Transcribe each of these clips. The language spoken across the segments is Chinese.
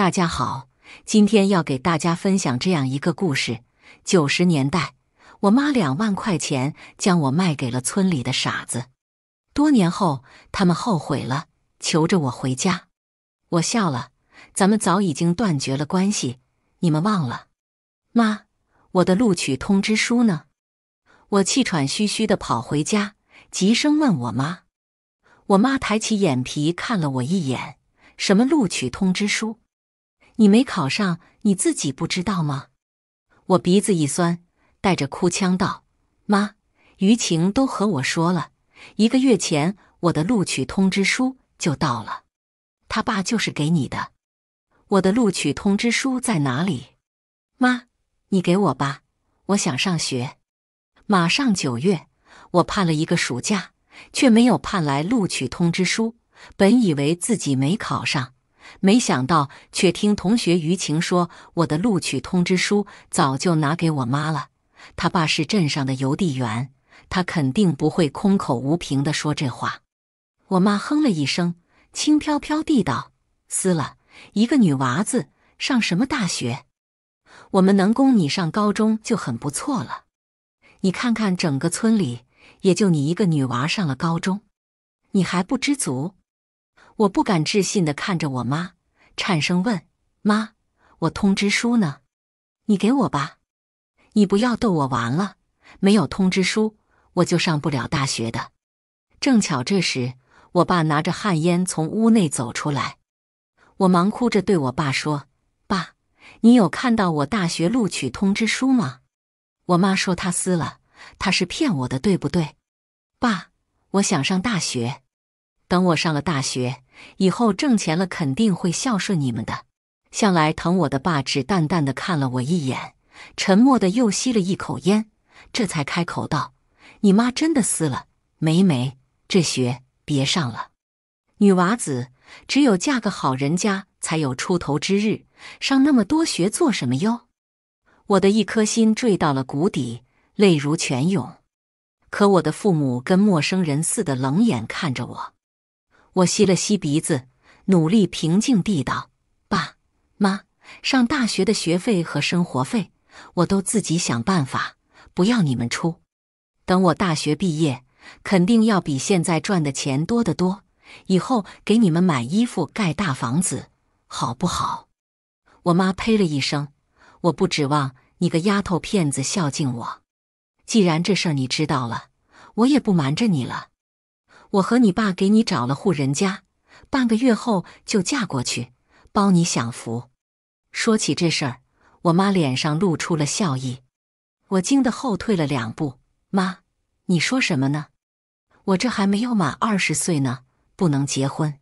大家好，今天要给大家分享这样一个故事：九十年代，我妈两万块钱将我卖给了村里的傻子。多年后，他们后悔了，求着我回家。我笑了，咱们早已经断绝了关系，你们忘了？妈，我的录取通知书呢？我气喘吁吁的跑回家，急声问我妈。我妈抬起眼皮看了我一眼：“什么录取通知书？”你没考上，你自己不知道吗？我鼻子一酸，带着哭腔道：“妈，于晴都和我说了，一个月前我的录取通知书就到了，他爸就是给你的。我的录取通知书在哪里？妈，你给我吧，我想上学。马上九月，我盼了一个暑假，却没有盼来录取通知书，本以为自己没考上。”没想到，却听同学于晴说，我的录取通知书早就拿给我妈了。他爸是镇上的邮递员，他肯定不会空口无凭的说这话。我妈哼了一声，轻飘飘地道：“撕了，一个女娃子上什么大学？我们能供你上高中就很不错了。你看看整个村里，也就你一个女娃上了高中，你还不知足？”我不敢置信的看着我妈，颤声问：“妈，我通知书呢？你给我吧。你不要逗我玩了，没有通知书我就上不了大学的。”正巧这时，我爸拿着旱烟从屋内走出来，我忙哭着对我爸说：“爸，你有看到我大学录取通知书吗？”我妈说她撕了，她是骗我的，对不对？爸，我想上大学。等我上了大学以后挣钱了，肯定会孝顺你们的。向来疼我的爸只淡淡的看了我一眼，沉默的又吸了一口烟，这才开口道：“你妈真的死了，梅梅，这学别上了。女娃子只有嫁个好人家才有出头之日，上那么多学做什么哟？”我的一颗心坠到了谷底，泪如泉涌。可我的父母跟陌生人似的冷眼看着我。我吸了吸鼻子，努力平静地道：“爸妈，上大学的学费和生活费，我都自己想办法，不要你们出。等我大学毕业，肯定要比现在赚的钱多得多。以后给你们买衣服、盖大房子，好不好？”我妈呸了一声：“我不指望你个丫头片子孝敬我。既然这事儿你知道了，我也不瞒着你了。”我和你爸给你找了户人家，半个月后就嫁过去，包你享福。说起这事儿，我妈脸上露出了笑意。我惊得后退了两步：“妈，你说什么呢？我这还没有满二十岁呢，不能结婚。”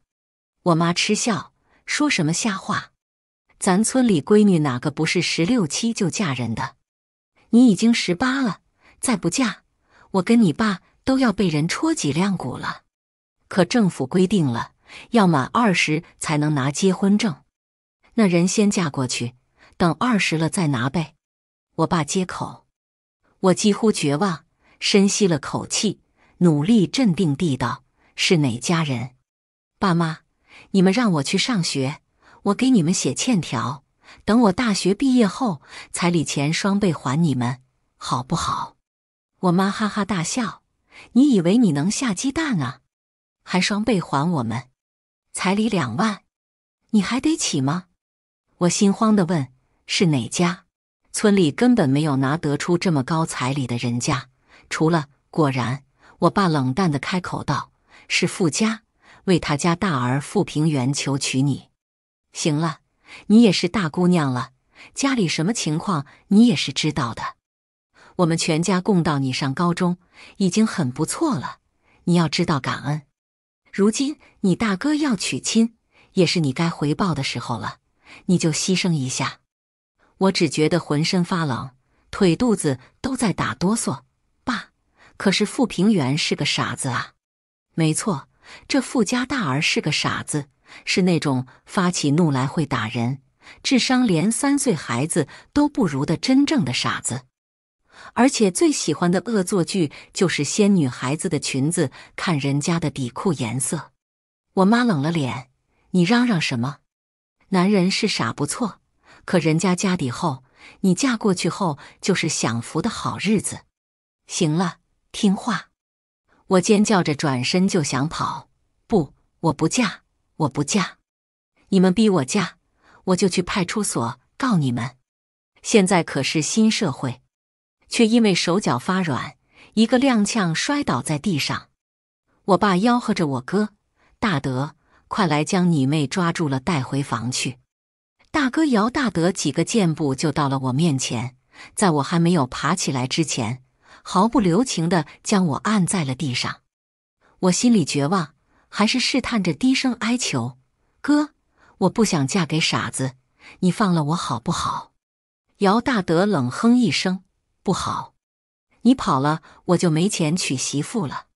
我妈嗤笑：“说什么瞎话？咱村里闺女哪个不是十六七就嫁人的？你已经十八了，再不嫁，我跟你爸。”都要被人戳脊梁骨了，可政府规定了要满二十才能拿结婚证。那人先嫁过去，等二十了再拿呗。我爸接口，我几乎绝望，深吸了口气，努力镇定地道：“是哪家人？爸妈，你们让我去上学，我给你们写欠条，等我大学毕业后，彩礼钱双倍还你们，好不好？”我妈哈哈大笑。你以为你能下鸡蛋啊？还双倍还我们彩礼两万，你还得起吗？我心慌的问。是哪家？村里根本没有拿得出这么高彩礼的人家。除了果然，我爸冷淡的开口道：“是富家，为他家大儿富平原求娶你。”行了，你也是大姑娘了，家里什么情况你也是知道的。我们全家供到你上高中已经很不错了，你要知道感恩。如今你大哥要娶亲，也是你该回报的时候了，你就牺牲一下。我只觉得浑身发冷，腿肚子都在打哆嗦。爸，可是傅平原是个傻子啊！没错，这傅家大儿是个傻子，是那种发起怒来会打人、智商连三岁孩子都不如的真正的傻子。而且最喜欢的恶作剧就是仙女孩子的裙子，看人家的底裤颜色。我妈冷了脸，你嚷嚷什么？男人是傻不错，可人家家底厚，你嫁过去后就是享福的好日子。行了，听话。我尖叫着转身就想跑，不，我不嫁，我不嫁！你们逼我嫁，我就去派出所告你们。现在可是新社会。却因为手脚发软，一个踉跄摔倒在地上。我爸吆喝着：“我哥大德，快来将你妹抓住了，带回房去！”大哥姚大德几个箭步就到了我面前，在我还没有爬起来之前，毫不留情地将我按在了地上。我心里绝望，还是试探着低声哀求：“哥，我不想嫁给傻子，你放了我好不好？”姚大德冷哼一声。不好，你跑了，我就没钱娶媳妇了。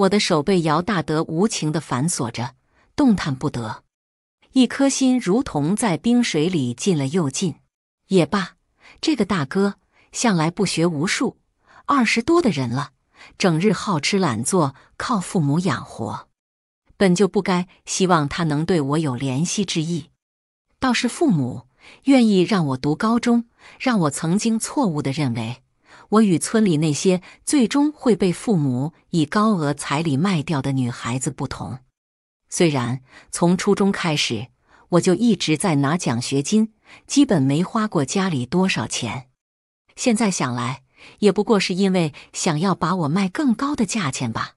我的手被姚大德无情的反锁着，动弹不得。一颗心如同在冰水里浸了又浸。也罢，这个大哥向来不学无术，二十多的人了，整日好吃懒做，靠父母养活，本就不该希望他能对我有怜惜之意。倒是父母愿意让我读高中。让我曾经错误地认为，我与村里那些最终会被父母以高额彩礼卖掉的女孩子不同。虽然从初中开始，我就一直在拿奖学金，基本没花过家里多少钱。现在想来，也不过是因为想要把我卖更高的价钱吧。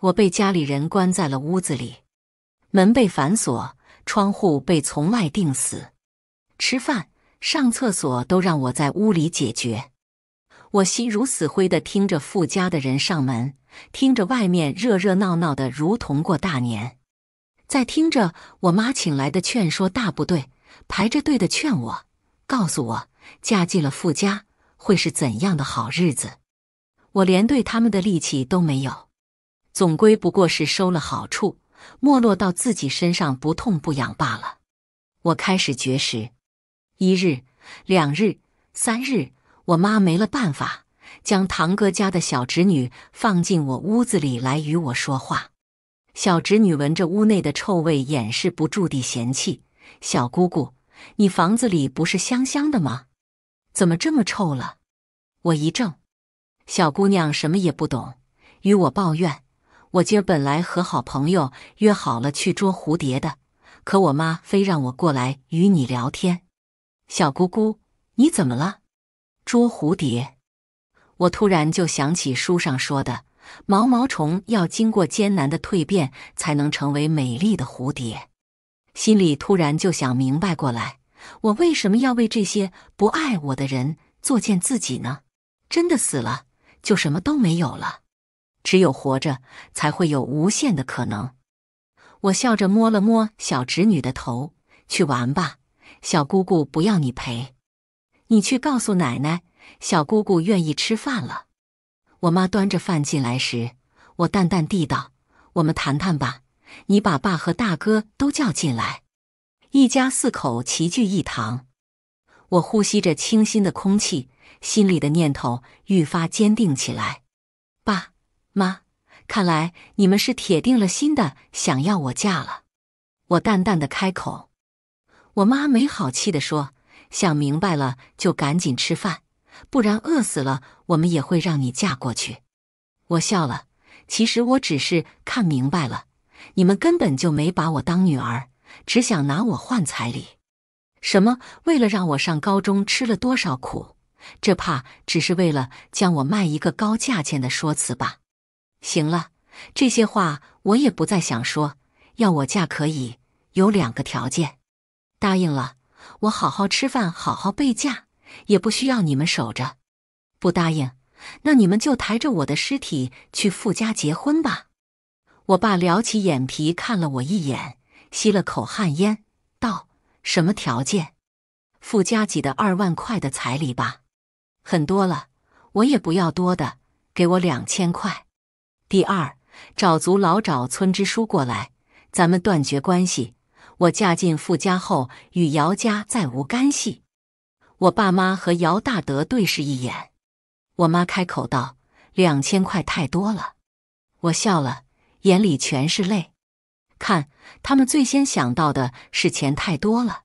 我被家里人关在了屋子里，门被反锁，窗户被从外钉死。吃饭。上厕所都让我在屋里解决，我心如死灰的听着富家的人上门，听着外面热热闹闹的如同过大年，在听着我妈请来的劝说大部队排着队的劝我，告诉我嫁进了富家会是怎样的好日子，我连对他们的力气都没有，总归不过是收了好处，没落到自己身上不痛不痒罢了。我开始绝食。一日，两日，三日，我妈没了办法，将堂哥家的小侄女放进我屋子里来与我说话。小侄女闻着屋内的臭味，掩饰不住地嫌弃：“小姑姑，你房子里不是香香的吗？怎么这么臭了？”我一怔，小姑娘什么也不懂，与我抱怨：“我今儿本来和好朋友约好了去捉蝴蝶的，可我妈非让我过来与你聊天。”小姑姑，你怎么了？捉蝴蝶。我突然就想起书上说的，毛毛虫要经过艰难的蜕变，才能成为美丽的蝴蝶。心里突然就想明白过来，我为什么要为这些不爱我的人作践自己呢？真的死了，就什么都没有了。只有活着，才会有无限的可能。我笑着摸了摸小侄女的头，去玩吧。小姑姑不要你陪，你去告诉奶奶，小姑姑愿意吃饭了。我妈端着饭进来时，我淡淡地道：“我们谈谈吧，你把爸和大哥都叫进来。”一家四口齐聚一堂，我呼吸着清新的空气，心里的念头愈发坚定起来。爸妈，看来你们是铁定了心的想要我嫁了。我淡淡的开口。我妈没好气地说：“想明白了就赶紧吃饭，不然饿死了，我们也会让你嫁过去。”我笑了。其实我只是看明白了，你们根本就没把我当女儿，只想拿我换彩礼。什么为了让我上高中吃了多少苦，这怕只是为了将我卖一个高价钱的说辞吧。行了，这些话我也不再想说。要我嫁可以，有两个条件。答应了，我好好吃饭，好好备嫁，也不需要你们守着。不答应，那你们就抬着我的尸体去傅家结婚吧。我爸撩起眼皮看了我一眼，吸了口旱烟，道：“什么条件？傅家给的二万块的彩礼吧，很多了，我也不要多的，给我两千块。第二，找族老，找村支书过来，咱们断绝关系。”我嫁进傅家后，与姚家再无干系。我爸妈和姚大德对视一眼，我妈开口道：“两千块太多了。”我笑了，眼里全是泪。看，他们最先想到的是钱太多了，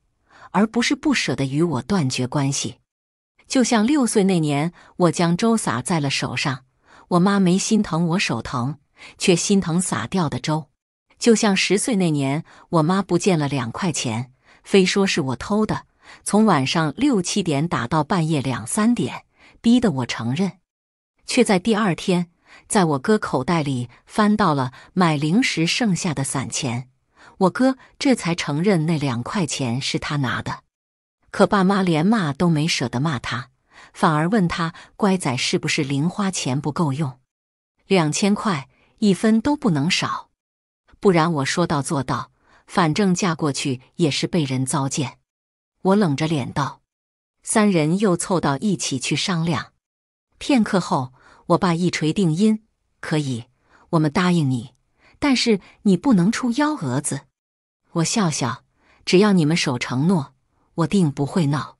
而不是不舍得与我断绝关系。就像六岁那年，我将粥洒在了手上，我妈没心疼我手疼，却心疼洒掉的粥。就像十岁那年，我妈不见了两块钱，非说是我偷的，从晚上六七点打到半夜两三点，逼得我承认，却在第二天在我哥口袋里翻到了买零食剩下的散钱，我哥这才承认那两块钱是他拿的。可爸妈连骂都没舍得骂他，反而问他乖仔是不是零花钱不够用，两千块一分都不能少。不然我说到做到，反正嫁过去也是被人糟践。我冷着脸道：“三人又凑到一起去商量。片刻后，我爸一锤定音：可以，我们答应你，但是你不能出幺蛾子。”我笑笑：“只要你们守承诺，我定不会闹。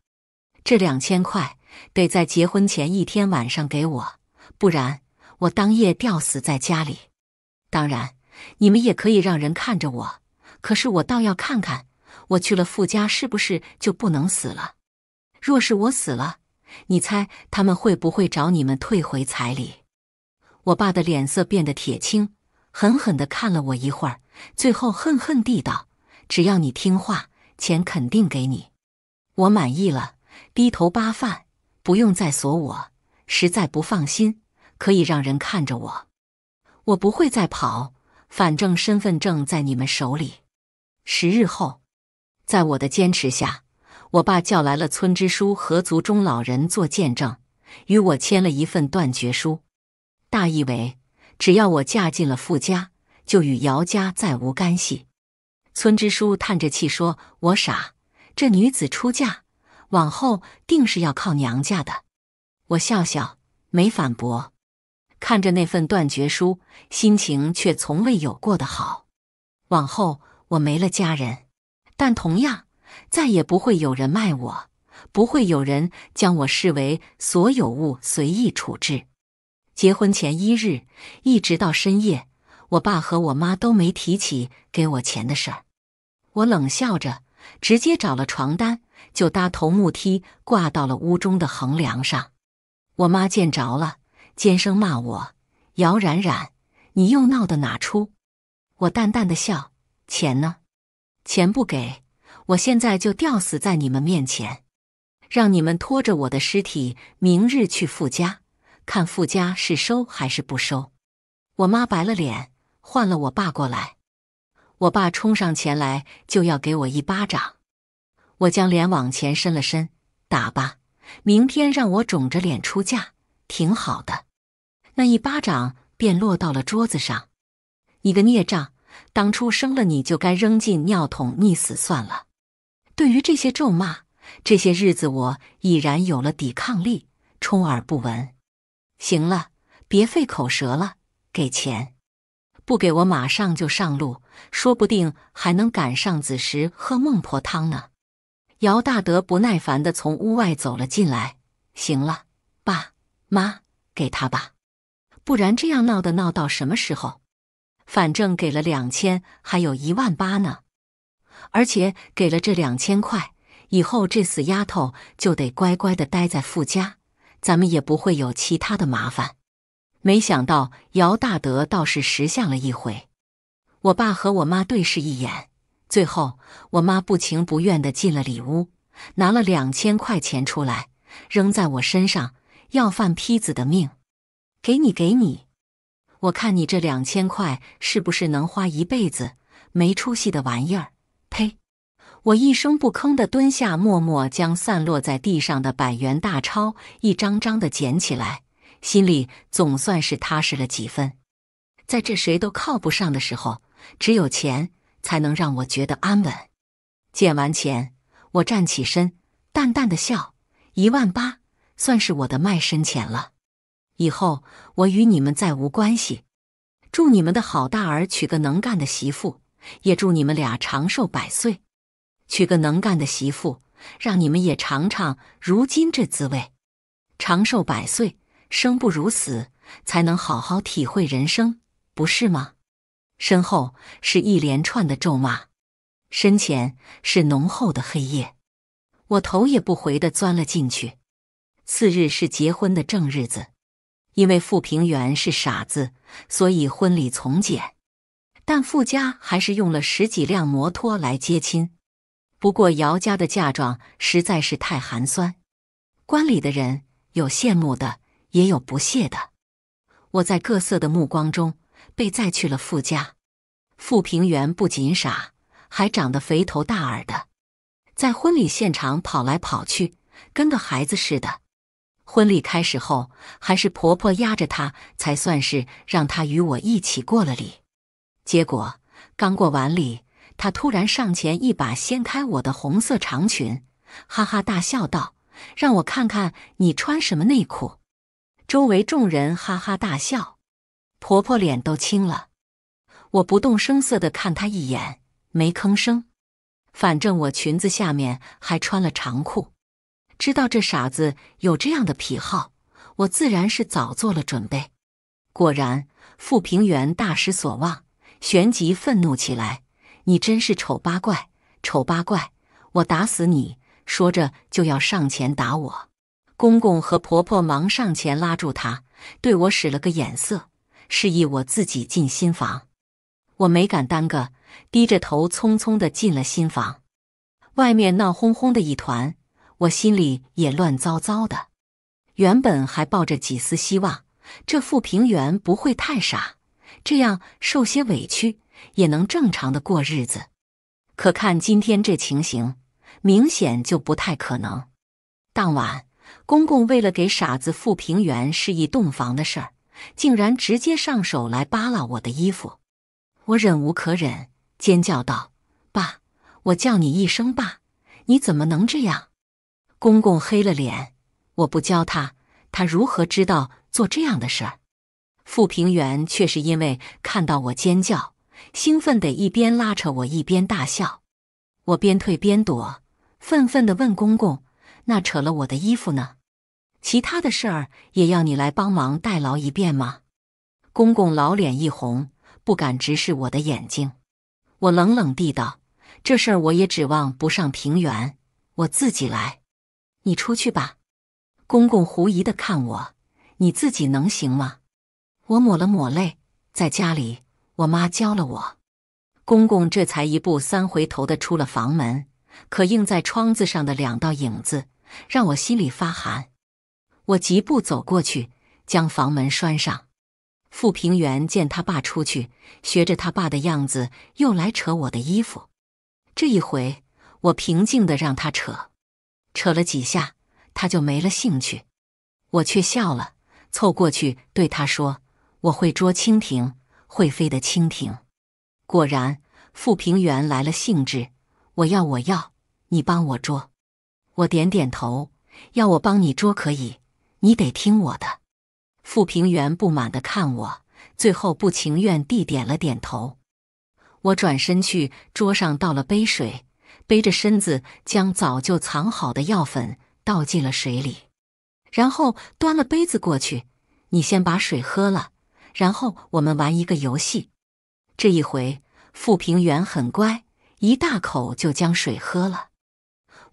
这两千块得在结婚前一天晚上给我，不然我当夜吊死在家里。当然。”你们也可以让人看着我，可是我倒要看看，我去了傅家是不是就不能死了？若是我死了，你猜他们会不会找你们退回彩礼？我爸的脸色变得铁青，狠狠地看了我一会儿，最后恨恨地道：“只要你听话，钱肯定给你。”我满意了，低头扒饭，不用再锁我。实在不放心，可以让人看着我。我不会再跑。反正身份证在你们手里。十日后，在我的坚持下，我爸叫来了村支书和族中老人做见证，与我签了一份断绝书，大意为：只要我嫁进了富家，就与姚家再无干系。村支书叹着气说：“我傻，这女子出嫁，往后定是要靠娘家的。”我笑笑，没反驳。看着那份断绝书，心情却从未有过的好。往后我没了家人，但同样，再也不会有人卖我，不会有人将我视为所有物随意处置。结婚前一日，一直到深夜，我爸和我妈都没提起给我钱的事儿。我冷笑着，直接找了床单，就搭头木梯挂到了屋中的横梁上。我妈见着了。尖声骂我：“姚冉冉，你又闹的哪出？”我淡淡的笑：“钱呢？钱不给我，现在就吊死在你们面前，让你们拖着我的尸体，明日去傅家，看傅家是收还是不收。”我妈白了脸，换了我爸过来，我爸冲上前来就要给我一巴掌，我将脸往前伸了伸：“打吧，明天让我肿着脸出嫁，挺好的。”那一巴掌便落到了桌子上，你个孽障，当初生了你就该扔进尿桶溺死算了。对于这些咒骂，这些日子我已然有了抵抗力，充耳不闻。行了，别费口舌了，给钱，不给我马上就上路，说不定还能赶上子时喝孟婆汤呢。姚大德不耐烦地从屋外走了进来。行了，爸妈给他吧。不然这样闹的闹到什么时候？反正给了两千，还有一万八呢。而且给了这两千块以后，这死丫头就得乖乖的待在傅家，咱们也不会有其他的麻烦。没想到姚大德倒是识相了一回。我爸和我妈对视一眼，最后我妈不情不愿的进了里屋，拿了两千块钱出来，扔在我身上，要饭坯子的命。给你，给你！我看你这两千块是不是能花一辈子？没出息的玩意儿！呸！我一声不吭的蹲下，默默将散落在地上的百元大钞一张张的捡起来，心里总算是踏实了几分。在这谁都靠不上的时候，只有钱才能让我觉得安稳。捡完钱，我站起身，淡淡的笑：“一万八，算是我的卖身钱了。”以后我与你们再无关系，祝你们的好大儿娶个能干的媳妇，也祝你们俩长寿百岁，娶个能干的媳妇，让你们也尝尝如今这滋味。长寿百岁，生不如死，才能好好体会人生，不是吗？身后是一连串的咒骂，身前是浓厚的黑夜，我头也不回的钻了进去。次日是结婚的正日子。因为傅平原是傻子，所以婚礼从简，但傅家还是用了十几辆摩托来接亲。不过姚家的嫁妆实在是太寒酸，观礼的人有羡慕的，也有不屑的。我在各色的目光中被载去了傅家。傅平原不仅傻，还长得肥头大耳的，在婚礼现场跑来跑去，跟个孩子似的。婚礼开始后，还是婆婆压着她，才算是让她与我一起过了礼。结果刚过完礼，她突然上前一把掀开我的红色长裙，哈哈大笑道：“让我看看你穿什么内裤！”周围众人哈哈大笑，婆婆脸都青了。我不动声色的看她一眼，没吭声。反正我裙子下面还穿了长裤。知道这傻子有这样的癖好，我自然是早做了准备。果然，傅平原大失所望，旋即愤怒起来：“你真是丑八怪，丑八怪！我打死你！”说着就要上前打我。公公和婆婆忙上前拉住他，对我使了个眼色，示意我自己进新房。我没敢耽搁，低着头匆匆的进了新房。外面闹哄哄的一团。我心里也乱糟糟的，原本还抱着几丝希望，这傅平原不会太傻，这样受些委屈也能正常的过日子。可看今天这情形，明显就不太可能。当晚，公公为了给傻子傅平原示意洞房的事儿，竟然直接上手来扒拉我的衣服，我忍无可忍，尖叫道：“爸，我叫你一声爸，你怎么能这样？”公公黑了脸，我不教他，他如何知道做这样的事儿？傅平原却是因为看到我尖叫，兴奋得一边拉扯我一边大笑。我边退边躲，愤愤地问公公：“那扯了我的衣服呢？其他的事儿也要你来帮忙代劳一遍吗？”公公老脸一红，不敢直视我的眼睛。我冷冷地道：“这事儿我也指望不上平原，我自己来。”你出去吧，公公狐疑的看我，你自己能行吗？我抹了抹泪，在家里我妈教了我。公公这才一步三回头的出了房门，可映在窗子上的两道影子让我心里发寒。我疾步走过去，将房门拴上。傅平原见他爸出去，学着他爸的样子又来扯我的衣服，这一回我平静的让他扯。扯了几下，他就没了兴趣。我却笑了，凑过去对他说：“我会捉蜻蜓，会飞的蜻蜓。”果然，傅平原来了兴致。“我要，我要，你帮我捉。”我点点头，“要我帮你捉可以，你得听我的。”傅平原不满的看我，最后不情愿地点了点头。我转身去桌上倒了杯水。背着身子，将早就藏好的药粉倒进了水里，然后端了杯子过去。你先把水喝了，然后我们玩一个游戏。这一回，傅平原很乖，一大口就将水喝了。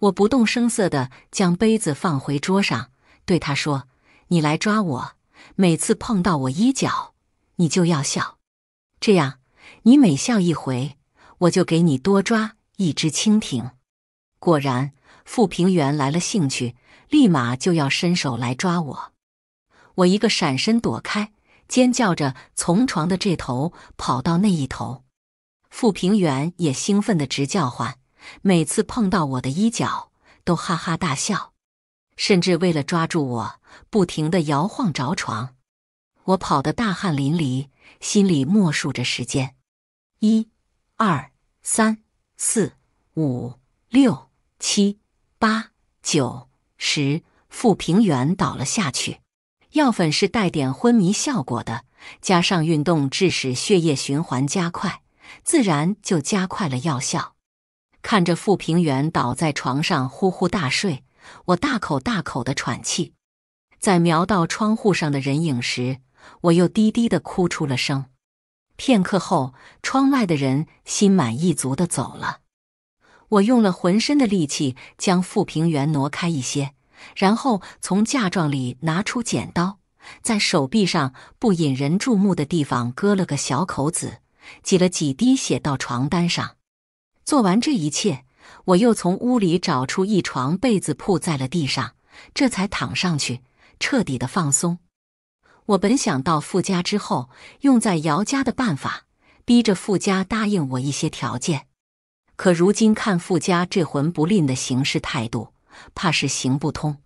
我不动声色的将杯子放回桌上，对他说：“你来抓我，每次碰到我衣角，你就要笑。这样，你每笑一回，我就给你多抓。”一只蜻蜓，果然傅平原来了兴趣，立马就要伸手来抓我。我一个闪身躲开，尖叫着从床的这头跑到那一头。傅平原也兴奋的直叫唤，每次碰到我的衣角都哈哈大笑，甚至为了抓住我，不停的摇晃着床。我跑得大汗淋漓，心里默数着时间：一、二、三。四五六七八九十，傅平原倒了下去。药粉是带点昏迷效果的，加上运动致使血液循环加快，自然就加快了药效。看着傅平原倒在床上呼呼大睡，我大口大口的喘气。在瞄到窗户上的人影时，我又低低的哭出了声。片刻后，窗外的人心满意足地走了。我用了浑身的力气将富平原挪开一些，然后从嫁妆里拿出剪刀，在手臂上不引人注目的地方割了个小口子，挤了几滴血到床单上。做完这一切，我又从屋里找出一床被子铺在了地上，这才躺上去，彻底的放松。我本想到傅家之后用在姚家的办法，逼着傅家答应我一些条件，可如今看傅家这魂不吝的行事态度，怕是行不通。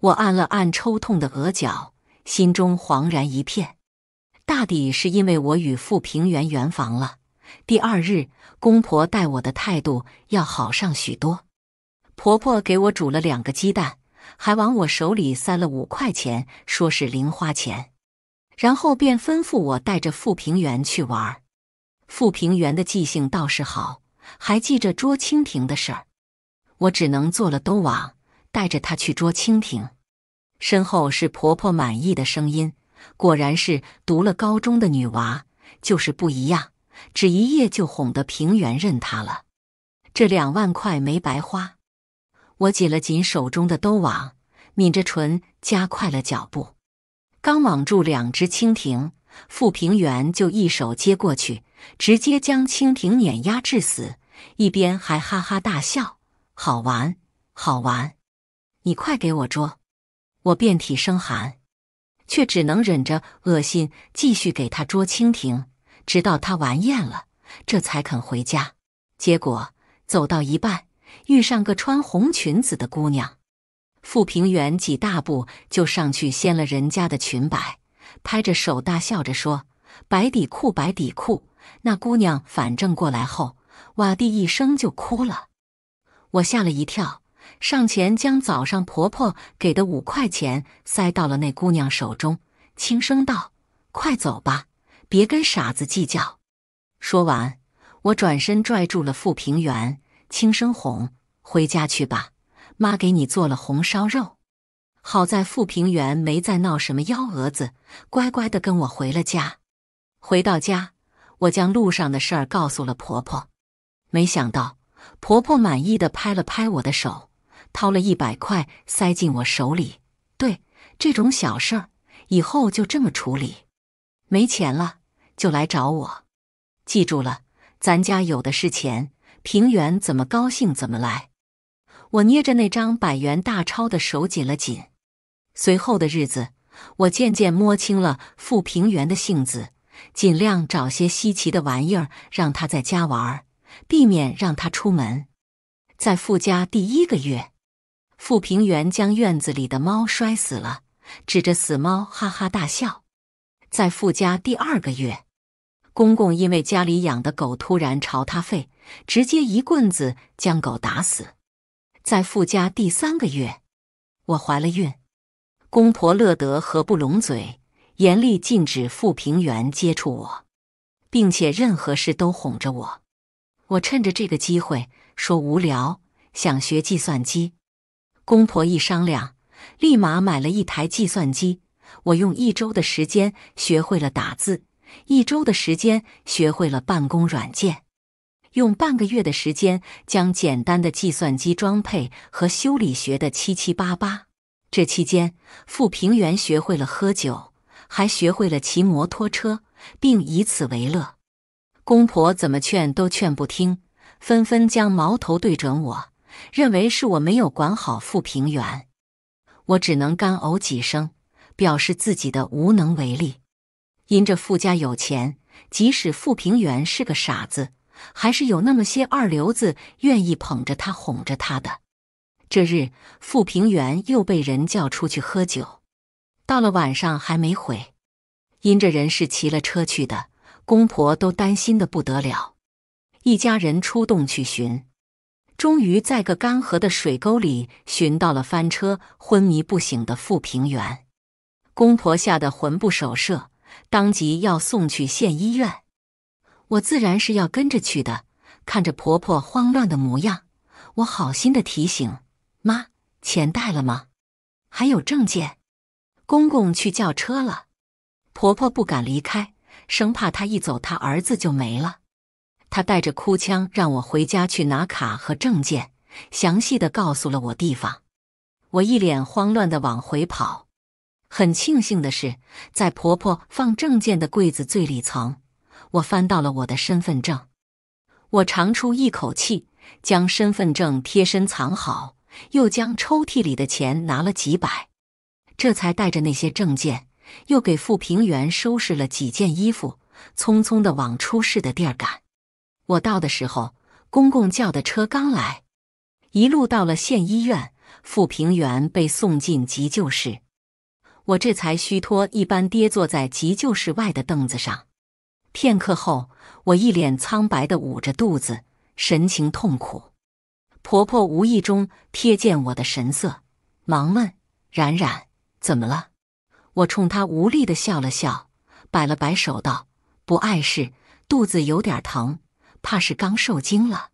我按了按抽痛的额角，心中恍然一片。大抵是因为我与傅平原圆房了。第二日，公婆待我的态度要好上许多，婆婆给我煮了两个鸡蛋。还往我手里塞了五块钱，说是零花钱，然后便吩咐我带着傅平原去玩。傅平原的记性倒是好，还记着捉蜻蜓的事儿。我只能做了兜网，带着他去捉蜻蜓。身后是婆婆满意的声音，果然是读了高中的女娃，就是不一样，只一夜就哄得平原认她了。这两万块没白花。我紧了紧手中的兜网，抿着唇加快了脚步。刚网住两只蜻蜓，傅平原就一手接过去，直接将蜻蜓碾压致死，一边还哈哈大笑：“好玩，好玩！你快给我捉！”我遍体生寒，却只能忍着恶心继续给他捉蜻蜓，直到他玩厌了，这才肯回家。结果走到一半。遇上个穿红裙子的姑娘，傅平原几大步就上去掀了人家的裙摆，拍着手大笑着说：“白底裤，白底裤！”那姑娘反正过来后，哇地一声就哭了。我吓了一跳，上前将早上婆婆给的五块钱塞到了那姑娘手中，轻声道：“快走吧，别跟傻子计较。”说完，我转身拽住了傅平原，轻声哄。回家去吧，妈给你做了红烧肉。好在傅平原没再闹什么幺蛾子，乖乖的跟我回了家。回到家，我将路上的事儿告诉了婆婆。没想到婆婆满意的拍了拍我的手，掏了一百块塞进我手里。对，这种小事儿以后就这么处理。没钱了就来找我，记住了，咱家有的是钱。平原怎么高兴怎么来。我捏着那张百元大钞的手紧了紧。随后的日子，我渐渐摸清了傅平原的性子，尽量找些稀奇的玩意儿让他在家玩，避免让他出门。在傅家第一个月，傅平原将院子里的猫摔死了，指着死猫哈哈大笑。在傅家第二个月，公公因为家里养的狗突然朝他吠，直接一棍子将狗打死。在傅家第三个月，我怀了孕，公婆乐得合不拢嘴，严厉禁止傅平原接触我，并且任何事都哄着我。我趁着这个机会说无聊，想学计算机。公婆一商量，立马买了一台计算机。我用一周的时间学会了打字，一周的时间学会了办公软件。用半个月的时间，将简单的计算机装配和修理学的七七八八。这期间，傅平原学会了喝酒，还学会了骑摩托车，并以此为乐。公婆怎么劝都劝不听，纷纷将矛头对准我，认为是我没有管好傅平原。我只能干呕几声，表示自己的无能为力。因着富家有钱，即使傅平原是个傻子。还是有那么些二流子愿意捧着他、哄着他的。这日，傅平原又被人叫出去喝酒，到了晚上还没回，因着人是骑了车去的，公婆都担心的不得了，一家人出动去寻，终于在个干涸的水沟里寻到了翻车昏迷不醒的傅平原，公婆吓得魂不守舍，当即要送去县医院。我自然是要跟着去的。看着婆婆慌乱的模样，我好心的提醒：“妈，钱带了吗？还有证件？”公公去叫车了，婆婆不敢离开，生怕她一走，她儿子就没了。她带着哭腔让我回家去拿卡和证件，详细的告诉了我地方。我一脸慌乱的往回跑。很庆幸的是，在婆婆放证件的柜子最里层。我翻到了我的身份证，我长出一口气，将身份证贴身藏好，又将抽屉里的钱拿了几百，这才带着那些证件，又给傅平原收拾了几件衣服，匆匆的往出事的地儿赶。我到的时候，公公叫的车刚来，一路到了县医院，傅平原被送进急救室，我这才虚脱一般跌坐在急救室外的凳子上。片刻后，我一脸苍白的捂着肚子，神情痛苦。婆婆无意中瞥见我的神色，忙问：“冉冉，怎么了？”我冲她无力的笑了笑，摆了摆手道：“不碍事，肚子有点疼，怕是刚受惊了。”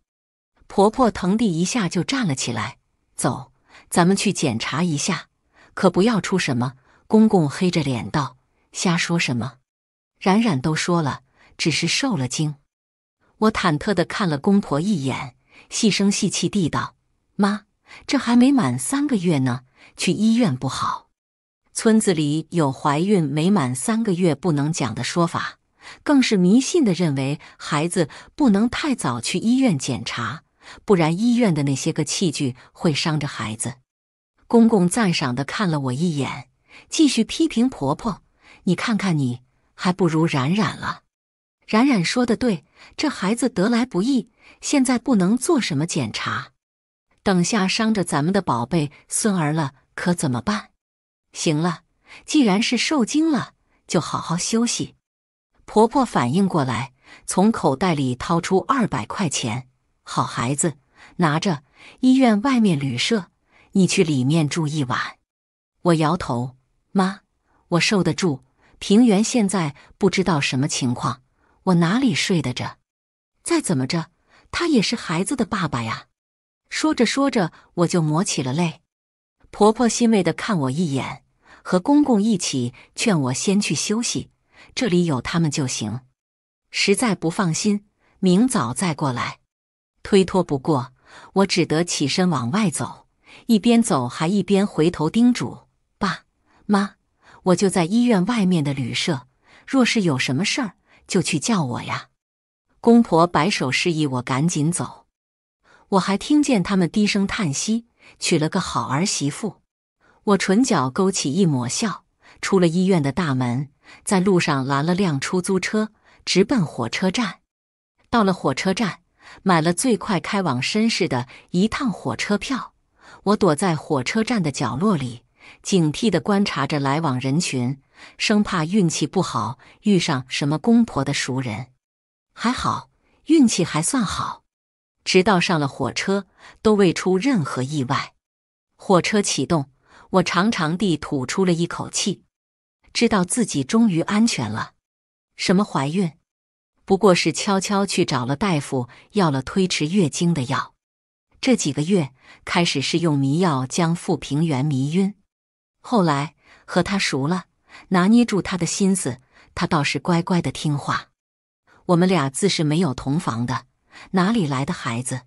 婆婆腾地一下就站了起来：“走，咱们去检查一下，可不要出什么。”公公黑着脸道：“瞎说什么，冉冉都说了。”只是受了惊，我忐忑的看了公婆一眼，细声细气地道：“妈，这还没满三个月呢，去医院不好。村子里有怀孕没满三个月不能讲的说法，更是迷信的认为孩子不能太早去医院检查，不然医院的那些个器具会伤着孩子。”公公赞赏的看了我一眼，继续批评婆婆：“你看看你，还不如冉冉了。”冉冉说的对，这孩子得来不易，现在不能做什么检查，等下伤着咱们的宝贝孙儿了，可怎么办？行了，既然是受惊了，就好好休息。婆婆反应过来，从口袋里掏出二百块钱，好孩子，拿着。医院外面旅社，你去里面住一晚。我摇头，妈，我受得住。平原现在不知道什么情况。我哪里睡得着？再怎么着，他也是孩子的爸爸呀。说着说着，我就抹起了泪。婆婆欣慰的看我一眼，和公公一起劝我先去休息，这里有他们就行。实在不放心，明早再过来。推脱不过，我只得起身往外走，一边走还一边回头叮嘱爸妈：“我就在医院外面的旅社，若是有什么事儿。”就去叫我呀！公婆摆手示意我赶紧走，我还听见他们低声叹息：“娶了个好儿媳妇。”我唇角勾起一抹笑，出了医院的大门，在路上拦了辆出租车，直奔火车站。到了火车站，买了最快开往绅士的一趟火车票。我躲在火车站的角落里，警惕的观察着来往人群。生怕运气不好遇上什么公婆的熟人，还好运气还算好，直到上了火车都未出任何意外。火车启动，我长长地吐出了一口气，知道自己终于安全了。什么怀孕？不过是悄悄去找了大夫要了推迟月经的药。这几个月开始是用迷药将傅平原迷晕，后来和他熟了。拿捏住他的心思，他倒是乖乖的听话。我们俩自是没有同房的，哪里来的孩子？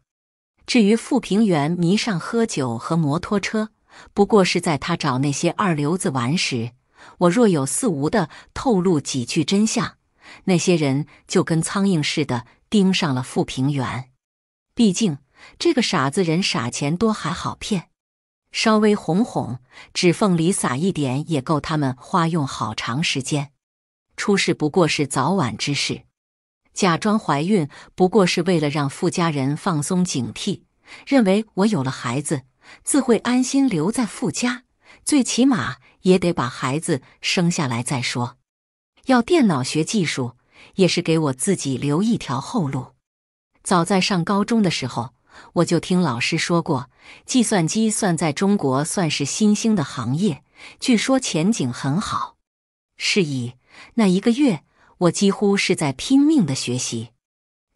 至于傅平原迷上喝酒和摩托车，不过是在他找那些二流子玩时，我若有似无的透露几句真相，那些人就跟苍蝇似的盯上了傅平原。毕竟这个傻子人傻钱多，还好骗。稍微哄哄，指缝里撒一点也够他们花用好长时间。出事不过是早晚之事。假装怀孕不过是为了让富家人放松警惕，认为我有了孩子自会安心留在富家，最起码也得把孩子生下来再说。要电脑学技术也是给我自己留一条后路。早在上高中的时候。我就听老师说过，计算机算在中国算是新兴的行业，据说前景很好。是以那一个月，我几乎是在拼命的学习，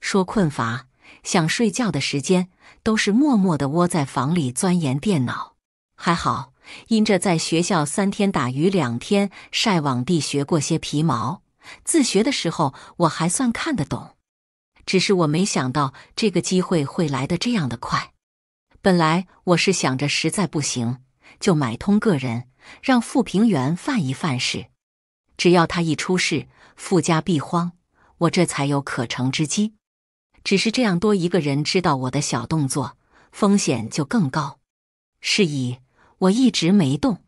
说困乏、想睡觉的时间，都是默默地窝在房里钻研电脑。还好，因着在学校三天打鱼两天晒网地学过些皮毛，自学的时候我还算看得懂。只是我没想到这个机会会来的这样的快。本来我是想着实在不行就买通个人，让傅平原犯一犯事，只要他一出事，傅家必慌，我这才有可乘之机。只是这样多一个人知道我的小动作，风险就更高。是以我一直没动。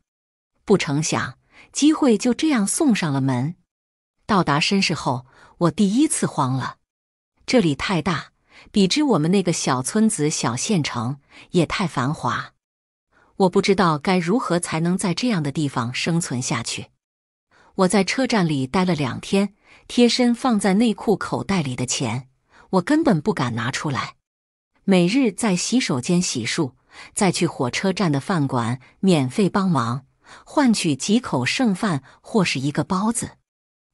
不成想机会就这样送上了门。到达绅士后，我第一次慌了。这里太大，比之我们那个小村子、小县城也太繁华。我不知道该如何才能在这样的地方生存下去。我在车站里待了两天，贴身放在内裤口袋里的钱，我根本不敢拿出来。每日在洗手间洗漱，再去火车站的饭馆免费帮忙，换取几口剩饭或是一个包子。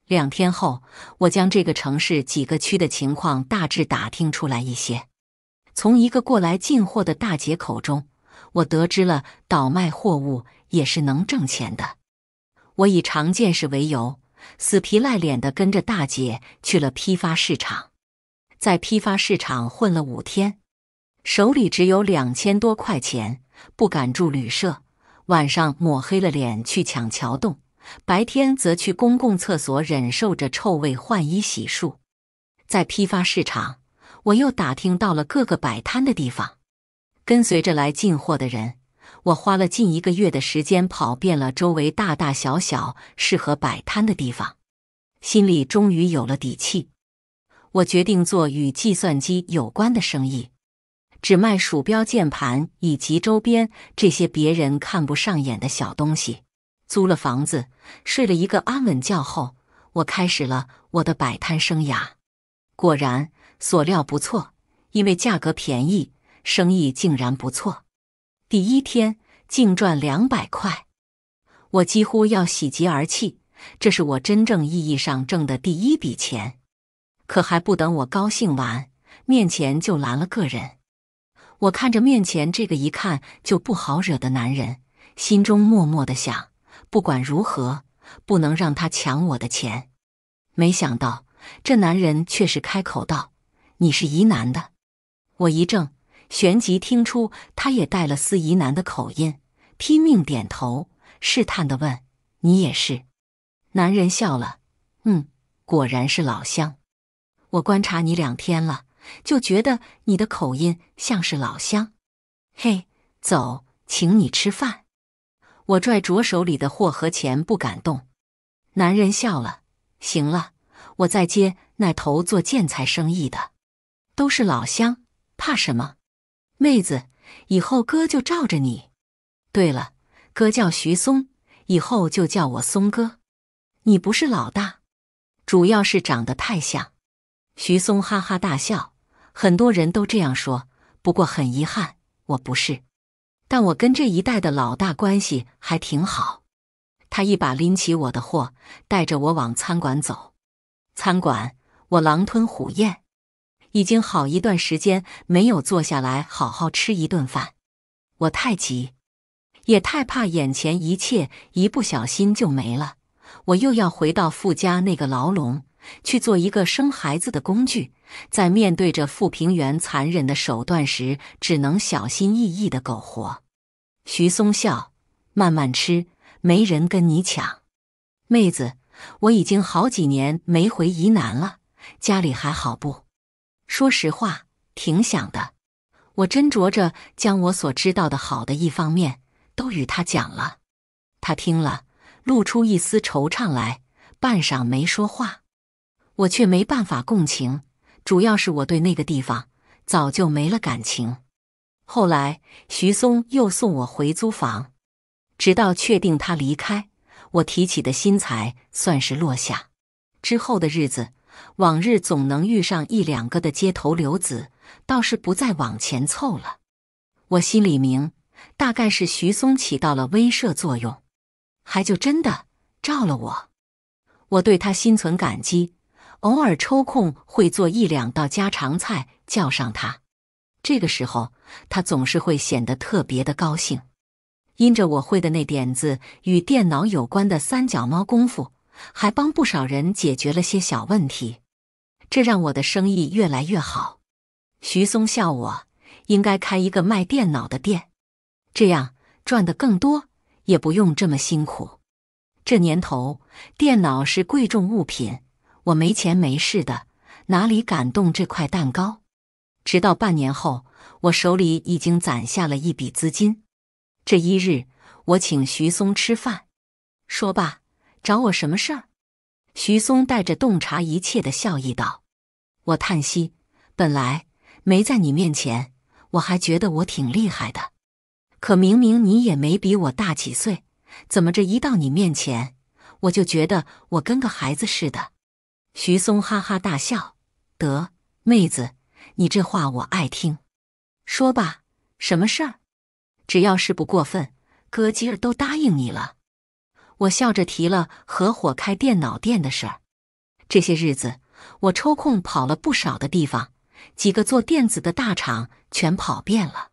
两天后，我将这个城市几个区的情况大致打听出来一些。从一个过来进货的大姐口中，我得知了倒卖货物也是能挣钱的。我以常见识为由，死皮赖脸的跟着大姐去了批发市场。在批发市场混了五天，手里只有两千多块钱，不敢住旅社，晚上抹黑了脸去抢桥洞。白天则去公共厕所忍受着臭味换衣洗漱，在批发市场，我又打听到了各个摆摊的地方，跟随着来进货的人，我花了近一个月的时间跑遍了周围大大小小适合摆摊的地方，心里终于有了底气。我决定做与计算机有关的生意，只卖鼠标、键盘以及周边这些别人看不上眼的小东西。租了房子，睡了一个安稳觉后，我开始了我的摆摊生涯。果然所料不错，因为价格便宜，生意竟然不错。第一天净赚两百块，我几乎要喜极而泣。这是我真正意义上挣的第一笔钱。可还不等我高兴完，面前就拦了个人。我看着面前这个一看就不好惹的男人，心中默默的想。不管如何，不能让他抢我的钱。没想到这男人却是开口道：“你是沂南的？”我一怔，旋即听出他也带了司仪南的口音，拼命点头，试探的问：“你也是？”男人笑了：“嗯，果然是老乡。我观察你两天了，就觉得你的口音像是老乡。嘿，走，请你吃饭。”我拽着手里的货和钱不敢动，男人笑了。行了，我再接那头做建材生意的，都是老乡，怕什么？妹子，以后哥就罩着你。对了，哥叫徐松，以后就叫我松哥。你不是老大，主要是长得太像。徐松哈哈大笑，很多人都这样说，不过很遗憾，我不是。但我跟这一带的老大关系还挺好，他一把拎起我的货，带着我往餐馆走。餐馆，我狼吞虎咽，已经好一段时间没有坐下来好好吃一顿饭。我太急，也太怕眼前一切一不小心就没了，我又要回到傅家那个牢笼。去做一个生孩子的工具，在面对着傅平原残忍的手段时，只能小心翼翼的苟活。徐松笑，慢慢吃，没人跟你抢。妹子，我已经好几年没回沂南了，家里还好不？说实话，挺想的。我斟酌着将我所知道的好的一方面都与他讲了，他听了，露出一丝惆怅来，半晌没说话。我却没办法共情，主要是我对那个地方早就没了感情。后来徐松又送我回租房，直到确定他离开，我提起的心才算是落下。之后的日子，往日总能遇上一两个的街头流子，倒是不再往前凑了。我心里明，大概是徐松起到了威慑作用，还就真的照了我。我对他心存感激。偶尔抽空会做一两道家常菜，叫上他。这个时候，他总是会显得特别的高兴。因着我会的那点子与电脑有关的三脚猫功夫，还帮不少人解决了些小问题，这让我的生意越来越好。徐松笑我：“应该开一个卖电脑的店，这样赚得更多，也不用这么辛苦。这年头，电脑是贵重物品。”我没钱没势的，哪里敢动这块蛋糕？直到半年后，我手里已经攒下了一笔资金。这一日，我请徐松吃饭，说吧，找我什么事儿？徐松带着洞察一切的笑意道：“我叹息，本来没在你面前，我还觉得我挺厉害的。可明明你也没比我大几岁，怎么这一到你面前，我就觉得我跟个孩子似的？”徐松哈哈大笑：“得，妹子，你这话我爱听。说吧，什么事儿？只要是不过分，哥今儿都答应你了。”我笑着提了合伙开电脑店的事儿。这些日子，我抽空跑了不少的地方，几个做电子的大厂全跑遍了，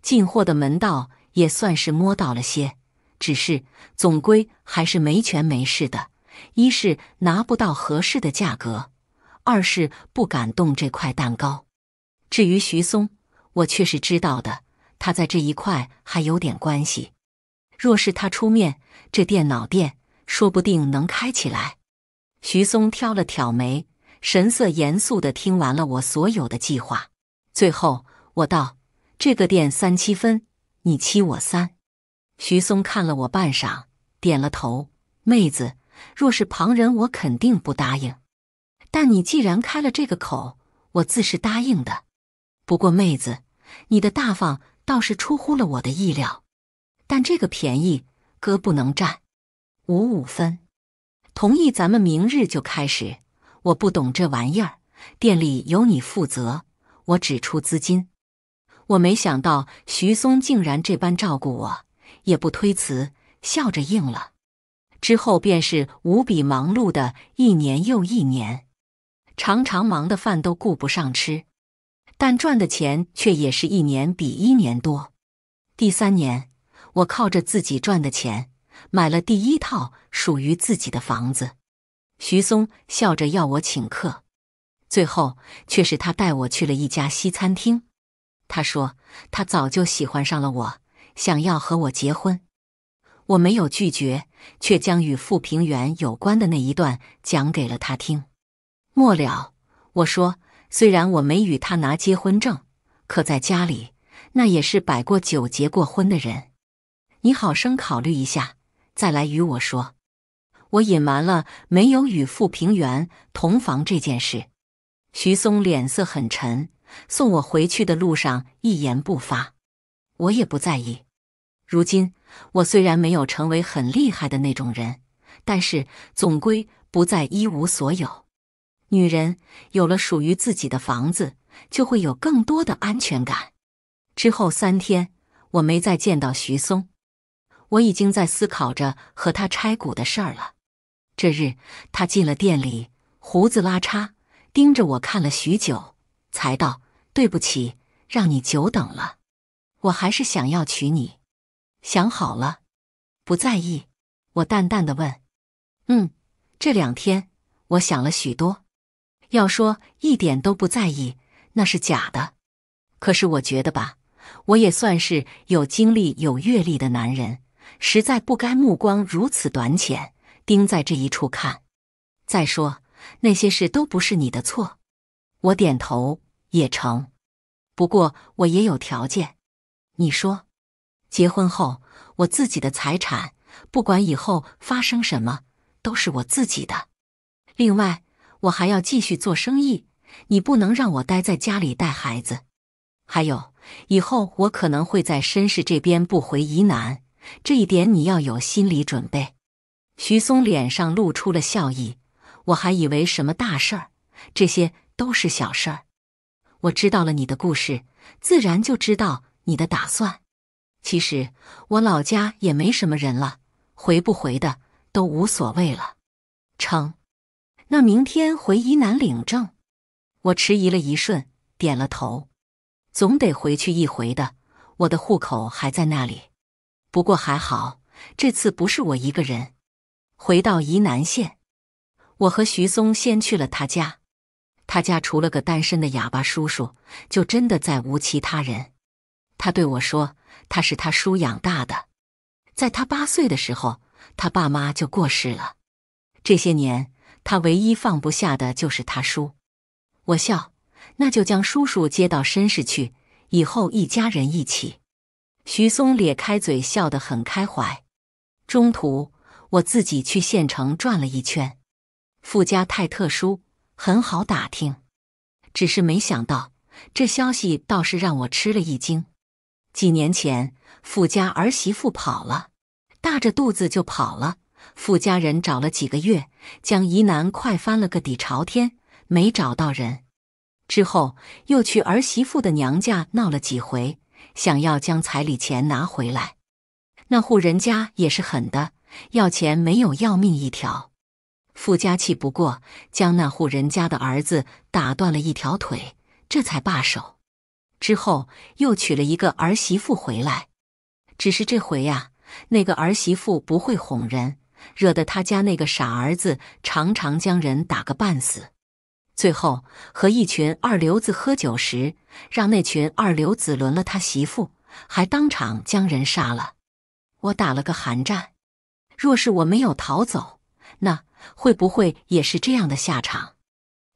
进货的门道也算是摸到了些。只是总归还是没权没势的。一是拿不到合适的价格，二是不敢动这块蛋糕。至于徐松，我却是知道的，他在这一块还有点关系。若是他出面，这电脑店说不定能开起来。徐松挑了挑眉，神色严肃的听完了我所有的计划。最后，我道：“这个店三七分，你七我三。”徐松看了我半晌，点了头。妹子。若是旁人，我肯定不答应。但你既然开了这个口，我自是答应的。不过妹子，你的大方倒是出乎了我的意料。但这个便宜哥不能占，五五分。同意，咱们明日就开始。我不懂这玩意儿，店里由你负责，我只出资金。我没想到徐松竟然这般照顾我，也不推辞，笑着应了。之后便是无比忙碌的一年又一年，常常忙得饭都顾不上吃，但赚的钱却也是一年比一年多。第三年，我靠着自己赚的钱买了第一套属于自己的房子。徐松笑着要我请客，最后却是他带我去了一家西餐厅。他说他早就喜欢上了我，想要和我结婚。我没有拒绝，却将与傅平原有关的那一段讲给了他听。末了，我说：“虽然我没与他拿结婚证，可在家里那也是摆过酒、结过婚的人。你好生考虑一下，再来与我说。”我隐瞒了没有与傅平原同房这件事。徐松脸色很沉，送我回去的路上一言不发。我也不在意。如今。我虽然没有成为很厉害的那种人，但是总归不再一无所有。女人有了属于自己的房子，就会有更多的安全感。之后三天，我没再见到徐松，我已经在思考着和他拆股的事儿了。这日，他进了店里，胡子拉碴，盯着我看了许久，才道：“对不起，让你久等了。我还是想要娶你。”想好了，不在意。我淡淡的问：“嗯，这两天我想了许多。要说一点都不在意，那是假的。可是我觉得吧，我也算是有经历、有阅历的男人，实在不该目光如此短浅，盯在这一处看。再说那些事都不是你的错。”我点头也成，不过我也有条件。你说。结婚后，我自己的财产，不管以后发生什么，都是我自己的。另外，我还要继续做生意，你不能让我待在家里带孩子。还有，以后我可能会在绅士这边不回宜南，这一点你要有心理准备。徐松脸上露出了笑意，我还以为什么大事儿，这些都是小事儿。我知道了你的故事，自然就知道你的打算。其实我老家也没什么人了，回不回的都无所谓了。成，那明天回沂南领证。我迟疑了一瞬，点了头。总得回去一回的，我的户口还在那里。不过还好，这次不是我一个人。回到沂南县，我和徐松先去了他家。他家除了个单身的哑巴叔叔，就真的再无其他人。他对我说。他是他叔养大的，在他八岁的时候，他爸妈就过世了。这些年，他唯一放不下的就是他叔。我笑，那就将叔叔接到绅士去，以后一家人一起。徐松咧开嘴笑得很开怀。中途，我自己去县城转了一圈，富家太特殊，很好打听。只是没想到，这消息倒是让我吃了一惊。几年前，富家儿媳妇跑了，大着肚子就跑了。富家人找了几个月，将疑难快翻了个底朝天，没找到人。之后又去儿媳妇的娘家闹了几回，想要将彩礼钱拿回来。那户人家也是狠的，要钱没有，要命一条。富家气不过，将那户人家的儿子打断了一条腿，这才罢手。之后又娶了一个儿媳妇回来，只是这回呀，那个儿媳妇不会哄人，惹得他家那个傻儿子常常将人打个半死。最后和一群二流子喝酒时，让那群二流子轮了他媳妇，还当场将人杀了。我打了个寒战。若是我没有逃走，那会不会也是这样的下场？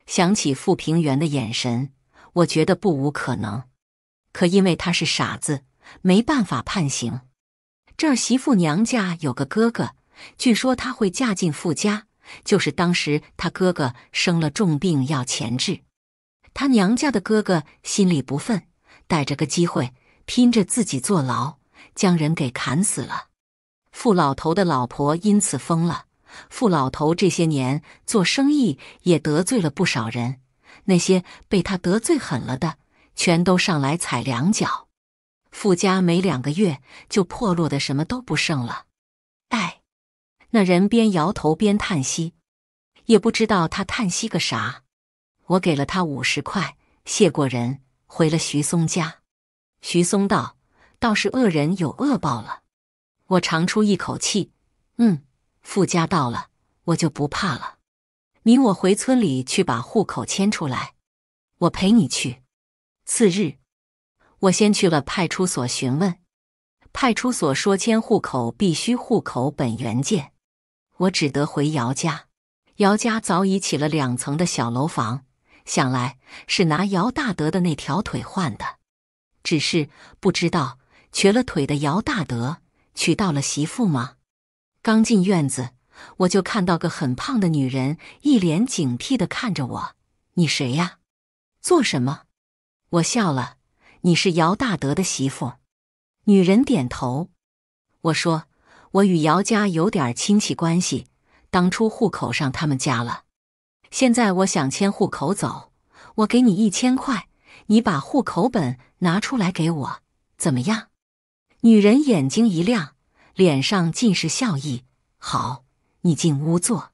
想起傅平原的眼神，我觉得不无可能。可因为他是傻子，没办法判刑。这儿媳妇娘家有个哥哥，据说他会嫁进富家。就是当时他哥哥生了重病要钱治，他娘家的哥哥心里不忿，逮着个机会，拼着自己坐牢，将人给砍死了。富老头的老婆因此疯了。富老头这些年做生意也得罪了不少人，那些被他得罪狠了的。全都上来踩两脚，富家没两个月就破落的什么都不剩了。哎，那人边摇头边叹息，也不知道他叹息个啥。我给了他五十块，谢过人，回了徐松家。徐松道：“倒是恶人有恶报了。”我长出一口气，嗯，富家到了，我就不怕了。你我回村里去把户口迁出来，我陪你去。次日，我先去了派出所询问，派出所说迁户口必须户口本原件，我只得回姚家。姚家早已起了两层的小楼房，想来是拿姚大德的那条腿换的。只是不知道瘸了腿的姚大德娶到了媳妇吗？刚进院子，我就看到个很胖的女人，一脸警惕的看着我：“你谁呀？做什么？”我笑了，你是姚大德的媳妇。女人点头。我说，我与姚家有点亲戚关系，当初户口上他们家了，现在我想迁户口走。我给你一千块，你把户口本拿出来给我，怎么样？女人眼睛一亮，脸上尽是笑意。好，你进屋坐，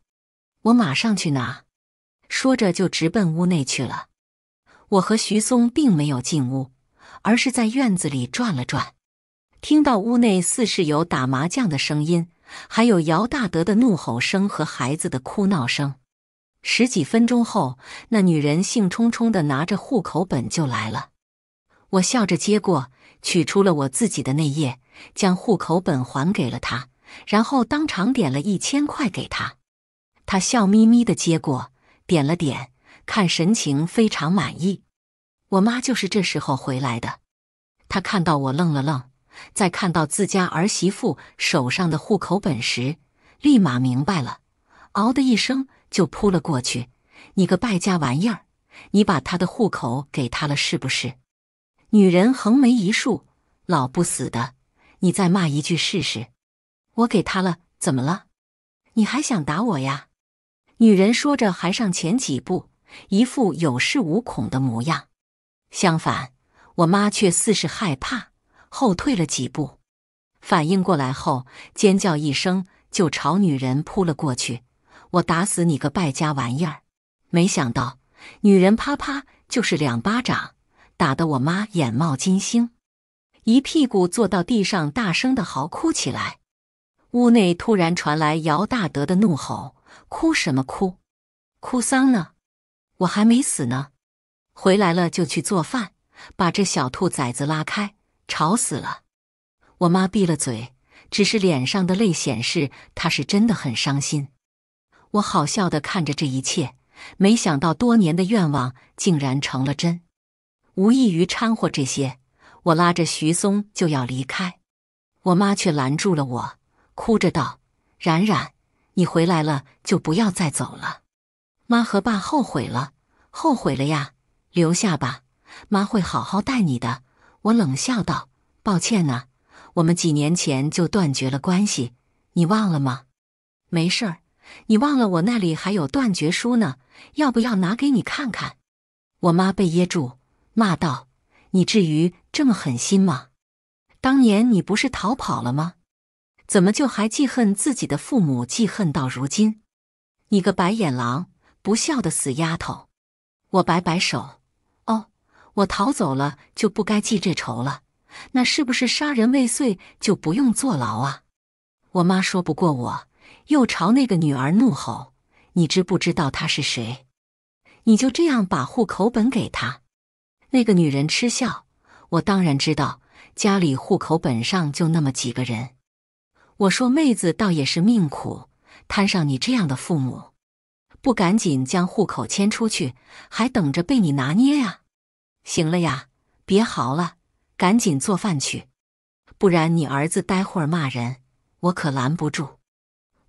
我马上去拿。说着就直奔屋内去了。我和徐松并没有进屋，而是在院子里转了转，听到屋内似是有打麻将的声音，还有姚大德的怒吼声和孩子的哭闹声。十几分钟后，那女人兴冲冲的拿着户口本就来了，我笑着接过，取出了我自己的那页，将户口本还给了他，然后当场点了一千块给他，他笑眯眯的接过，点了点。看神情非常满意，我妈就是这时候回来的。她看到我愣了愣，在看到自家儿媳妇手上的户口本时，立马明白了，嗷的一声就扑了过去：“你个败家玩意儿，你把他的户口给他了是不是？”女人横眉一竖：“老不死的，你再骂一句试试！”“我给他了，怎么了？你还想打我呀？”女人说着，还上前几步。一副有恃无恐的模样，相反，我妈却似是害怕，后退了几步。反应过来后，尖叫一声，就朝女人扑了过去：“我打死你个败家玩意儿！”没想到，女人啪啪就是两巴掌，打得我妈眼冒金星，一屁股坐到地上，大声的嚎哭起来。屋内突然传来姚大德的怒吼：“哭什么哭？哭丧呢？”我还没死呢，回来了就去做饭，把这小兔崽子拉开，吵死了！我妈闭了嘴，只是脸上的泪显示她是真的很伤心。我好笑的看着这一切，没想到多年的愿望竟然成了真，无异于掺和这些。我拉着徐松就要离开，我妈却拦住了我，哭着道：“冉冉，你回来了就不要再走了，妈和爸后悔了。”后悔了呀，留下吧，妈会好好待你的。我冷笑道：“抱歉呢，我们几年前就断绝了关系，你忘了吗？”“没事儿，你忘了我那里还有断绝书呢，要不要拿给你看看？”我妈被噎住，骂道：“你至于这么狠心吗？当年你不是逃跑了吗？怎么就还记恨自己的父母？记恨到如今？你个白眼狼，不孝的死丫头！”我摆摆手，哦，我逃走了就不该记这仇了。那是不是杀人未遂就不用坐牢啊？我妈说不过我，又朝那个女儿怒吼：“你知不知道她是谁？你就这样把户口本给她？”那个女人嗤笑：“我当然知道，家里户口本上就那么几个人。”我说：“妹子倒也是命苦，摊上你这样的父母。”不赶紧将户口迁出去，还等着被你拿捏呀？行了呀，别嚎了，赶紧做饭去，不然你儿子待会儿骂人，我可拦不住。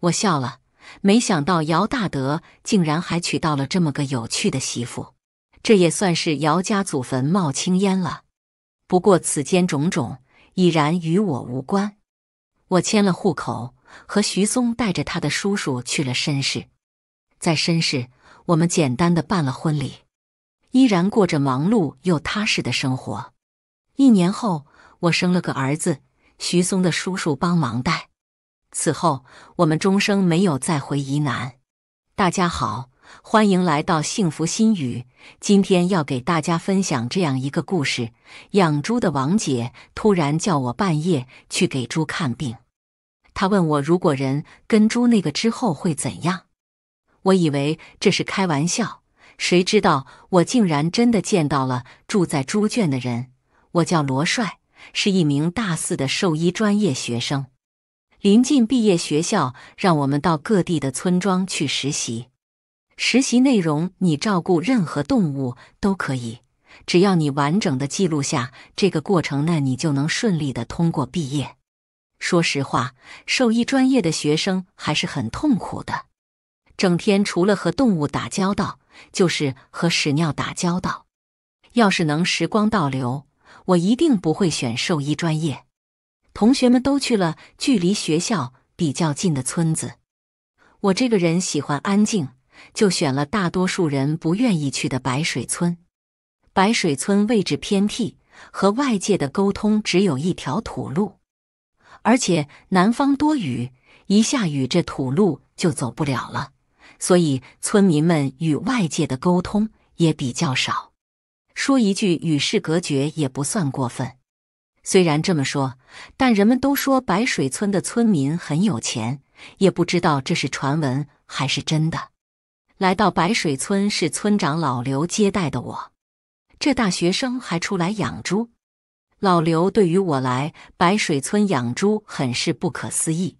我笑了，没想到姚大德竟然还娶到了这么个有趣的媳妇，这也算是姚家祖坟冒青烟了。不过此间种种已然与我无关，我迁了户口，和徐松带着他的叔叔去了绅士。在绅士，我们简单的办了婚礼，依然过着忙碌又踏实的生活。一年后，我生了个儿子，徐松的叔叔帮忙带。此后，我们终生没有再回沂南。大家好，欢迎来到幸福心语。今天要给大家分享这样一个故事：养猪的王姐突然叫我半夜去给猪看病。她问我，如果人跟猪那个之后会怎样？我以为这是开玩笑，谁知道我竟然真的见到了住在猪圈的人。我叫罗帅，是一名大四的兽医专业学生。临近毕业，学校让我们到各地的村庄去实习。实习内容，你照顾任何动物都可以，只要你完整的记录下这个过程，那你就能顺利的通过毕业。说实话，兽医专业的学生还是很痛苦的。整天除了和动物打交道，就是和屎尿打交道。要是能时光倒流，我一定不会选兽医专业。同学们都去了距离学校比较近的村子，我这个人喜欢安静，就选了大多数人不愿意去的白水村。白水村位置偏僻，和外界的沟通只有一条土路，而且南方多雨，一下雨这土路就走不了了。所以村民们与外界的沟通也比较少，说一句与世隔绝也不算过分。虽然这么说，但人们都说白水村的村民很有钱，也不知道这是传闻还是真的。来到白水村是村长老刘接待的我，这大学生还出来养猪。老刘对于我来白水村养猪很是不可思议。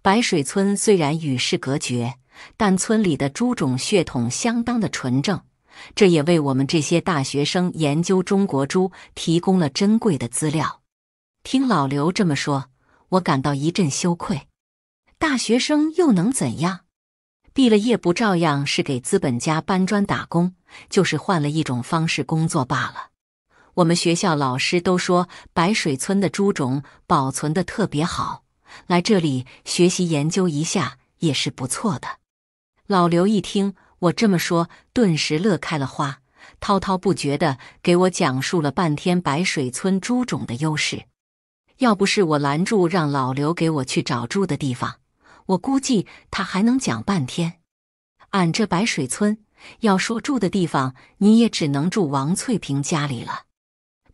白水村虽然与世隔绝。但村里的猪种血统相当的纯正，这也为我们这些大学生研究中国猪提供了珍贵的资料。听老刘这么说，我感到一阵羞愧。大学生又能怎样？毕了业不照样是给资本家搬砖打工，就是换了一种方式工作罢了。我们学校老师都说白水村的猪种保存的特别好，来这里学习研究一下也是不错的。老刘一听我这么说，顿时乐开了花，滔滔不绝的给我讲述了半天白水村猪种的优势。要不是我拦住，让老刘给我去找住的地方，我估计他还能讲半天。俺这白水村要说住的地方，你也只能住王翠萍家里了。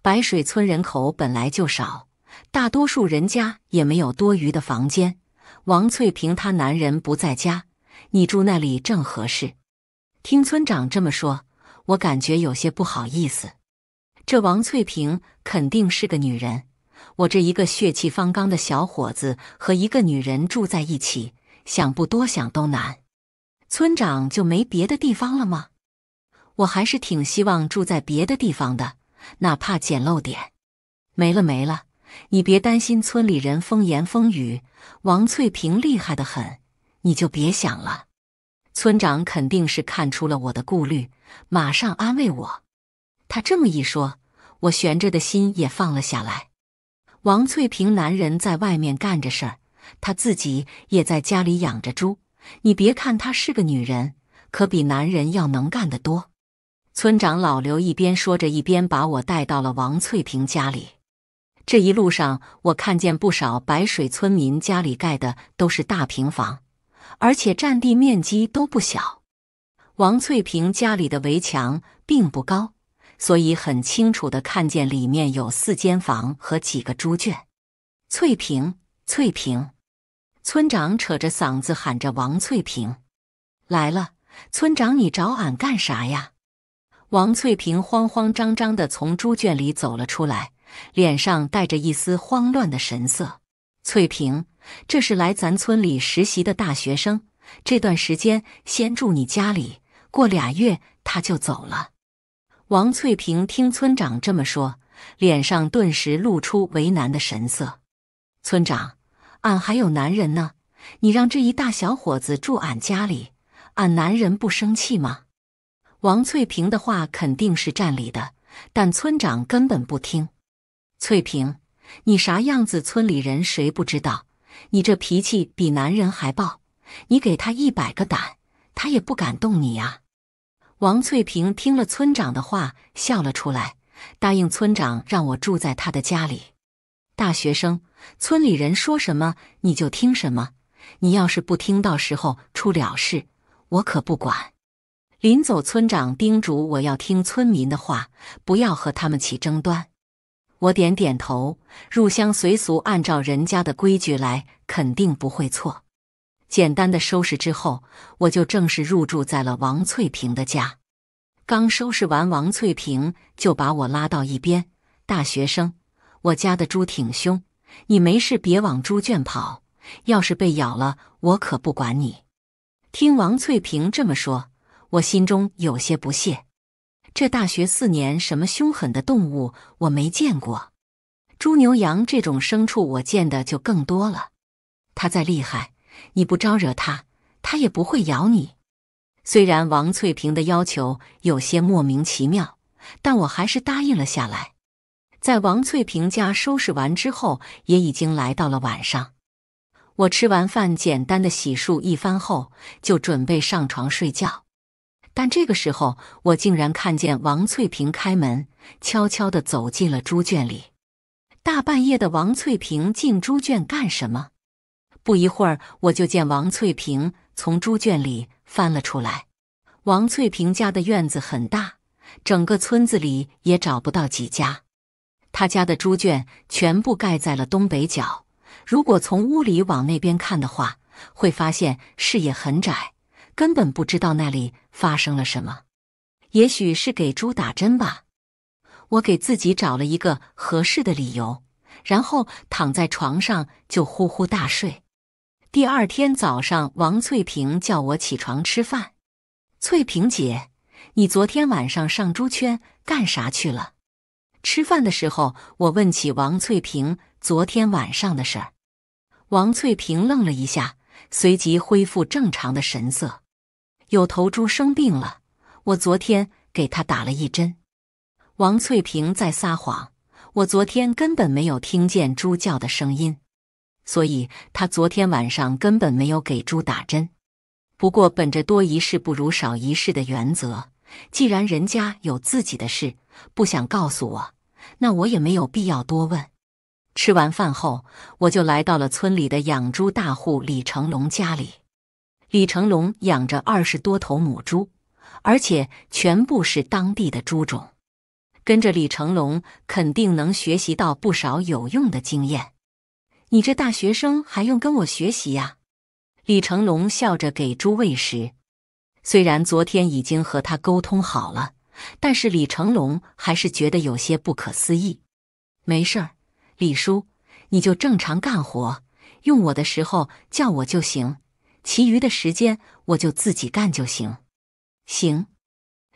白水村人口本来就少，大多数人家也没有多余的房间。王翠萍她男人不在家。你住那里正合适。听村长这么说，我感觉有些不好意思。这王翠萍肯定是个女人，我这一个血气方刚的小伙子和一个女人住在一起，想不多想都难。村长就没别的地方了吗？我还是挺希望住在别的地方的，哪怕简陋点。没了没了，你别担心村里人风言风语，王翠萍厉害的很。你就别想了，村长肯定是看出了我的顾虑，马上安慰我。他这么一说，我悬着的心也放了下来。王翠平男人在外面干着事儿，她自己也在家里养着猪。你别看她是个女人，可比男人要能干得多。村长老刘一边说着，一边把我带到了王翠平家里。这一路上，我看见不少白水村民家里盖的都是大平房。而且占地面积都不小。王翠萍家里的围墙并不高，所以很清楚的看见里面有四间房和几个猪圈。翠萍，翠萍！村长扯着嗓子喊着：“王翠萍，来了！村长，你找俺干啥呀？”王翠萍慌慌张张的从猪圈里走了出来，脸上带着一丝慌乱的神色。翠萍，这是来咱村里实习的大学生，这段时间先住你家里，过俩月他就走了。王翠萍听村长这么说，脸上顿时露出为难的神色。村长，俺还有男人呢，你让这一大小伙子住俺家里，俺男人不生气吗？王翠萍的话肯定是占理的，但村长根本不听。翠萍，你啥样子，村里人谁不知道？你这脾气比男人还暴，你给他一百个胆，他也不敢动你啊！王翠萍听了村长的话，笑了出来，答应村长让我住在他的家里。大学生，村里人说什么你就听什么，你要是不听，到时候出了事，我可不管。临走，村长叮嘱我要听村民的话，不要和他们起争端。我点点头，入乡随俗，按照人家的规矩来，肯定不会错。简单的收拾之后，我就正式入住在了王翠萍的家。刚收拾完，王翠萍就把我拉到一边：“大学生，我家的猪挺凶，你没事别往猪圈跑，要是被咬了，我可不管你。”听王翠萍这么说，我心中有些不屑。这大学四年，什么凶狠的动物我没见过，猪牛羊这种牲畜我见的就更多了。它再厉害，你不招惹它，它也不会咬你。虽然王翠平的要求有些莫名其妙，但我还是答应了下来。在王翠平家收拾完之后，也已经来到了晚上。我吃完饭，简单的洗漱一番后，就准备上床睡觉。但这个时候，我竟然看见王翠萍开门，悄悄地走进了猪圈里。大半夜的，王翠萍进猪圈干什么？不一会儿，我就见王翠萍从猪圈里翻了出来。王翠萍家的院子很大，整个村子里也找不到几家。他家的猪圈全部盖在了东北角，如果从屋里往那边看的话，会发现视野很窄，根本不知道那里。发生了什么？也许是给猪打针吧。我给自己找了一个合适的理由，然后躺在床上就呼呼大睡。第二天早上，王翠萍叫我起床吃饭。翠萍姐，你昨天晚上上猪圈干啥去了？吃饭的时候，我问起王翠萍昨天晚上的事儿。王翠萍愣了一下，随即恢复正常的神色。有头猪生病了，我昨天给他打了一针。王翠萍在撒谎，我昨天根本没有听见猪叫的声音，所以他昨天晚上根本没有给猪打针。不过，本着多一事不如少一事的原则，既然人家有自己的事不想告诉我，那我也没有必要多问。吃完饭后，我就来到了村里的养猪大户李成龙家里。李成龙养着二十多头母猪，而且全部是当地的猪种。跟着李成龙，肯定能学习到不少有用的经验。你这大学生还用跟我学习呀？李成龙笑着给猪喂食。虽然昨天已经和他沟通好了，但是李成龙还是觉得有些不可思议。没事儿，李叔，你就正常干活，用我的时候叫我就行。其余的时间我就自己干就行。行，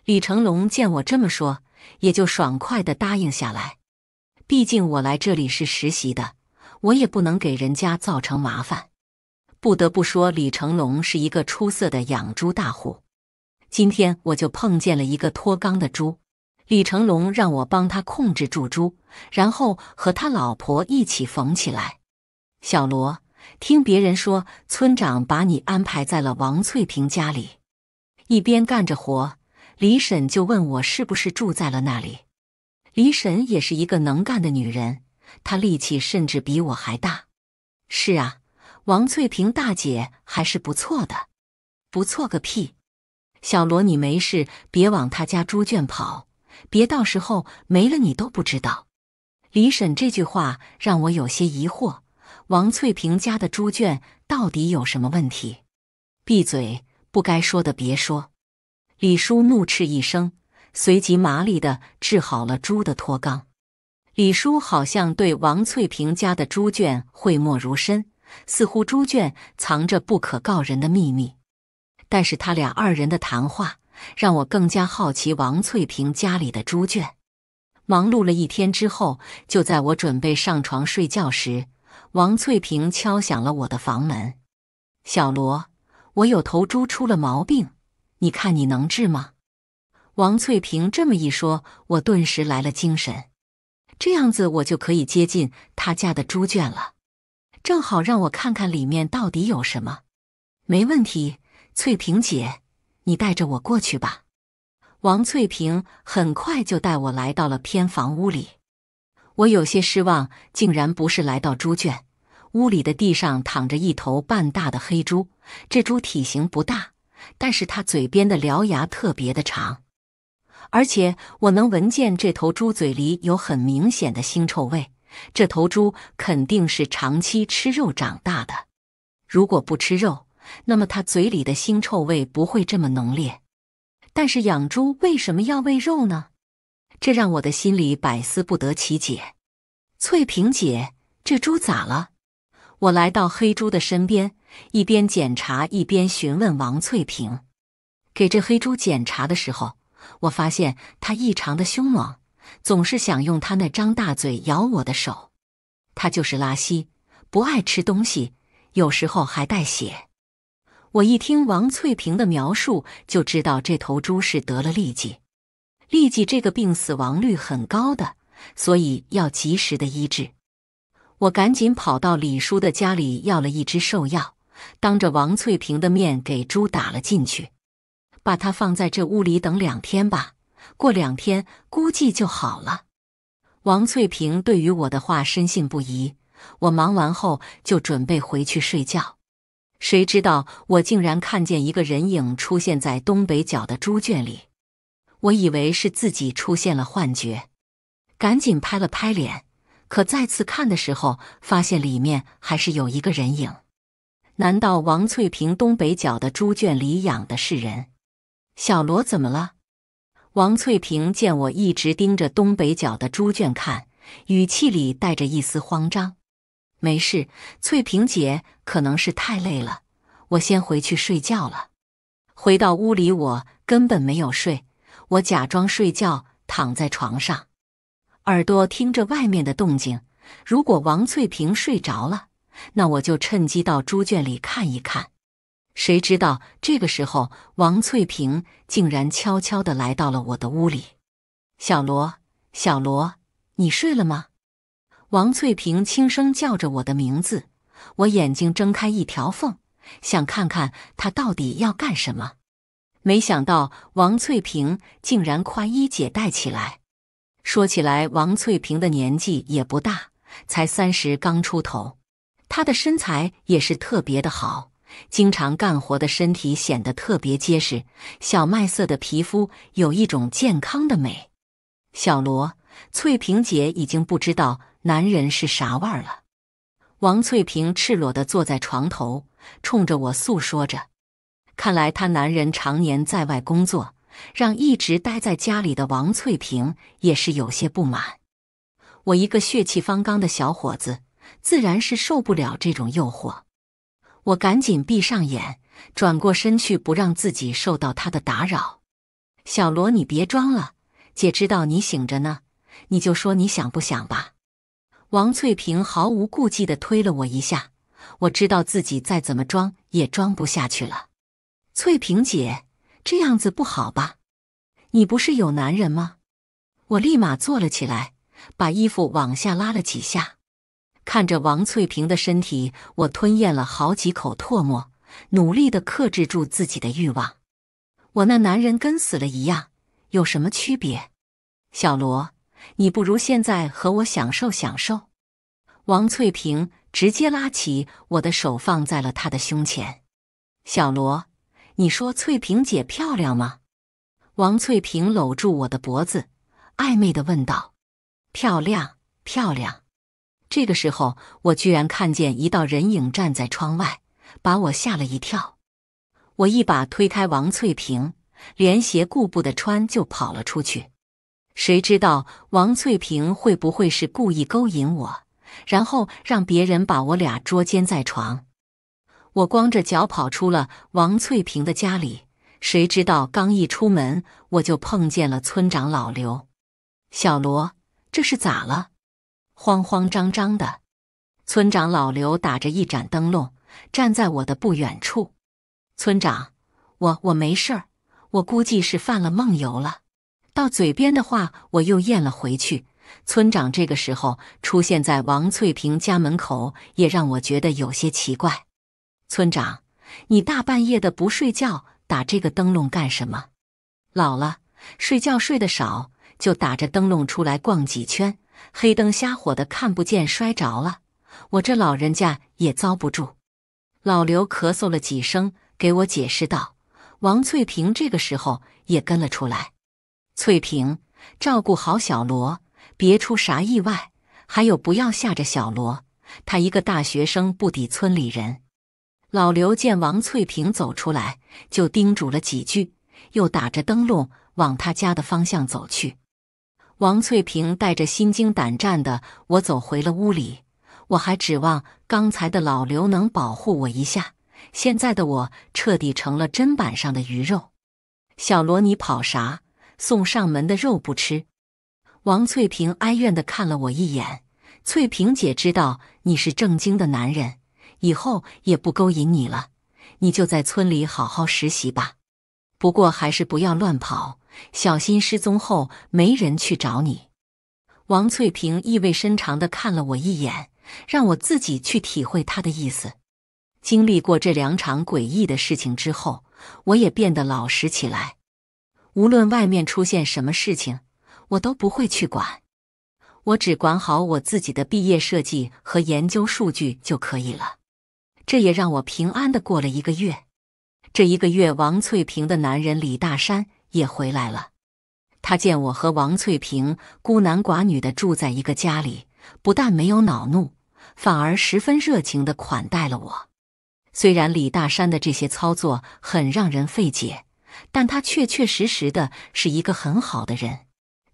李成龙见我这么说，也就爽快的答应下来。毕竟我来这里是实习的，我也不能给人家造成麻烦。不得不说，李成龙是一个出色的养猪大户。今天我就碰见了一个脱肛的猪，李成龙让我帮他控制住猪，然后和他老婆一起缝起来。小罗。听别人说，村长把你安排在了王翠萍家里，一边干着活，李婶就问我是不是住在了那里。李婶也是一个能干的女人，她力气甚至比我还大。是啊，王翠萍大姐还是不错的，不错个屁！小罗，你没事别往她家猪圈跑，别到时候没了你都不知道。李婶这句话让我有些疑惑。王翠萍家的猪圈到底有什么问题？闭嘴，不该说的别说！李叔怒斥一声，随即麻利的治好了猪的脱肛。李叔好像对王翠萍家的猪圈讳莫如深，似乎猪圈藏着不可告人的秘密。但是他俩二人的谈话让我更加好奇王翠萍家里的猪圈。忙碌了一天之后，就在我准备上床睡觉时。王翠萍敲响了我的房门：“小罗，我有头猪出了毛病，你看你能治吗？”王翠萍这么一说，我顿时来了精神，这样子我就可以接近他家的猪圈了，正好让我看看里面到底有什么。没问题，翠萍姐，你带着我过去吧。王翠萍很快就带我来到了偏房屋里。我有些失望，竟然不是来到猪圈。屋里的地上躺着一头半大的黑猪，这猪体型不大，但是它嘴边的獠牙特别的长，而且我能闻见这头猪嘴里有很明显的腥臭味。这头猪肯定是长期吃肉长大的，如果不吃肉，那么它嘴里的腥臭味不会这么浓烈。但是养猪为什么要喂肉呢？这让我的心里百思不得其解。翠萍姐，这猪咋了？我来到黑猪的身边，一边检查一边询问王翠萍。给这黑猪检查的时候，我发现它异常的凶猛，总是想用它那张大嘴咬我的手。它就是拉稀，不爱吃东西，有时候还带血。我一听王翠萍的描述，就知道这头猪是得了痢疾。痢疾这个病死亡率很高的，所以要及时的医治。我赶紧跑到李叔的家里要了一支兽药，当着王翠萍的面给猪打了进去，把它放在这屋里等两天吧，过两天估计就好了。王翠萍对于我的话深信不疑。我忙完后就准备回去睡觉，谁知道我竟然看见一个人影出现在东北角的猪圈里。我以为是自己出现了幻觉，赶紧拍了拍脸，可再次看的时候，发现里面还是有一个人影。难道王翠萍东北角的猪圈里养的是人？小罗怎么了？王翠萍见我一直盯着东北角的猪圈看，语气里带着一丝慌张。没事，翠萍姐可能是太累了，我先回去睡觉了。回到屋里，我根本没有睡。我假装睡觉，躺在床上，耳朵听着外面的动静。如果王翠萍睡着了，那我就趁机到猪圈里看一看。谁知道这个时候，王翠萍竟然悄悄的来到了我的屋里。“小罗，小罗，你睡了吗？”王翠萍轻声叫着我的名字。我眼睛睁开一条缝，想看看她到底要干什么。没想到王翠萍竟然宽衣解带起来。说起来，王翠萍的年纪也不大，才三十刚出头。她的身材也是特别的好，经常干活的身体显得特别结实。小麦色的皮肤有一种健康的美。小罗，翠萍姐已经不知道男人是啥味儿了。王翠萍赤裸的坐在床头，冲着我诉说着。看来她男人常年在外工作，让一直待在家里的王翠萍也是有些不满。我一个血气方刚的小伙子，自然是受不了这种诱惑。我赶紧闭上眼，转过身去，不让自己受到他的打扰。小罗，你别装了，姐知道你醒着呢，你就说你想不想吧。王翠萍毫无顾忌地推了我一下，我知道自己再怎么装也装不下去了。翠萍姐，这样子不好吧？你不是有男人吗？我立马坐了起来，把衣服往下拉了几下，看着王翠萍的身体，我吞咽了好几口唾沫，努力的克制住自己的欲望。我那男人跟死了一样，有什么区别？小罗，你不如现在和我享受享受。王翠萍直接拉起我的手，放在了他的胸前。小罗。你说翠萍姐漂亮吗？王翠萍搂住我的脖子，暧昧的问道：“漂亮，漂亮。”这个时候，我居然看见一道人影站在窗外，把我吓了一跳。我一把推开王翠萍，连鞋顾不得穿就跑了出去。谁知道王翠萍会不会是故意勾引我，然后让别人把我俩捉奸在床？我光着脚跑出了王翠萍的家里，谁知道刚一出门，我就碰见了村长老刘。小罗，这是咋了？慌慌张张的。村长老刘打着一盏灯笼，站在我的不远处。村长，我我没事儿，我估计是犯了梦游了。到嘴边的话，我又咽了回去。村长这个时候出现在王翠萍家门口，也让我觉得有些奇怪。村长，你大半夜的不睡觉打这个灯笼干什么？老了，睡觉睡得少，就打着灯笼出来逛几圈，黑灯瞎火的看不见，摔着了，我这老人家也遭不住。老刘咳嗽了几声，给我解释道：“王翠萍这个时候也跟了出来，翠萍，照顾好小罗，别出啥意外，还有不要吓着小罗，他一个大学生不抵村里人。”老刘见王翠萍走出来，就叮嘱了几句，又打着灯笼往他家的方向走去。王翠萍带着心惊胆战的我走回了屋里。我还指望刚才的老刘能保护我一下，现在的我彻底成了砧板上的鱼肉。小罗，你跑啥？送上门的肉不吃？王翠萍哀怨的看了我一眼。翠萍姐知道你是正经的男人。以后也不勾引你了，你就在村里好好实习吧。不过还是不要乱跑，小心失踪后没人去找你。王翠萍意味深长地看了我一眼，让我自己去体会她的意思。经历过这两场诡异的事情之后，我也变得老实起来。无论外面出现什么事情，我都不会去管，我只管好我自己的毕业设计和研究数据就可以了。这也让我平安的过了一个月。这一个月，王翠平的男人李大山也回来了。他见我和王翠平孤男寡女的住在一个家里，不但没有恼怒，反而十分热情的款待了我。虽然李大山的这些操作很让人费解，但他确确实实的是一个很好的人。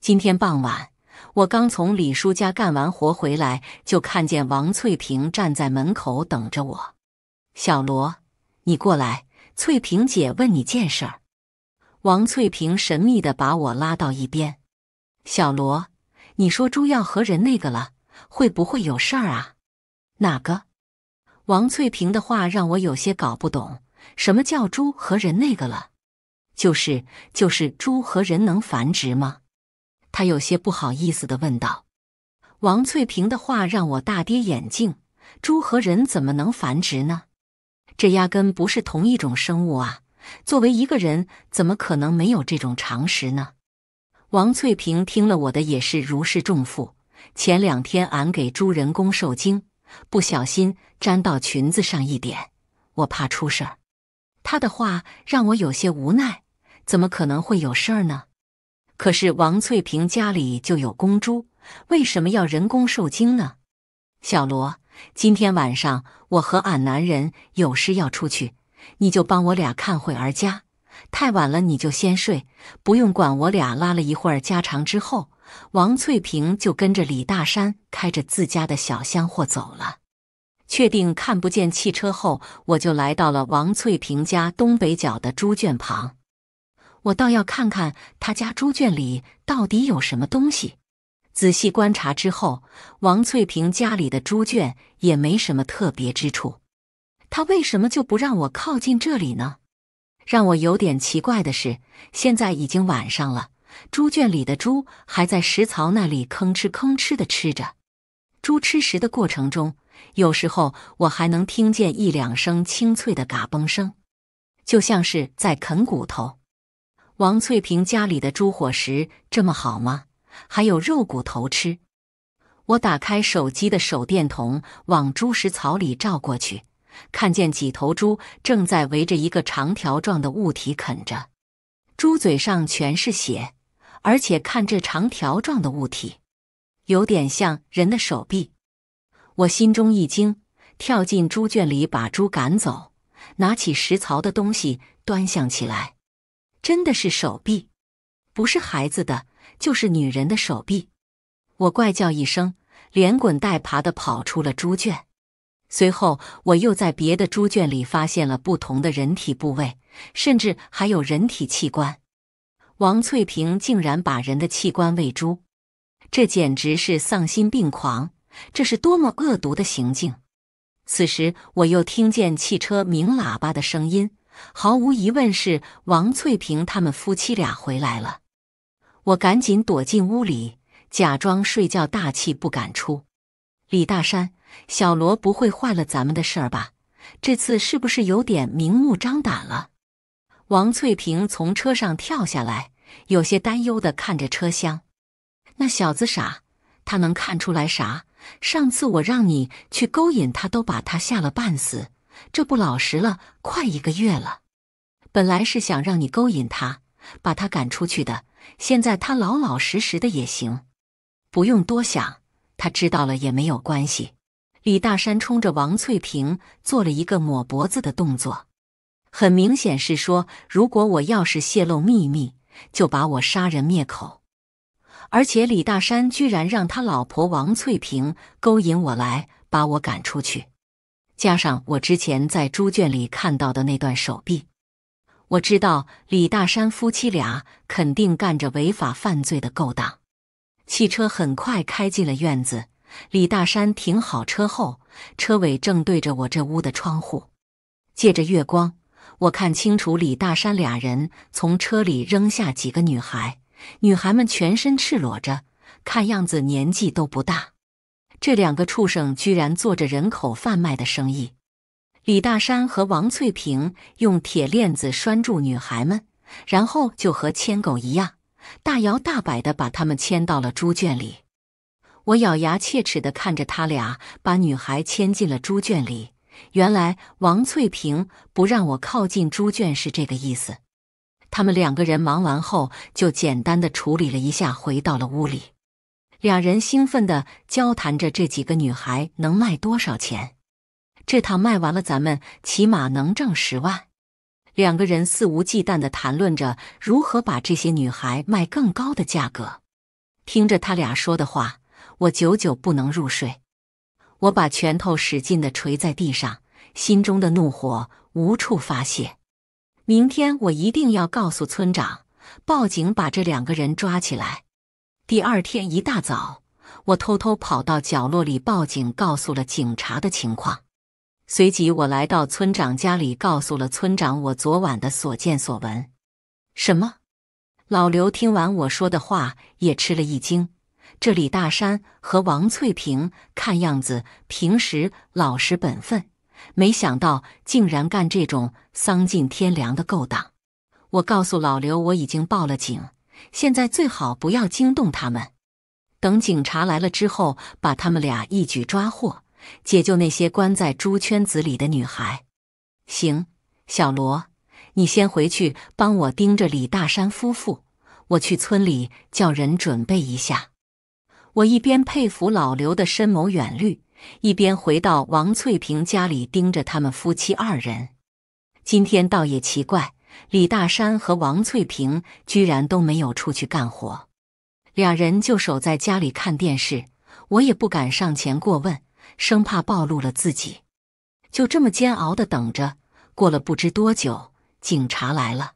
今天傍晚，我刚从李叔家干完活回来，就看见王翠平站在门口等着我。小罗，你过来，翠萍姐问你件事儿。王翠萍神秘的把我拉到一边：“小罗，你说猪要和人那个了，会不会有事儿啊？”哪个？王翠萍的话让我有些搞不懂，什么叫猪和人那个了？就是就是猪和人能繁殖吗？她有些不好意思的问道。王翠萍的话让我大跌眼镜：猪和人怎么能繁殖呢？这压根不是同一种生物啊！作为一个人，怎么可能没有这种常识呢？王翠萍听了我的，也是如释重负。前两天俺给猪人工受精，不小心沾到裙子上一点，我怕出事儿。他的话让我有些无奈。怎么可能会有事儿呢？可是王翠萍家里就有公猪，为什么要人工受精呢？小罗。今天晚上我和俺男人有事要出去，你就帮我俩看会儿家。太晚了，你就先睡，不用管我俩。拉了一会儿家常之后，王翠萍就跟着李大山开着自家的小厢货走了。确定看不见汽车后，我就来到了王翠萍家东北角的猪圈旁。我倒要看看他家猪圈里到底有什么东西。仔细观察之后，王翠萍家里的猪圈也没什么特别之处。她为什么就不让我靠近这里呢？让我有点奇怪的是，现在已经晚上了，猪圈里的猪还在食槽那里吭哧吭哧的吃着。猪吃食的过程中，有时候我还能听见一两声清脆的嘎嘣声，就像是在啃骨头。王翠萍家里的猪伙食这么好吗？还有肉骨头吃。我打开手机的手电筒，往猪食槽里照过去，看见几头猪正在围着一个长条状的物体啃着。猪嘴上全是血，而且看这长条状的物体，有点像人的手臂。我心中一惊，跳进猪圈里把猪赶走，拿起食槽的东西端详起来。真的是手臂，不是孩子的。就是女人的手臂，我怪叫一声，连滚带爬的跑出了猪圈。随后，我又在别的猪圈里发现了不同的人体部位，甚至还有人体器官。王翠萍竟然把人的器官喂猪，这简直是丧心病狂！这是多么恶毒的行径！此时，我又听见汽车鸣喇叭的声音，毫无疑问是王翠萍他们夫妻俩回来了。我赶紧躲进屋里，假装睡觉，大气不敢出。李大山，小罗不会坏了咱们的事儿吧？这次是不是有点明目张胆了？王翠萍从车上跳下来，有些担忧的看着车厢。那小子傻，他能看出来啥？上次我让你去勾引他，都把他吓了半死。这不老实了，快一个月了。本来是想让你勾引他，把他赶出去的。现在他老老实实的也行，不用多想，他知道了也没有关系。李大山冲着王翠萍做了一个抹脖子的动作，很明显是说，如果我要是泄露秘密，就把我杀人灭口。而且李大山居然让他老婆王翠萍勾引我来把我赶出去，加上我之前在猪圈里看到的那段手臂。我知道李大山夫妻俩肯定干着违法犯罪的勾当。汽车很快开进了院子，李大山停好车后，车尾正对着我这屋的窗户。借着月光，我看清楚李大山俩人从车里扔下几个女孩，女孩们全身赤裸着，看样子年纪都不大。这两个畜生居然做着人口贩卖的生意。李大山和王翠萍用铁链子拴住女孩们，然后就和牵狗一样，大摇大摆地把他们牵到了猪圈里。我咬牙切齿地看着他俩把女孩牵进了猪圈里。原来王翠萍不让我靠近猪圈是这个意思。他们两个人忙完后，就简单地处理了一下，回到了屋里。俩人兴奋地交谈着这几个女孩能卖多少钱。这趟卖完了，咱们起码能挣十万。两个人肆无忌惮的谈论着如何把这些女孩卖更高的价格。听着他俩说的话，我久久不能入睡。我把拳头使劲的捶在地上，心中的怒火无处发泄。明天我一定要告诉村长，报警把这两个人抓起来。第二天一大早，我偷偷跑到角落里报警，告诉了警察的情况。随即，我来到村长家里，告诉了村长我昨晚的所见所闻。什么？老刘听完我说的话，也吃了一惊。这李大山和王翠萍，看样子平时老实本分，没想到竟然干这种丧尽天良的勾当。我告诉老刘，我已经报了警，现在最好不要惊动他们，等警察来了之后，把他们俩一举抓获。解救那些关在猪圈子里的女孩。行，小罗，你先回去帮我盯着李大山夫妇，我去村里叫人准备一下。我一边佩服老刘的深谋远虑，一边回到王翠萍家里盯着他们夫妻二人。今天倒也奇怪，李大山和王翠萍居然都没有出去干活，俩人就守在家里看电视。我也不敢上前过问。生怕暴露了自己，就这么煎熬的等着。过了不知多久，警察来了，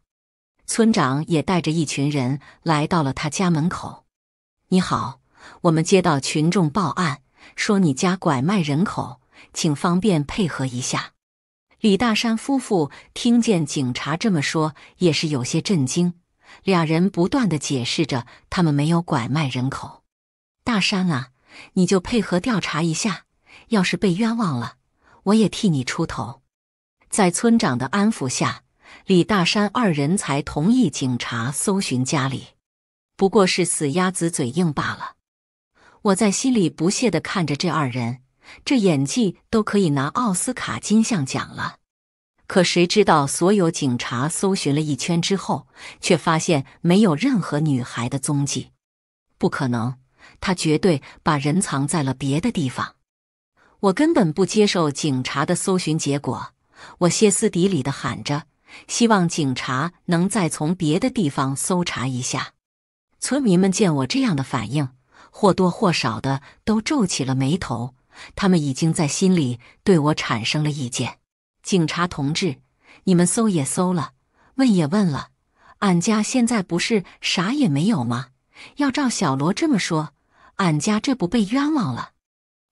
村长也带着一群人来到了他家门口。你好，我们接到群众报案，说你家拐卖人口，请方便配合一下。李大山夫妇听见警察这么说，也是有些震惊，俩人不断的解释着，他们没有拐卖人口。大山啊，你就配合调查一下。要是被冤枉了，我也替你出头。在村长的安抚下，李大山二人才同意警察搜寻家里。不过是死鸭子嘴硬罢了。我在心里不屑地看着这二人，这演技都可以拿奥斯卡金像奖了。可谁知道，所有警察搜寻了一圈之后，却发现没有任何女孩的踪迹。不可能，他绝对把人藏在了别的地方。我根本不接受警察的搜寻结果，我歇斯底里的喊着，希望警察能再从别的地方搜查一下。村民们见我这样的反应，或多或少的都皱起了眉头，他们已经在心里对我产生了意见。警察同志，你们搜也搜了，问也问了，俺家现在不是啥也没有吗？要照小罗这么说，俺家这不被冤枉了？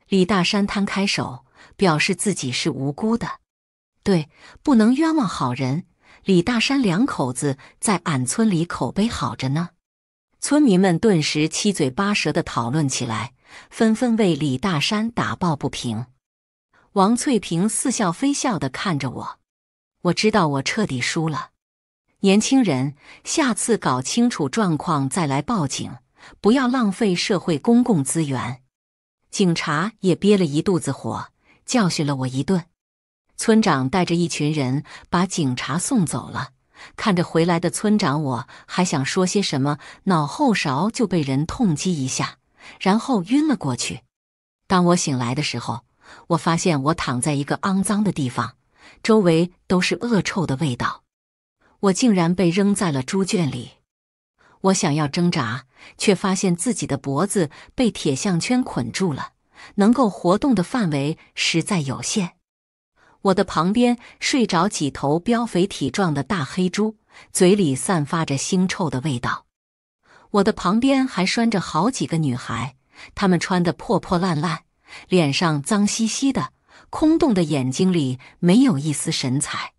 李大山摊开手，表示自己是无辜的。对，不能冤枉好人。李大山两口子在俺村里口碑好着呢。村民们顿时七嘴八舌的讨论起来，纷纷为李大山打抱不平。王翠萍似笑非笑的看着我，我知道我彻底输了。年轻人，下次搞清楚状况再来报警，不要浪费社会公共资源。警察也憋了一肚子火，教训了我一顿。村长带着一群人把警察送走了。看着回来的村长，我还想说些什么，脑后勺就被人痛击一下，然后晕了过去。当我醒来的时候，我发现我躺在一个肮脏的地方，周围都是恶臭的味道。我竟然被扔在了猪圈里。我想要挣扎。却发现自己的脖子被铁项圈捆住了，能够活动的范围实在有限。我的旁边睡着几头膘肥体壮的大黑猪，嘴里散发着腥臭的味道。我的旁边还拴着好几个女孩，她们穿得破破烂烂，脸上脏兮兮的，空洞的眼睛里没有一丝神采。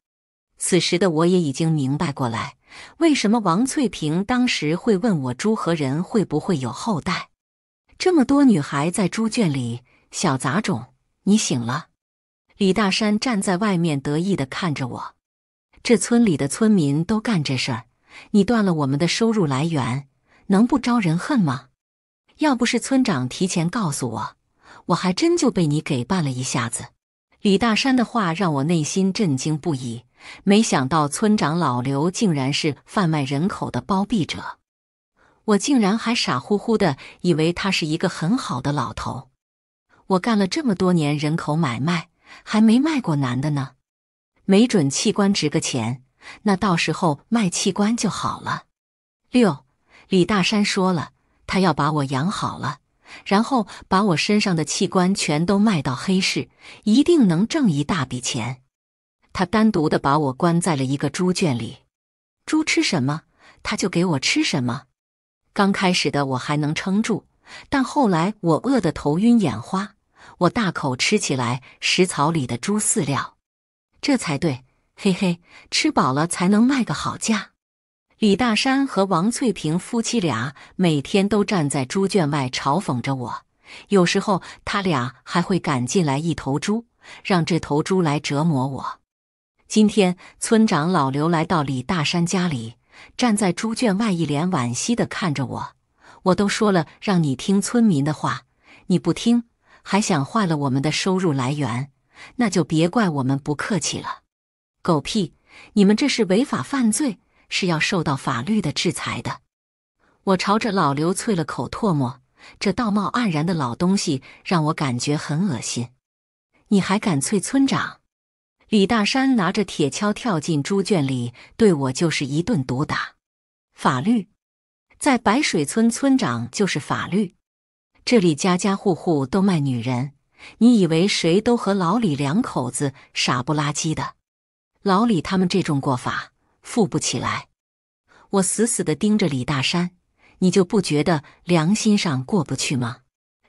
此时的我也已经明白过来。为什么王翠萍当时会问我猪和人会不会有后代？这么多女孩在猪圈里，小杂种，你醒了！李大山站在外面得意地看着我。这村里的村民都干这事儿，你断了我们的收入来源，能不招人恨吗？要不是村长提前告诉我，我还真就被你给办了一下子。李大山的话让我内心震惊不已。没想到村长老刘竟然是贩卖人口的包庇者，我竟然还傻乎乎的以为他是一个很好的老头。我干了这么多年人口买卖，还没卖过男的呢。没准器官值个钱，那到时候卖器官就好了。六，李大山说了，他要把我养好了，然后把我身上的器官全都卖到黑市，一定能挣一大笔钱。他单独的把我关在了一个猪圈里，猪吃什么他就给我吃什么。刚开始的我还能撑住，但后来我饿得头晕眼花，我大口吃起来食槽里的猪饲料，这才对，嘿嘿，吃饱了才能卖个好价。李大山和王翠萍夫妻俩每天都站在猪圈外嘲讽着我，有时候他俩还会赶进来一头猪，让这头猪来折磨我。今天，村长老刘来到李大山家里，站在猪圈外，一脸惋惜的看着我。我都说了，让你听村民的话，你不听，还想坏了我们的收入来源，那就别怪我们不客气了。狗屁！你们这是违法犯罪，是要受到法律的制裁的。我朝着老刘啐了口唾沫，这道貌岸然的老东西让我感觉很恶心。你还敢啐村长？李大山拿着铁锹跳进猪圈里，对我就是一顿毒打。法律，在白水村，村长就是法律。这里家家户户都卖女人，你以为谁都和老李两口子傻不拉几的？老李他们这种过法，富不起来。我死死的盯着李大山，你就不觉得良心上过不去吗？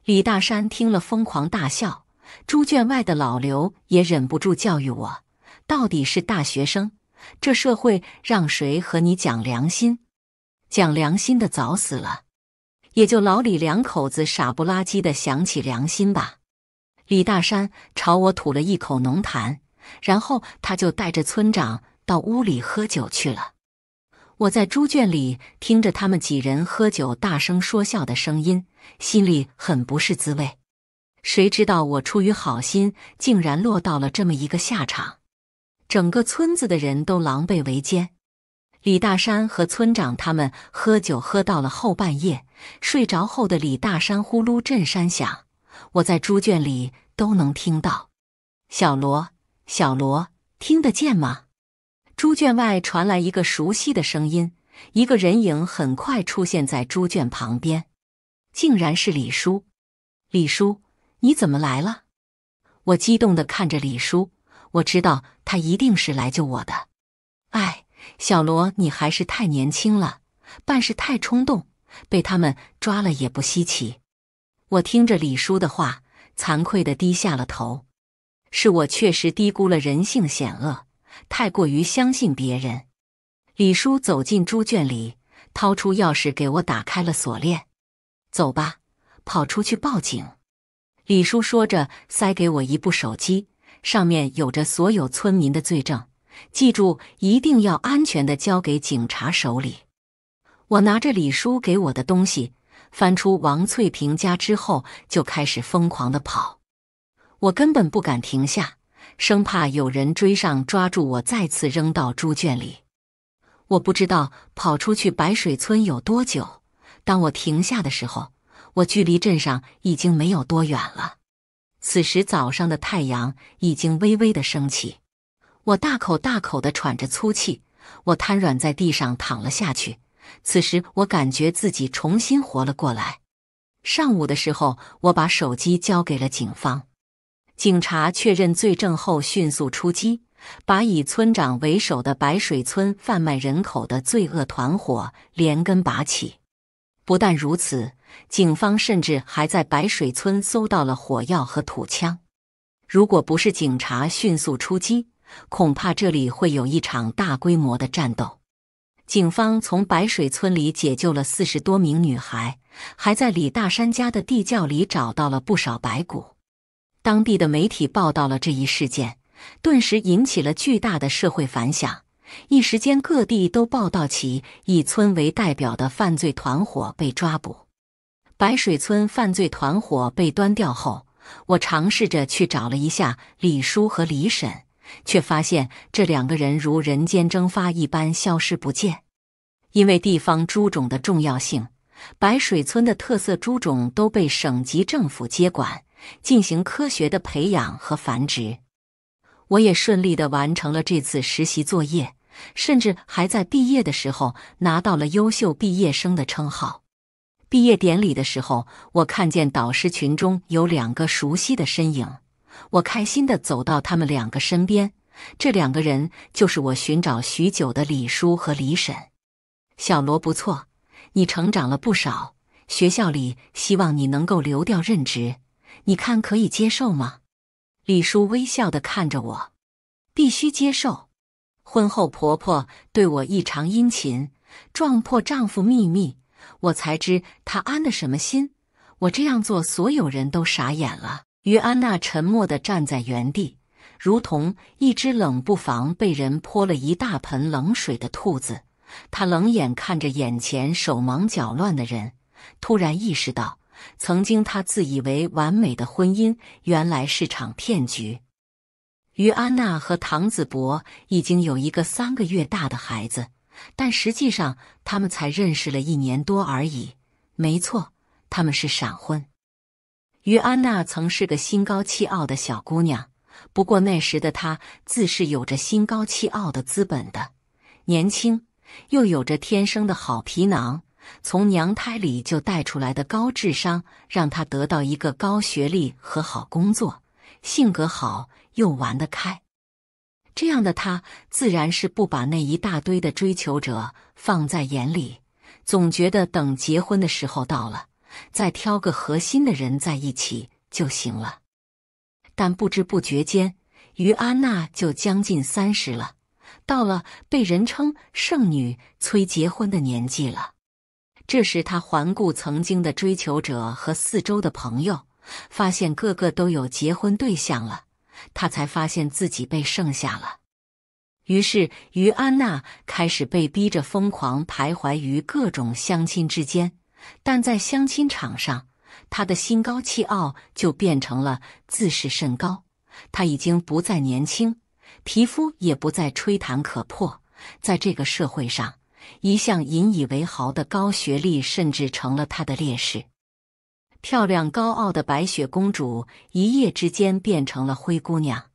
李大山听了，疯狂大笑。猪圈外的老刘也忍不住教育我：“到底是大学生，这社会让谁和你讲良心？讲良心的早死了，也就老李两口子傻不拉几的想起良心吧。”李大山朝我吐了一口浓痰，然后他就带着村长到屋里喝酒去了。我在猪圈里听着他们几人喝酒、大声说笑的声音，心里很不是滋味。谁知道我出于好心，竟然落到了这么一个下场，整个村子的人都狼狈为奸。李大山和村长他们喝酒喝到了后半夜，睡着后的李大山呼噜震山响，我在猪圈里都能听到。小罗，小罗听得见吗？猪圈外传来一个熟悉的声音，一个人影很快出现在猪圈旁边，竟然是李叔，李叔。你怎么来了？我激动地看着李叔，我知道他一定是来救我的。哎，小罗，你还是太年轻了，办事太冲动，被他们抓了也不稀奇。我听着李叔的话，惭愧的低下了头。是我确实低估了人性险恶，太过于相信别人。李叔走进猪圈里，掏出钥匙给我打开了锁链。走吧，跑出去报警。李叔说着，塞给我一部手机，上面有着所有村民的罪证。记住，一定要安全的交给警察手里。我拿着李叔给我的东西，翻出王翠萍家之后，就开始疯狂的跑。我根本不敢停下，生怕有人追上抓住我，再次扔到猪圈里。我不知道跑出去白水村有多久，当我停下的时候。我距离镇上已经没有多远了，此时早上的太阳已经微微的升起。我大口大口的喘着粗气，我瘫软在地上躺了下去。此时我感觉自己重新活了过来。上午的时候，我把手机交给了警方，警察确认罪证后迅速出击，把以村长为首的白水村贩卖人口的罪恶团伙连根拔起。不但如此。警方甚至还在白水村搜到了火药和土枪，如果不是警察迅速出击，恐怕这里会有一场大规模的战斗。警方从白水村里解救了四十多名女孩，还在李大山家的地窖里找到了不少白骨。当地的媒体报道了这一事件，顿时引起了巨大的社会反响。一时间，各地都报道起以村为代表的犯罪团伙被抓捕。白水村犯罪团伙被端掉后，我尝试着去找了一下李叔和李婶，却发现这两个人如人间蒸发一般消失不见。因为地方猪种的重要性，白水村的特色猪种都被省级政府接管，进行科学的培养和繁殖。我也顺利地完成了这次实习作业，甚至还在毕业的时候拿到了优秀毕业生的称号。毕业典礼的时候，我看见导师群中有两个熟悉的身影，我开心的走到他们两个身边。这两个人就是我寻找许久的李叔和李婶。小罗不错，你成长了不少。学校里希望你能够留掉任职，你看可以接受吗？李叔微笑的看着我，必须接受。婚后婆婆对我异常殷勤，撞破丈夫秘密。我才知他安的什么心？我这样做，所有人都傻眼了。于安娜沉默的站在原地，如同一只冷不防被人泼了一大盆冷水的兔子。她冷眼看着眼前手忙脚乱的人，突然意识到，曾经她自以为完美的婚姻，原来是场骗局。于安娜和唐子博已经有一个三个月大的孩子。但实际上，他们才认识了一年多而已。没错，他们是闪婚。于安娜曾是个心高气傲的小姑娘，不过那时的她自是有着心高气傲的资本的。年轻又有着天生的好皮囊，从娘胎里就带出来的高智商，让她得到一个高学历和好工作，性格好又玩得开。这样的他自然是不把那一大堆的追求者放在眼里，总觉得等结婚的时候到了，再挑个合心的人在一起就行了。但不知不觉间，于安娜就将近三十了，到了被人称剩女、催结婚的年纪了。这时，她环顾曾经的追求者和四周的朋友，发现个个都有结婚对象了。他才发现自己被剩下了，于是于安娜开始被逼着疯狂徘徊于各种相亲之间。但在相亲场上，她的心高气傲就变成了自视甚高。她已经不再年轻，皮肤也不再吹弹可破。在这个社会上，一向引以为豪的高学历甚至成了她的劣势。漂亮高傲的白雪公主一夜之间变成了灰姑娘，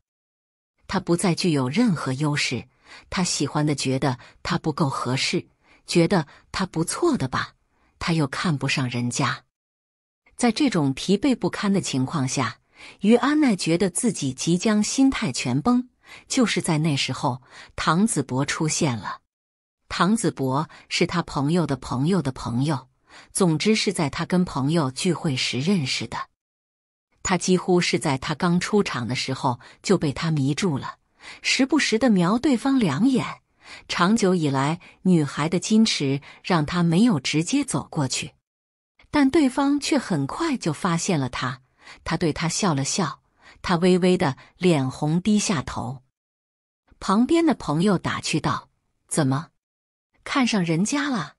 她不再具有任何优势。她喜欢的觉得她不够合适，觉得她不错的吧，她又看不上人家。在这种疲惫不堪的情况下，于安奈觉得自己即将心态全崩。就是在那时候，唐子博出现了。唐子博是他朋友的朋友的朋友。总之是在他跟朋友聚会时认识的。他几乎是在他刚出场的时候就被他迷住了，时不时的瞄对方两眼。长久以来，女孩的矜持让他没有直接走过去，但对方却很快就发现了他。他对他笑了笑，他微微的脸红，低下头。旁边的朋友打趣道：“怎么，看上人家了？”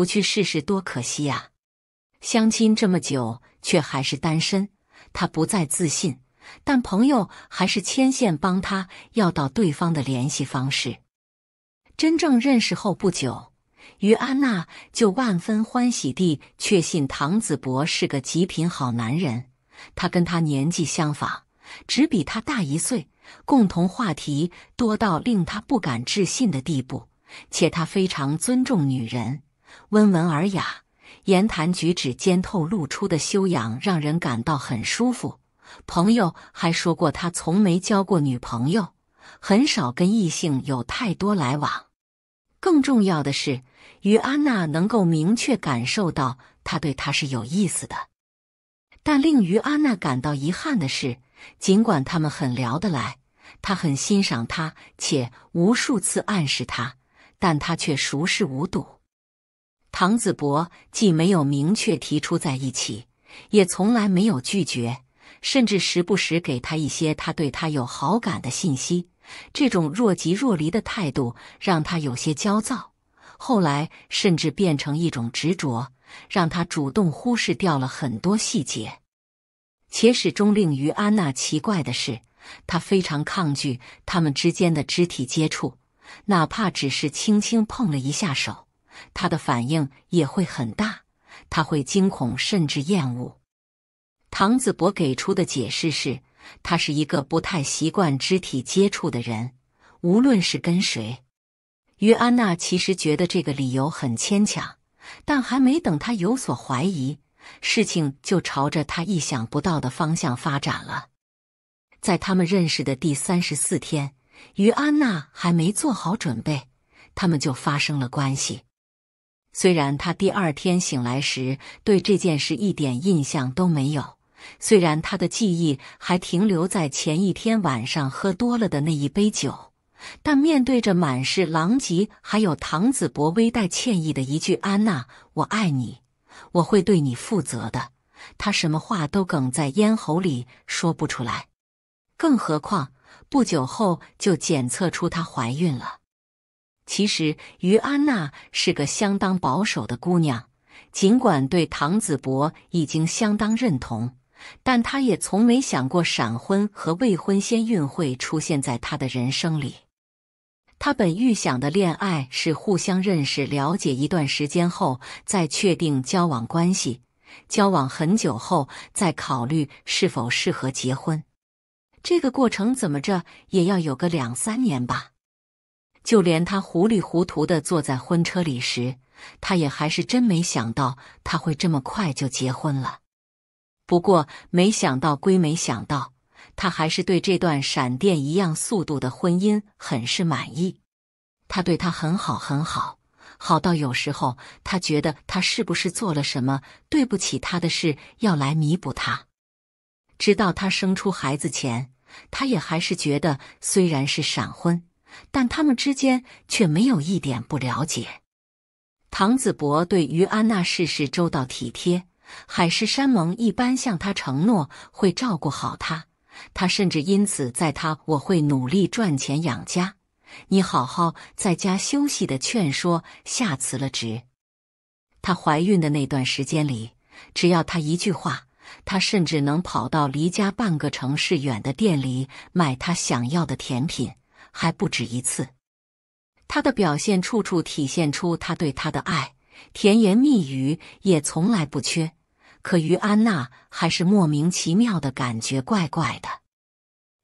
不去试试多可惜啊！相亲这么久，却还是单身，他不再自信，但朋友还是牵线帮他要到对方的联系方式。真正认识后不久，于安娜就万分欢喜地确信唐子博是个极品好男人。他跟她年纪相仿，只比他大一岁，共同话题多到令他不敢置信的地步，且他非常尊重女人。温文尔雅，言谈举止间透露出的修养让人感到很舒服。朋友还说过，他从没交过女朋友，很少跟异性有太多来往。更重要的是，于安娜能够明确感受到他对他是有意思的。但令于安娜感到遗憾的是，尽管他们很聊得来，他很欣赏她，且无数次暗示她，但他却熟视无睹。唐子博既没有明确提出在一起，也从来没有拒绝，甚至时不时给他一些他对他有好感的信息。这种若即若离的态度让他有些焦躁，后来甚至变成一种执着，让他主动忽视掉了很多细节。且始终令于安娜奇怪的是，他非常抗拒他们之间的肢体接触，哪怕只是轻轻碰了一下手。他的反应也会很大，他会惊恐甚至厌恶。唐子博给出的解释是，他是一个不太习惯肢体接触的人，无论是跟谁。于安娜其实觉得这个理由很牵强，但还没等他有所怀疑，事情就朝着他意想不到的方向发展了。在他们认识的第三十四天，于安娜还没做好准备，他们就发生了关系。虽然他第二天醒来时对这件事一点印象都没有，虽然他的记忆还停留在前一天晚上喝多了的那一杯酒，但面对着满是狼藉，还有唐子博微带歉意的一句“安娜，我爱你，我会对你负责的”，他什么话都哽在咽喉里说不出来。更何况不久后就检测出她怀孕了。其实，于安娜是个相当保守的姑娘，尽管对唐子博已经相当认同，但她也从没想过闪婚和未婚先孕会出现在她的人生里。她本预想的恋爱是互相认识、了解一段时间后再确定交往关系，交往很久后再考虑是否适合结婚。这个过程怎么着也要有个两三年吧。就连他糊里糊涂的坐在婚车里时，他也还是真没想到他会这么快就结婚了。不过没想到归没想到，他还是对这段闪电一样速度的婚姻很是满意。他对他很好，很好，好到有时候他觉得他是不是做了什么对不起他的事，要来弥补他。直到他生出孩子前，他也还是觉得虽然是闪婚。但他们之间却没有一点不了解。唐子博对于安娜事事周到体贴，海誓山盟一般向她承诺会照顾好她。他甚至因此在她“我会努力赚钱养家，你好好在家休息”的劝说下辞了职。她怀孕的那段时间里，只要她一句话，他甚至能跑到离家半个城市远的店里买她想要的甜品。还不止一次，他的表现处处体现出他对她的爱，甜言蜜语也从来不缺。可于安娜还是莫名其妙的感觉怪怪的，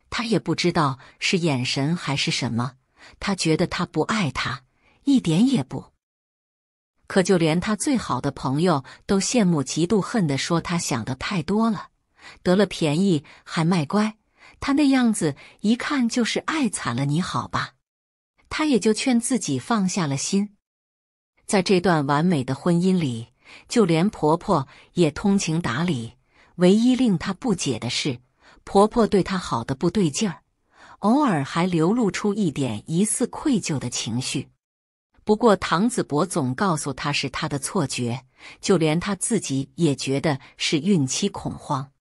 她也不知道是眼神还是什么，她觉得他不爱她，一点也不。可就连她最好的朋友都羡慕嫉妒恨的说：“她想的太多了，得了便宜还卖乖。”他那样子一看就是爱惨了，你好吧？他也就劝自己放下了心。在这段完美的婚姻里，就连婆婆也通情达理。唯一令她不解的是，婆婆对她好的不对劲儿，偶尔还流露出一点疑似愧疚的情绪。不过唐子博总告诉她是他的错觉，就连他自己也觉得是孕期恐慌。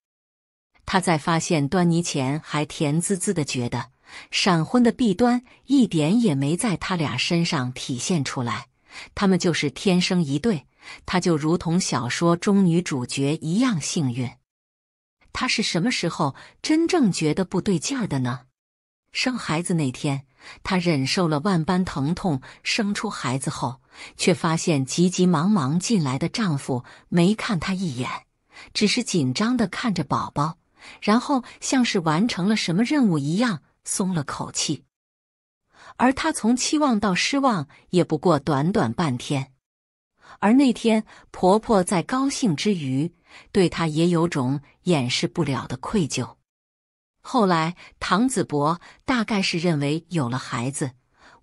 他在发现端倪前，还甜滋滋的，觉得闪婚的弊端一点也没在他俩身上体现出来，他们就是天生一对。他就如同小说中女主角一样幸运。他是什么时候真正觉得不对劲儿的呢？生孩子那天，他忍受了万般疼痛，生出孩子后，却发现急急忙忙进来的丈夫没看他一眼，只是紧张的看着宝宝。然后像是完成了什么任务一样松了口气，而她从期望到失望也不过短短半天。而那天婆婆在高兴之余，对她也有种掩饰不了的愧疚。后来唐子博大概是认为有了孩子，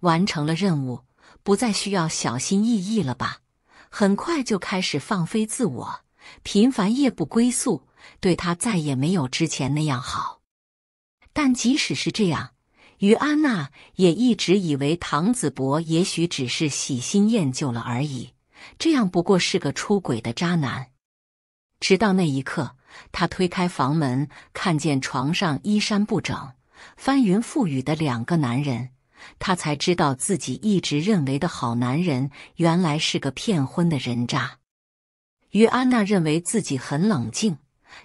完成了任务，不再需要小心翼翼了吧，很快就开始放飞自我，频繁夜不归宿。对他再也没有之前那样好，但即使是这样，于安娜也一直以为唐子博也许只是喜新厌旧了而已，这样不过是个出轨的渣男。直到那一刻，她推开房门，看见床上衣衫不整、翻云覆雨的两个男人，她才知道自己一直认为的好男人，原来是个骗婚的人渣。于安娜认为自己很冷静。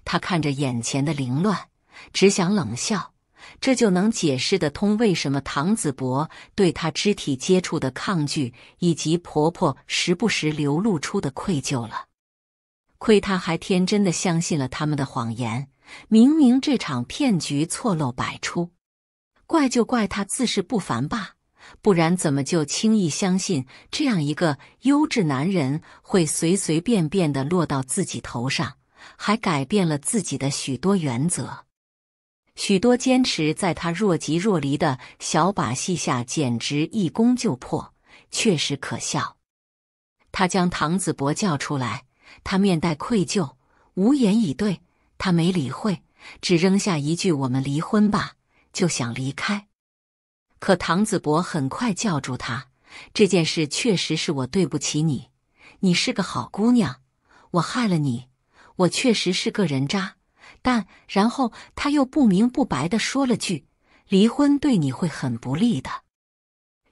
她看着眼前的凌乱，只想冷笑。这就能解释得通为什么唐子博对她肢体接触的抗拒，以及婆婆时不时流露出的愧疚了。亏她还天真的相信了他们的谎言。明明这场骗局错漏百出，怪就怪她自视不凡吧，不然怎么就轻易相信这样一个优质男人会随随便便的落到自己头上？还改变了自己的许多原则，许多坚持在他若即若离的小把戏下，简直一攻就破，确实可笑。他将唐子博叫出来，他面带愧疚，无言以对。他没理会，只扔下一句“我们离婚吧”，就想离开。可唐子博很快叫住他：“这件事确实是我对不起你，你是个好姑娘，我害了你。”我确实是个人渣，但然后他又不明不白的说了句：“离婚对你会很不利的。”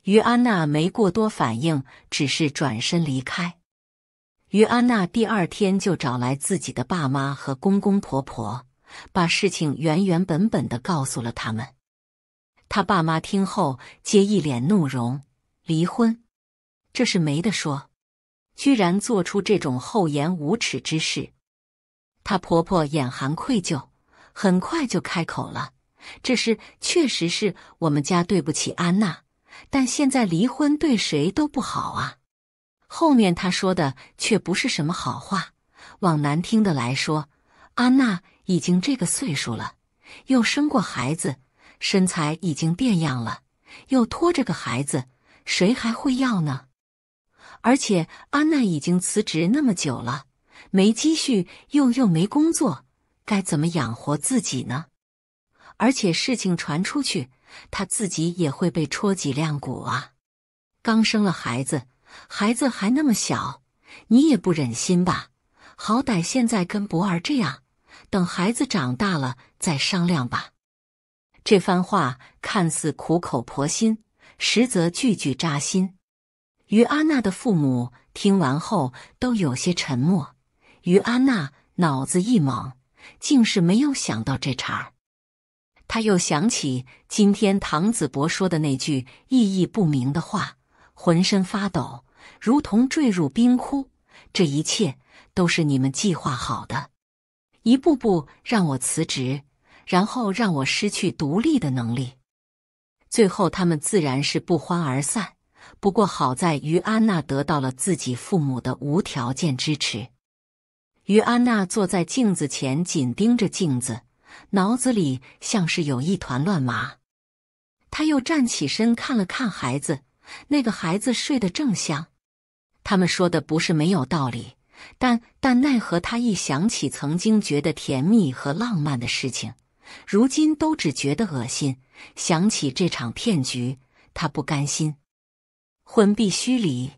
于安娜没过多反应，只是转身离开。于安娜第二天就找来自己的爸妈和公公婆婆，把事情原原本本的告诉了他们。他爸妈听后皆一脸怒容：“离婚，这是没得说，居然做出这种厚颜无耻之事！”她婆婆眼含愧疚，很快就开口了：“这事确实是我们家对不起安娜，但现在离婚对谁都不好啊。”后面她说的却不是什么好话，往难听的来说，安娜已经这个岁数了，又生过孩子，身材已经变样了，又拖着个孩子，谁还会要呢？而且安娜已经辞职那么久了。没积蓄又又没工作，该怎么养活自己呢？而且事情传出去，他自己也会被戳脊梁骨啊！刚生了孩子，孩子还那么小，你也不忍心吧？好歹现在跟博儿这样，等孩子长大了再商量吧。这番话看似苦口婆心，实则句句扎心。于安娜的父母听完后都有些沉默。于安娜脑子一懵，竟是没有想到这茬儿。他又想起今天唐子博说的那句意义不明的话，浑身发抖，如同坠入冰窟。这一切都是你们计划好的，一步步让我辞职，然后让我失去独立的能力。最后他们自然是不欢而散。不过好在于安娜得到了自己父母的无条件支持。于安娜坐在镜子前，紧盯着镜子，脑子里像是有一团乱麻。她又站起身看了看孩子，那个孩子睡得正香。他们说的不是没有道理，但但奈何她一想起曾经觉得甜蜜和浪漫的事情，如今都只觉得恶心。想起这场骗局，她不甘心，婚必须离。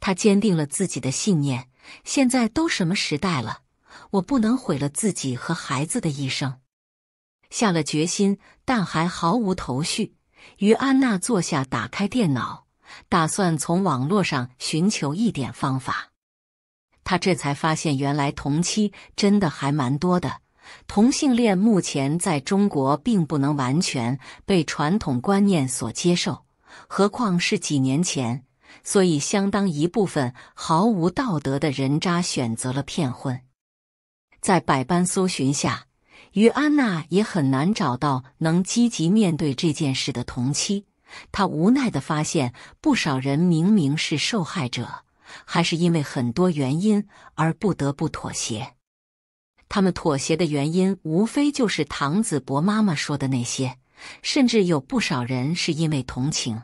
她坚定了自己的信念。现在都什么时代了，我不能毁了自己和孩子的一生。下了决心，但还毫无头绪。于安娜坐下，打开电脑，打算从网络上寻求一点方法。她这才发现，原来同妻真的还蛮多的。同性恋目前在中国并不能完全被传统观念所接受，何况是几年前。所以，相当一部分毫无道德的人渣选择了骗婚。在百般搜寻下，于安娜也很难找到能积极面对这件事的同期。她无奈的发现，不少人明明是受害者，还是因为很多原因而不得不妥协。他们妥协的原因，无非就是唐子博妈妈说的那些，甚至有不少人是因为同情。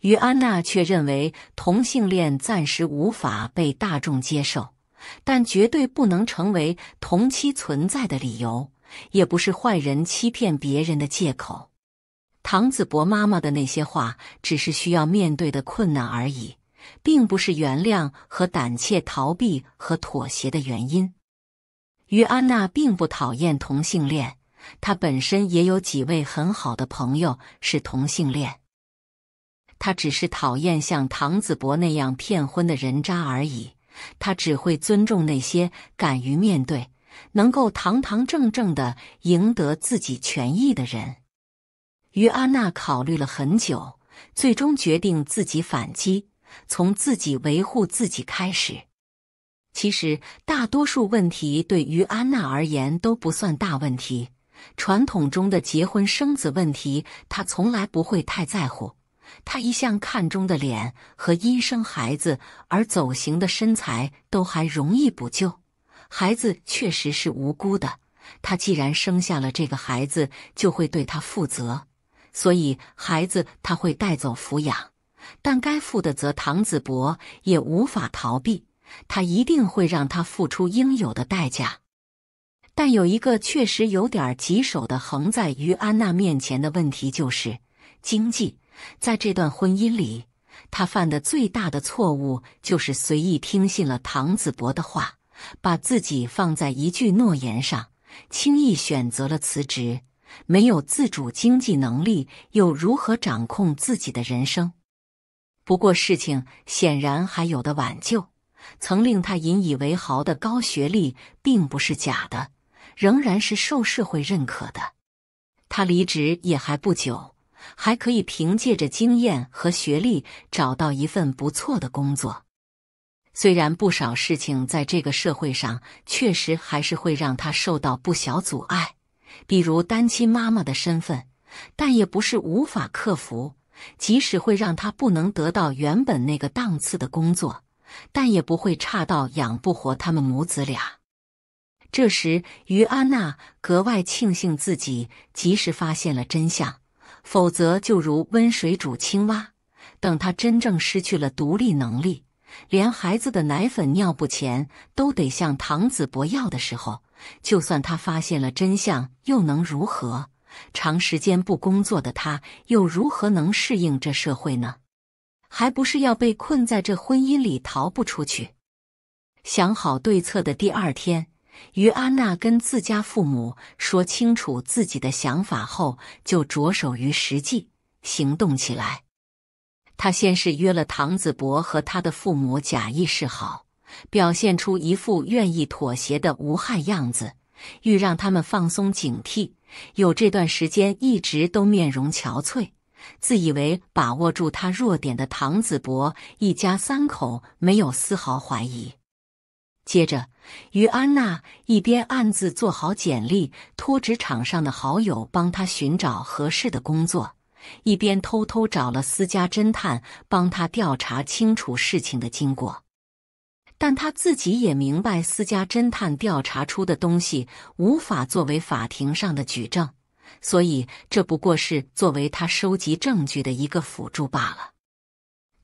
于安娜却认为，同性恋暂时无法被大众接受，但绝对不能成为同妻存在的理由，也不是坏人欺骗别人的借口。唐子博妈妈的那些话，只是需要面对的困难而已，并不是原谅和胆怯、逃避和妥协的原因。于安娜并不讨厌同性恋，她本身也有几位很好的朋友是同性恋。他只是讨厌像唐子博那样骗婚的人渣而已。他只会尊重那些敢于面对、能够堂堂正正的赢得自己权益的人。于安娜考虑了很久，最终决定自己反击，从自己维护自己开始。其实，大多数问题对于安娜而言都不算大问题。传统中的结婚生子问题，她从来不会太在乎。他一向看中的脸和因生孩子而走形的身材都还容易补救，孩子确实是无辜的。他既然生下了这个孩子，就会对他负责，所以孩子他会带走抚养。但该负的责，唐子博也无法逃避，他一定会让他付出应有的代价。但有一个确实有点棘手的横在于安娜面前的问题就是经济。在这段婚姻里，他犯的最大的错误就是随意听信了唐子博的话，把自己放在一句诺言上，轻易选择了辞职。没有自主经济能力，又如何掌控自己的人生？不过，事情显然还有的挽救。曾令他引以为豪的高学历并不是假的，仍然是受社会认可的。他离职也还不久。还可以凭借着经验和学历找到一份不错的工作。虽然不少事情在这个社会上确实还是会让他受到不小阻碍，比如单亲妈妈的身份，但也不是无法克服。即使会让他不能得到原本那个档次的工作，但也不会差到养不活他们母子俩。这时，于安娜格外庆幸自己及时发现了真相。否则，就如温水煮青蛙，等他真正失去了独立能力，连孩子的奶粉、尿布钱都得向唐子博要的时候，就算他发现了真相，又能如何？长时间不工作的他，又如何能适应这社会呢？还不是要被困在这婚姻里，逃不出去？想好对策的第二天。于安娜跟自家父母说清楚自己的想法后，就着手于实际行动起来。她先是约了唐子博和他的父母假意示好，表现出一副愿意妥协的无害样子，欲让他们放松警惕。有这段时间一直都面容憔悴，自以为把握住他弱点的唐子博一家三口没有丝毫怀疑。接着，于安娜一边暗自做好简历，托职场上的好友帮她寻找合适的工作，一边偷偷找了私家侦探帮她调查清楚事情的经过。但她自己也明白，私家侦探调查出的东西无法作为法庭上的举证，所以这不过是作为她收集证据的一个辅助罢了。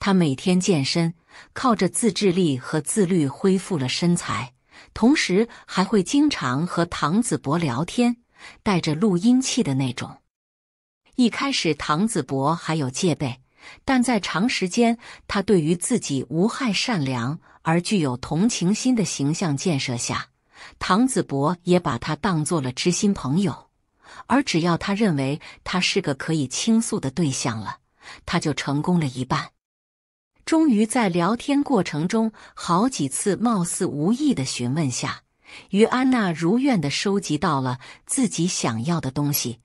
他每天健身，靠着自制力和自律恢复了身材，同时还会经常和唐子博聊天，带着录音器的那种。一开始唐子博还有戒备，但在长时间他对于自己无害、善良而具有同情心的形象建设下，唐子博也把他当做了知心朋友。而只要他认为他是个可以倾诉的对象了，他就成功了一半。终于在聊天过程中，好几次貌似无意的询问下，于安娜如愿的收集到了自己想要的东西，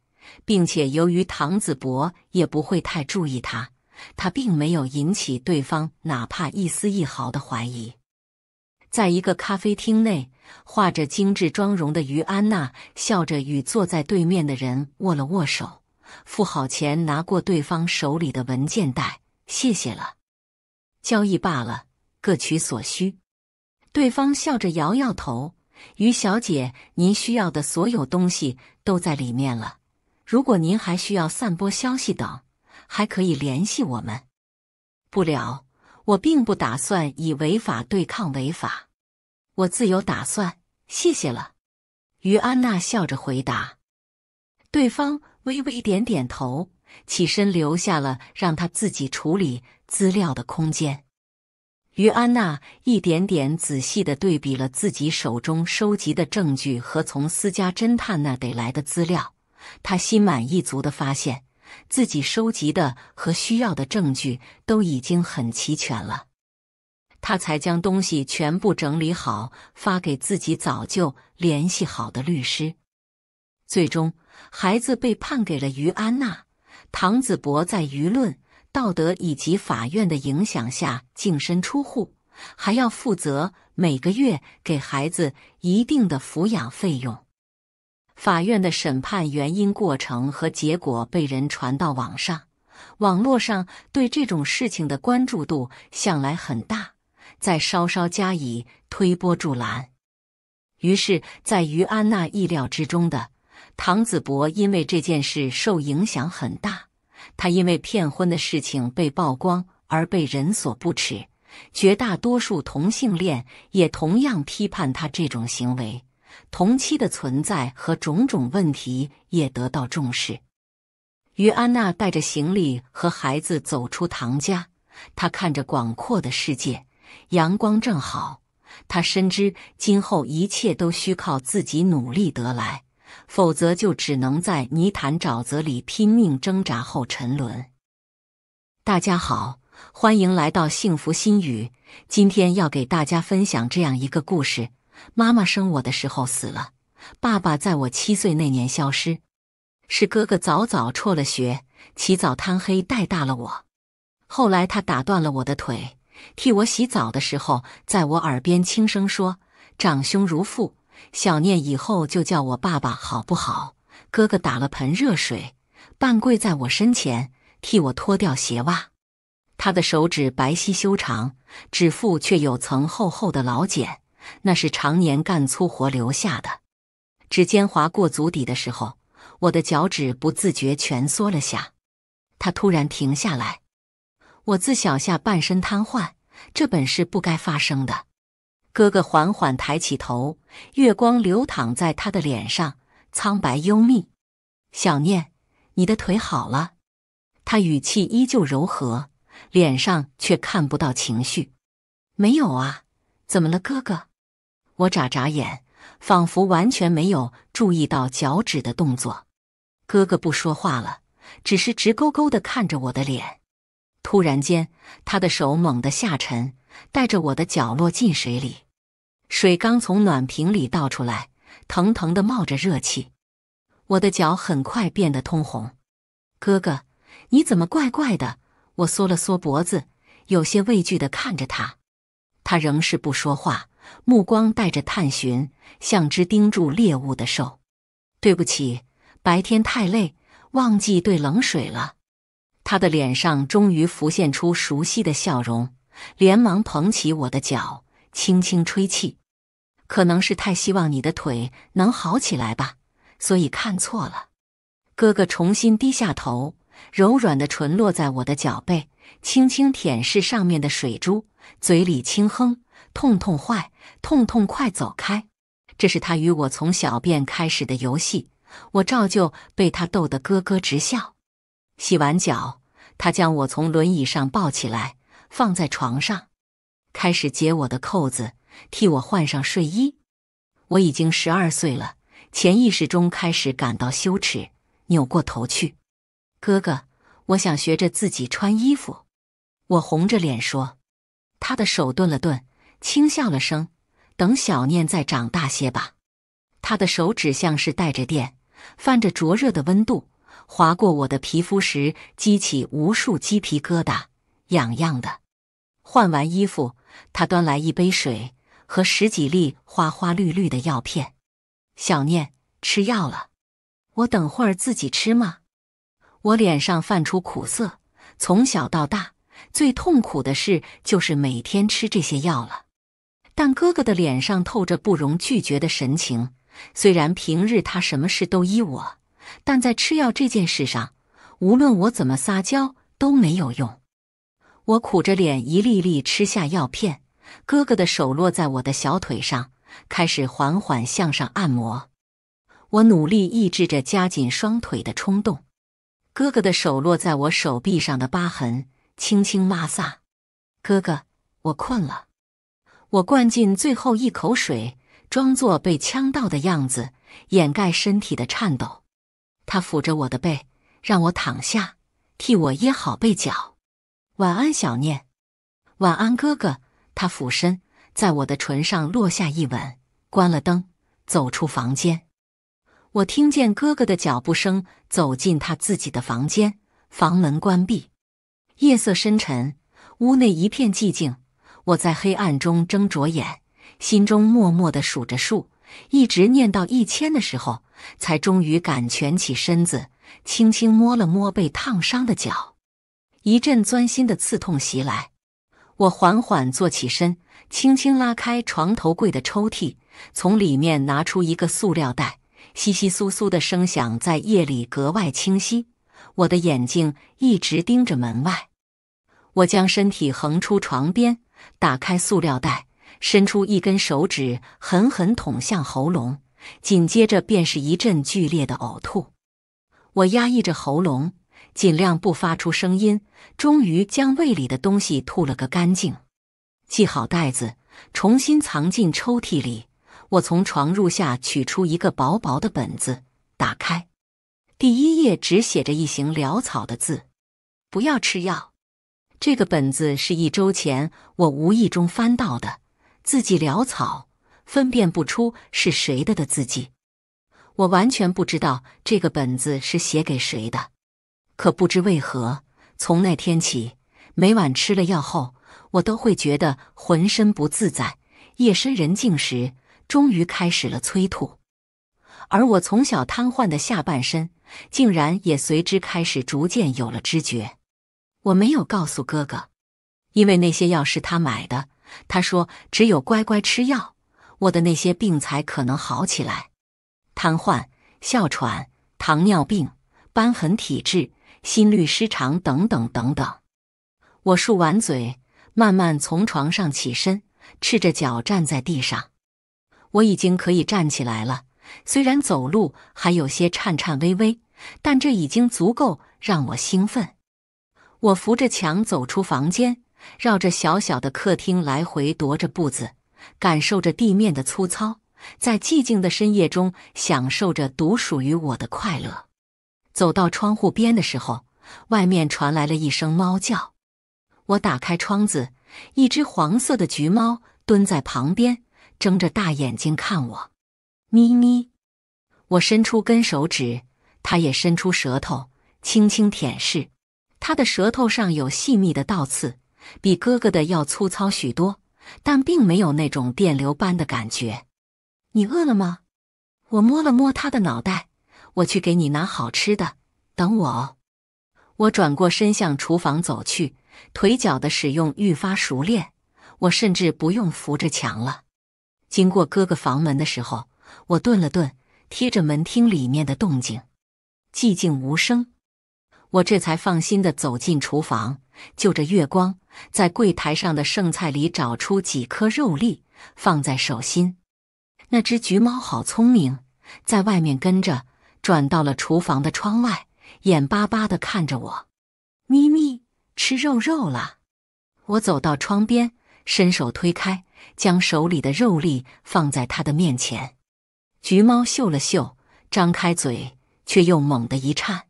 并且由于唐子博也不会太注意她，她并没有引起对方哪怕一丝一毫的怀疑。在一个咖啡厅内，画着精致妆容的于安娜笑着与坐在对面的人握了握手，付好钱，拿过对方手里的文件袋，谢谢了。交易罢了，各取所需。对方笑着摇摇头：“于小姐，您需要的所有东西都在里面了。如果您还需要散播消息等，还可以联系我们。”不了，我并不打算以违法对抗违法，我自有打算。谢谢了。”于安娜笑着回答。对方微微点点头。起身，留下了让他自己处理资料的空间。于安娜一点点仔细的对比了自己手中收集的证据和从私家侦探那得来的资料，她心满意足的发现自己收集的和需要的证据都已经很齐全了。她才将东西全部整理好，发给自己早就联系好的律师。最终，孩子被判给了于安娜。唐子博在舆论、道德以及法院的影响下净身出户，还要负责每个月给孩子一定的抚养费用。法院的审判原因、过程和结果被人传到网上，网络上对这种事情的关注度向来很大，再稍稍加以推波助澜，于是，在于安娜意料之中的。唐子博因为这件事受影响很大，他因为骗婚的事情被曝光而被人所不齿，绝大多数同性恋也同样批判他这种行为。同期的存在和种种问题也得到重视。于安娜带着行李和孩子走出唐家，她看着广阔的世界，阳光正好。她深知今后一切都需靠自己努力得来。否则就只能在泥潭沼泽里拼命挣扎后沉沦。大家好，欢迎来到幸福心语。今天要给大家分享这样一个故事：妈妈生我的时候死了，爸爸在我七岁那年消失，是哥哥早早辍了学，起早贪黑带大了我。后来他打断了我的腿，替我洗澡的时候，在我耳边轻声说：“长兄如父。”小念以后就叫我爸爸好不好？哥哥打了盆热水，半跪在我身前，替我脱掉鞋袜。他的手指白皙修长，指腹却有层厚厚的老茧，那是常年干粗活留下的。指尖划过足底的时候，我的脚趾不自觉蜷缩了下。他突然停下来。我自小下半身瘫痪，这本是不该发生的。哥哥缓缓抬起头，月光流淌在他的脸上，苍白幽密。小念，你的腿好了？他语气依旧柔和，脸上却看不到情绪。没有啊，怎么了，哥哥？我眨眨眼，仿佛完全没有注意到脚趾的动作。哥哥不说话了，只是直勾勾的看着我的脸。突然间，他的手猛地下沉，带着我的脚落进水里。水刚从暖瓶里倒出来，腾腾的冒着热气，我的脚很快变得通红。哥哥，你怎么怪怪的？我缩了缩脖子，有些畏惧的看着他。他仍是不说话，目光带着探寻，像只盯住猎物的兽。对不起，白天太累，忘记兑冷水了。他的脸上终于浮现出熟悉的笑容，连忙捧起我的脚，轻轻吹气。可能是太希望你的腿能好起来吧，所以看错了。哥哥重新低下头，柔软的唇落在我的脚背，轻轻舔舐上面的水珠，嘴里轻哼：“痛痛坏，痛痛快，走开。”这是他与我从小便开始的游戏，我照旧被他逗得咯咯直笑。洗完脚，他将我从轮椅上抱起来，放在床上，开始解我的扣子。替我换上睡衣，我已经十二岁了，潜意识中开始感到羞耻，扭过头去。哥哥，我想学着自己穿衣服。我红着脸说。他的手顿了顿，轻笑了声：“等小念再长大些吧。”他的手指像是带着电，泛着灼热的温度，划过我的皮肤时，激起无数鸡皮疙瘩，痒痒的。换完衣服，他端来一杯水。和十几粒花花绿绿的药片，小念吃药了。我等会儿自己吃吗？我脸上泛出苦涩。从小到大，最痛苦的事就是每天吃这些药了。但哥哥的脸上透着不容拒绝的神情。虽然平日他什么事都依我，但在吃药这件事上，无论我怎么撒娇都没有用。我苦着脸一粒粒吃下药片。哥哥的手落在我的小腿上，开始缓缓向上按摩。我努力抑制着夹紧双腿的冲动。哥哥的手落在我手臂上的疤痕，轻轻摩挲。哥哥，我困了。我灌进最后一口水，装作被呛到的样子，掩盖身体的颤抖。他抚着我的背，让我躺下，替我掖好被角。晚安，小念。晚安，哥哥。他俯身，在我的唇上落下一吻，关了灯，走出房间。我听见哥哥的脚步声走进他自己的房间，房门关闭。夜色深沉，屋内一片寂静。我在黑暗中睁着眼，心中默默的数着数，一直念到一千的时候，才终于敢蜷起身子，轻轻摸了摸被烫伤的脚，一阵钻心的刺痛袭来。我缓缓坐起身，轻轻拉开床头柜的抽屉，从里面拿出一个塑料袋，稀稀疏疏的声响在夜里格外清晰。我的眼睛一直盯着门外。我将身体横出床边，打开塑料袋，伸出一根手指，狠狠捅向喉咙，紧接着便是一阵剧烈的呕吐。我压抑着喉咙。尽量不发出声音，终于将胃里的东西吐了个干净。系好袋子，重新藏进抽屉里。我从床褥下取出一个薄薄的本子，打开，第一页只写着一行潦草的字：“不要吃药。”这个本子是一周前我无意中翻到的，字迹潦草，分辨不出是谁的的字迹。我完全不知道这个本子是写给谁的。可不知为何，从那天起，每晚吃了药后，我都会觉得浑身不自在。夜深人静时，终于开始了催吐，而我从小瘫痪的下半身，竟然也随之开始逐渐有了知觉。我没有告诉哥哥，因为那些药是他买的。他说：“只有乖乖吃药，我的那些病才可能好起来。”瘫痪、哮喘、糖尿病、瘢痕体质。心律失常，等等等等。我漱完嘴，慢慢从床上起身，赤着脚站在地上。我已经可以站起来了，虽然走路还有些颤颤巍巍，但这已经足够让我兴奋。我扶着墙走出房间，绕着小小的客厅来回踱着步子，感受着地面的粗糙，在寂静的深夜中享受着独属于我的快乐。走到窗户边的时候，外面传来了一声猫叫。我打开窗子，一只黄色的橘猫蹲在旁边，睁着大眼睛看我。咪咪，我伸出根手指，它也伸出舌头，轻轻舔舐。它的舌头上有细密的倒刺，比哥哥的要粗糙许多，但并没有那种电流般的感觉。你饿了吗？我摸了摸它的脑袋。我去给你拿好吃的，等我。哦。我转过身向厨房走去，腿脚的使用愈发熟练，我甚至不用扶着墙了。经过哥哥房门的时候，我顿了顿，贴着门听里面的动静，寂静无声，我这才放心的走进厨房。就着月光，在柜台上的剩菜里找出几颗肉粒，放在手心。那只橘猫好聪明，在外面跟着。转到了厨房的窗外，眼巴巴的看着我。咪咪吃肉肉了。我走到窗边，伸手推开，将手里的肉粒放在它的面前。橘猫嗅了嗅，张开嘴，却又猛地一颤。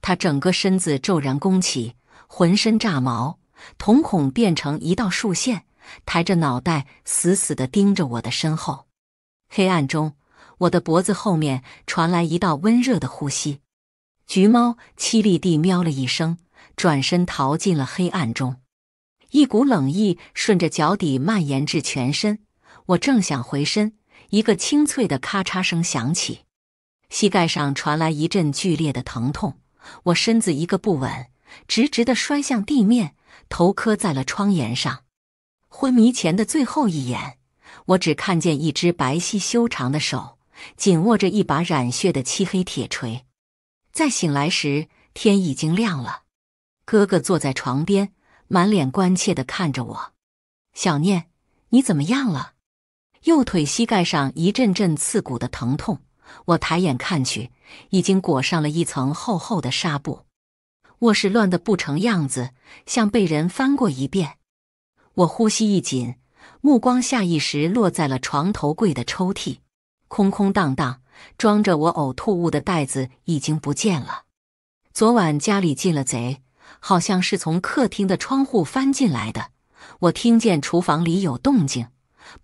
它整个身子骤然弓起，浑身炸毛，瞳孔变成一道竖线，抬着脑袋，死死的盯着我的身后。黑暗中。我的脖子后面传来一道温热的呼吸，橘猫凄厉地喵了一声，转身逃进了黑暗中。一股冷意顺着脚底蔓延至全身，我正想回身，一个清脆的咔嚓声响起，膝盖上传来一阵剧烈的疼痛。我身子一个不稳，直直地摔向地面，头磕在了窗沿上。昏迷前的最后一眼，我只看见一只白皙修长的手。紧握着一把染血的漆黑铁锤。再醒来时，天已经亮了。哥哥坐在床边，满脸关切地看着我：“小念，你怎么样了？”右腿膝盖上一阵阵刺骨的疼痛。我抬眼看去，已经裹上了一层厚厚的纱布。卧室乱得不成样子，像被人翻过一遍。我呼吸一紧，目光下意识落在了床头柜的抽屉。空空荡荡，装着我呕吐物的袋子已经不见了。昨晚家里进了贼，好像是从客厅的窗户翻进来的。我听见厨房里有动静，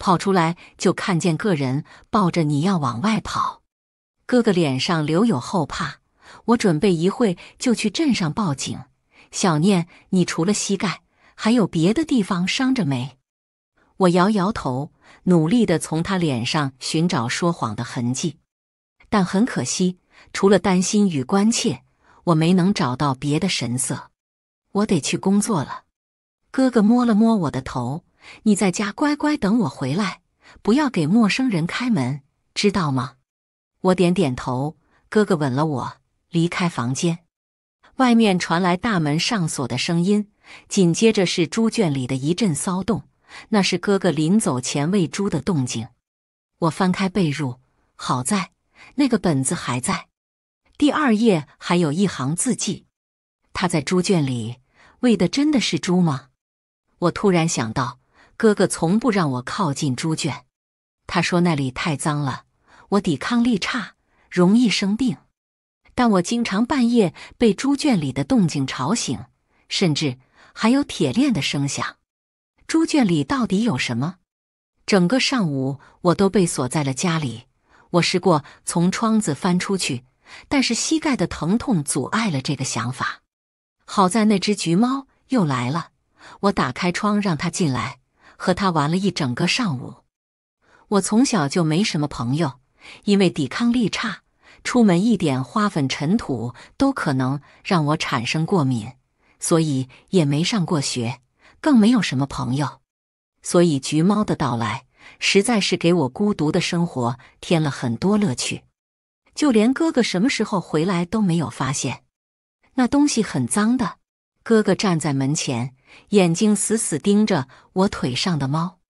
跑出来就看见个人抱着你要往外跑。哥哥脸上留有后怕，我准备一会就去镇上报警。小念，你除了膝盖还有别的地方伤着没？我摇摇头。努力的从他脸上寻找说谎的痕迹，但很可惜，除了担心与关切，我没能找到别的神色。我得去工作了。哥哥摸了摸我的头：“你在家乖乖等我回来，不要给陌生人开门，知道吗？”我点点头。哥哥吻了我，离开房间。外面传来大门上锁的声音，紧接着是猪圈里的一阵骚动。那是哥哥临走前喂猪的动静。我翻开被褥，好在那个本子还在。第二页还有一行字迹。他在猪圈里喂的真的是猪吗？我突然想到，哥哥从不让我靠近猪圈。他说那里太脏了，我抵抗力差，容易生病。但我经常半夜被猪圈里的动静吵醒，甚至还有铁链的声响。猪圈里到底有什么？整个上午我都被锁在了家里。我试过从窗子翻出去，但是膝盖的疼痛阻碍了这个想法。好在那只橘猫又来了，我打开窗让它进来，和它玩了一整个上午。我从小就没什么朋友，因为抵抗力差，出门一点花粉、尘土都可能让我产生过敏，所以也没上过学。更没有什么朋友，所以橘猫的到来实在是给我孤独的生活添了很多乐趣。就连哥哥什么时候回来都没有发现，那东西很脏的。哥哥站在门前，眼睛死死盯着我腿上的猫。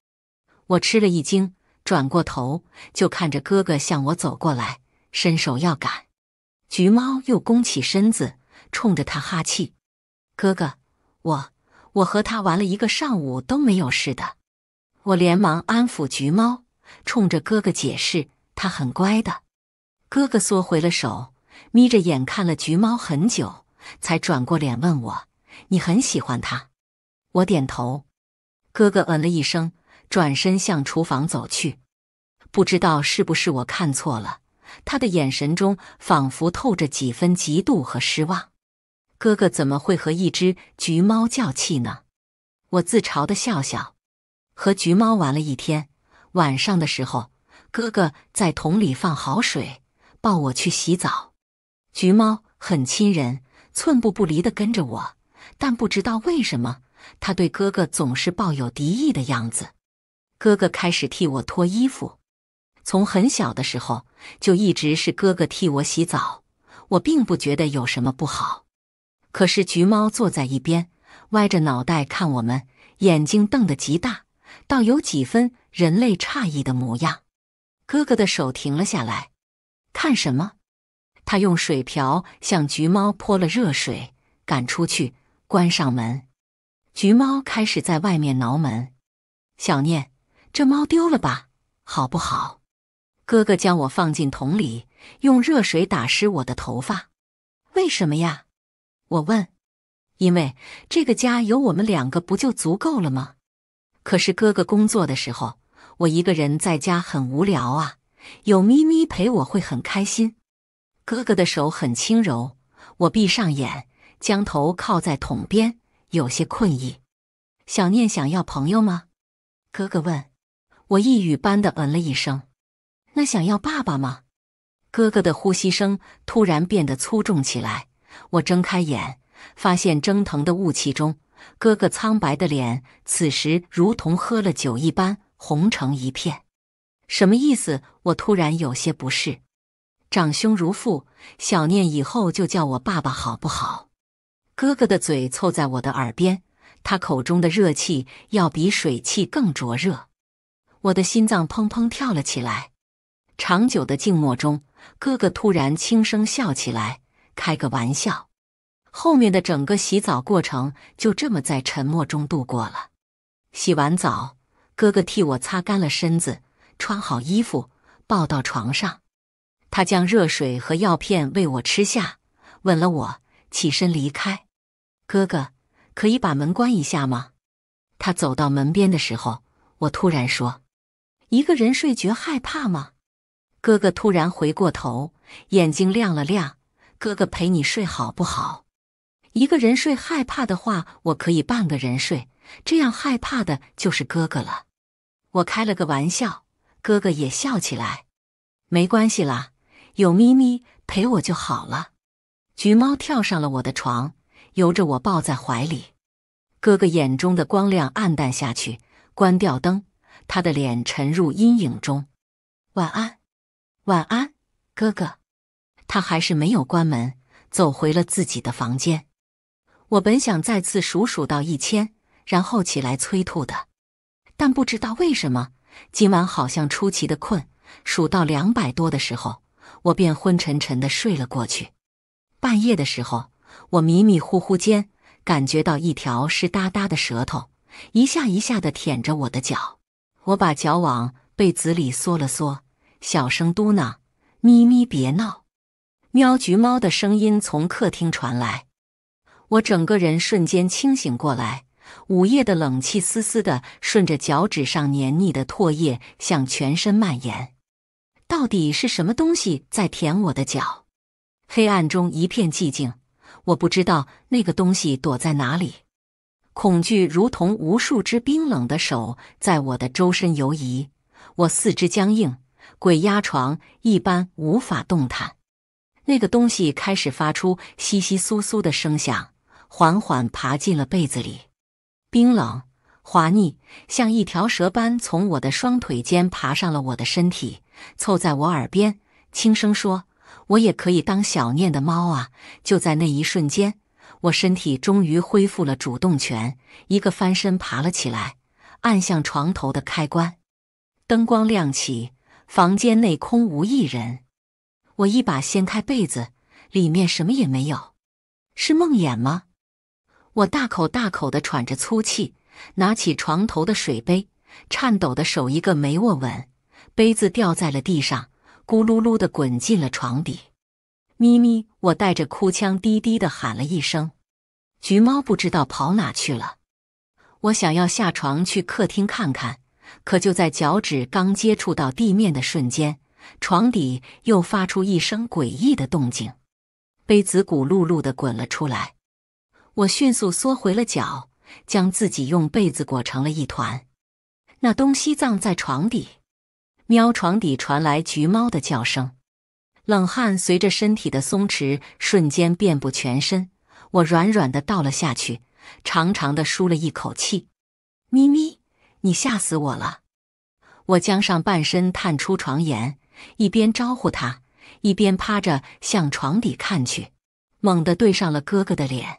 我吃了一惊，转过头就看着哥哥向我走过来，伸手要赶。橘猫又弓起身子，冲着他哈气。哥哥，我。我和他玩了一个上午都没有事的，我连忙安抚橘猫，冲着哥哥解释他很乖的。哥哥缩回了手，眯着眼看了橘猫很久，才转过脸问我：“你很喜欢他？”我点头。哥哥嗯了一声，转身向厨房走去。不知道是不是我看错了，他的眼神中仿佛透着几分嫉妒和失望。哥哥怎么会和一只橘猫叫气呢？我自嘲地笑笑，和橘猫玩了一天。晚上的时候，哥哥在桶里放好水，抱我去洗澡。橘猫很亲人，寸步不离的跟着我，但不知道为什么，它对哥哥总是抱有敌意的样子。哥哥开始替我脱衣服，从很小的时候就一直是哥哥替我洗澡，我并不觉得有什么不好。可是橘猫坐在一边，歪着脑袋看我们，眼睛瞪得极大，倒有几分人类诧异的模样。哥哥的手停了下来，看什么？他用水瓢向橘猫泼了热水，赶出去，关上门。橘猫开始在外面挠门。小念，这猫丢了吧？好不好？哥哥将我放进桶里，用热水打湿我的头发。为什么呀？我问：“因为这个家有我们两个不就足够了吗？”可是哥哥工作的时候，我一个人在家很无聊啊。有咪咪陪我会很开心。哥哥的手很轻柔，我闭上眼，将头靠在桶边，有些困意。小念想要朋友吗？哥哥问我，一语般的嗯了一声。那想要爸爸吗？哥哥的呼吸声突然变得粗重起来。我睁开眼，发现蒸腾的雾气中，哥哥苍白的脸此时如同喝了酒一般红成一片。什么意思？我突然有些不适。长兄如父，小念以后就叫我爸爸好不好？哥哥的嘴凑在我的耳边，他口中的热气要比水汽更灼热，我的心脏砰砰跳了起来。长久的静默中，哥哥突然轻声笑起来。开个玩笑，后面的整个洗澡过程就这么在沉默中度过了。洗完澡，哥哥替我擦干了身子，穿好衣服，抱到床上。他将热水和药片喂我吃下，吻了我，起身离开。哥哥，可以把门关一下吗？他走到门边的时候，我突然说：“一个人睡觉害怕吗？”哥哥突然回过头，眼睛亮了亮。哥哥陪你睡好不好？一个人睡害怕的话，我可以半个人睡，这样害怕的就是哥哥了。我开了个玩笑，哥哥也笑起来。没关系啦，有咪咪陪我就好了。橘猫跳上了我的床，由着我抱在怀里。哥哥眼中的光亮暗淡下去，关掉灯，他的脸沉入阴影中。晚安，晚安，哥哥。他还是没有关门，走回了自己的房间。我本想再次数数到一千，然后起来催吐的，但不知道为什么，今晚好像出奇的困。数到两百多的时候，我便昏沉沉的睡了过去。半夜的时候，我迷迷糊糊间感觉到一条湿哒哒的舌头，一下一下的舔着我的脚。我把脚往被子里缩了缩，小声嘟囔：“咪咪，别闹。”喵橘猫的声音从客厅传来，我整个人瞬间清醒过来。午夜的冷气丝丝的顺着脚趾上黏腻的唾液向全身蔓延。到底是什么东西在舔我的脚？黑暗中一片寂静，我不知道那个东西躲在哪里。恐惧如同无数只冰冷的手在我的周身游移，我四肢僵硬，鬼压床一般无法动弹。那个东西开始发出窸窸窣窣的声响，缓缓爬进了被子里，冰冷滑腻，像一条蛇般从我的双腿间爬上了我的身体，凑在我耳边轻声说：“我也可以当小念的猫啊！”就在那一瞬间，我身体终于恢复了主动权，一个翻身爬了起来，按向床头的开关，灯光亮起，房间内空无一人。我一把掀开被子，里面什么也没有，是梦魇吗？我大口大口的喘着粗气，拿起床头的水杯，颤抖的手一个没握稳，杯子掉在了地上，咕噜噜的滚进了床底。咪咪，我带着哭腔低低的喊了一声，橘猫不知道跑哪去了。我想要下床去客厅看看，可就在脚趾刚接触到地面的瞬间。床底又发出一声诡异的动静，杯子骨碌碌的滚了出来。我迅速缩回了脚，将自己用被子裹成了一团。那东西葬在床底，喵！床底传来橘猫的叫声，冷汗随着身体的松弛瞬间遍布全身。我软软的倒了下去，长长的舒了一口气。咪咪，你吓死我了！我将上半身探出床沿。一边招呼他，一边趴着向床底看去，猛地对上了哥哥的脸。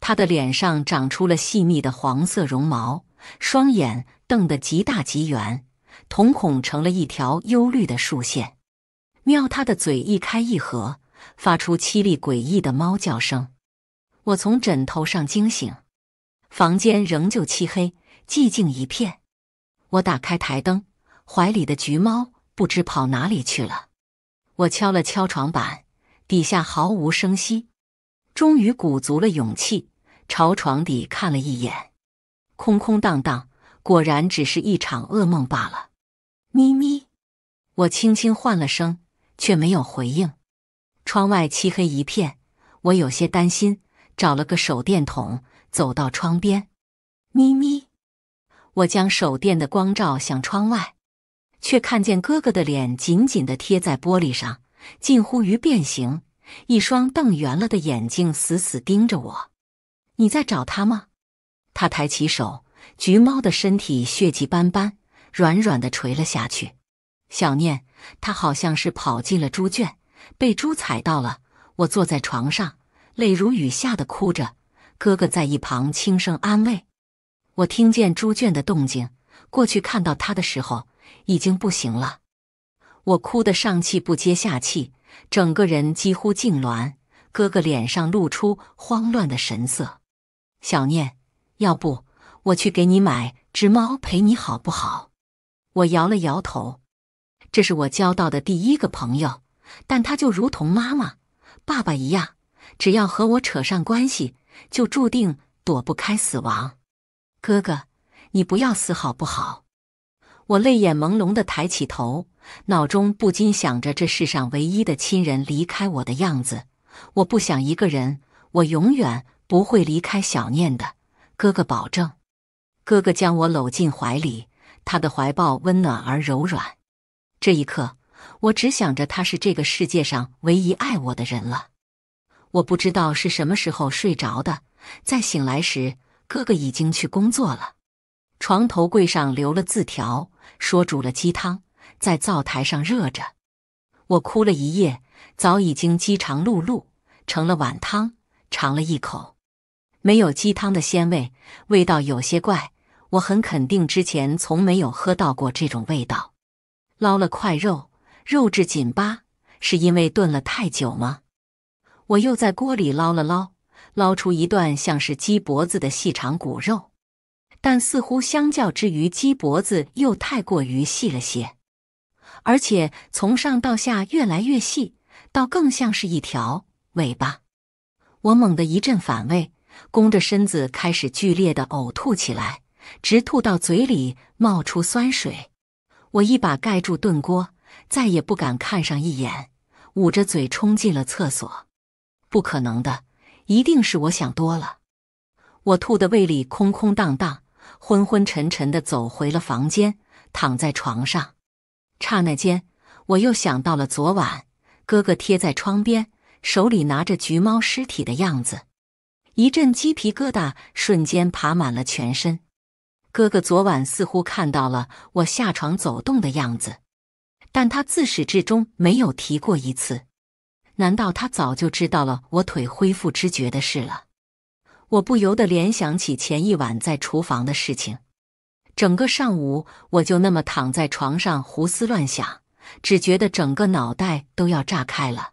他的脸上长出了细密的黄色绒毛，双眼瞪得极大极圆，瞳孔成了一条幽绿的竖线。喵！他的嘴一开一合，发出凄厉诡异的猫叫声。我从枕头上惊醒，房间仍旧漆黑寂静一片。我打开台灯，怀里的橘猫。不知跑哪里去了。我敲了敲床板，底下毫无声息。终于鼓足了勇气，朝床底看了一眼，空空荡荡，果然只是一场噩梦罢了。咪咪，我轻轻唤了声，却没有回应。窗外漆黑一片，我有些担心，找了个手电筒，走到窗边。咪咪，我将手电的光照向窗外。却看见哥哥的脸紧紧的贴在玻璃上，近乎于变形，一双瞪圆了的眼睛死死盯着我。你在找他吗？他抬起手，橘猫的身体血迹斑斑，软软的垂了下去。小念，他好像是跑进了猪圈，被猪踩到了。我坐在床上，泪如雨下的哭着。哥哥在一旁轻声安慰。我听见猪圈的动静，过去看到他的时候。已经不行了，我哭得上气不接下气，整个人几乎痉挛。哥哥脸上露出慌乱的神色。小念，要不我去给你买只猫陪你好不好？我摇了摇头。这是我交到的第一个朋友，但他就如同妈妈、爸爸一样，只要和我扯上关系，就注定躲不开死亡。哥哥，你不要死好不好？我泪眼朦胧的抬起头，脑中不禁想着这世上唯一的亲人离开我的样子。我不想一个人，我永远不会离开小念的。哥哥保证。哥哥将我搂进怀里，他的怀抱温暖而柔软。这一刻，我只想着他是这个世界上唯一爱我的人了。我不知道是什么时候睡着的，在醒来时，哥哥已经去工作了。床头柜上留了字条。说煮了鸡汤，在灶台上热着。我哭了一夜，早已经饥肠辘辘，盛了碗汤，尝了一口，没有鸡汤的鲜味，味道有些怪。我很肯定，之前从没有喝到过这种味道。捞了块肉，肉质紧巴，是因为炖了太久吗？我又在锅里捞了捞，捞出一段像是鸡脖子的细长骨肉。但似乎相较之于鸡脖子，又太过于细了些，而且从上到下越来越细，倒更像是一条尾巴。我猛地一阵反胃，弓着身子开始剧烈的呕吐起来，直吐到嘴里冒出酸水。我一把盖住炖锅，再也不敢看上一眼，捂着嘴冲进了厕所。不可能的，一定是我想多了。我吐的胃里空空荡荡。昏昏沉沉的走回了房间，躺在床上。刹那间，我又想到了昨晚哥哥贴在窗边，手里拿着橘猫尸体的样子，一阵鸡皮疙瘩瞬间爬满了全身。哥哥昨晚似乎看到了我下床走动的样子，但他自始至终没有提过一次。难道他早就知道了我腿恢复知觉的事了？我不由得联想起前一晚在厨房的事情。整个上午，我就那么躺在床上胡思乱想，只觉得整个脑袋都要炸开了。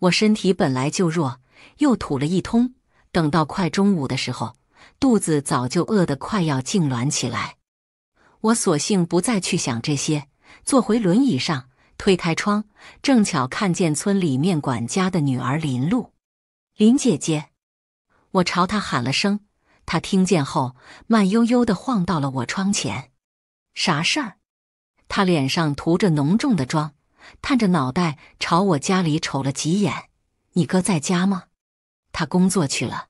我身体本来就弱，又吐了一通，等到快中午的时候，肚子早就饿得快要痉挛起来。我索性不再去想这些，坐回轮椅上，推开窗，正巧看见村里面管家的女儿林露，林姐姐。我朝他喊了声，他听见后慢悠悠的晃到了我窗前。啥事儿？他脸上涂着浓重的妆，探着脑袋朝我家里瞅了几眼。你哥在家吗？他工作去了。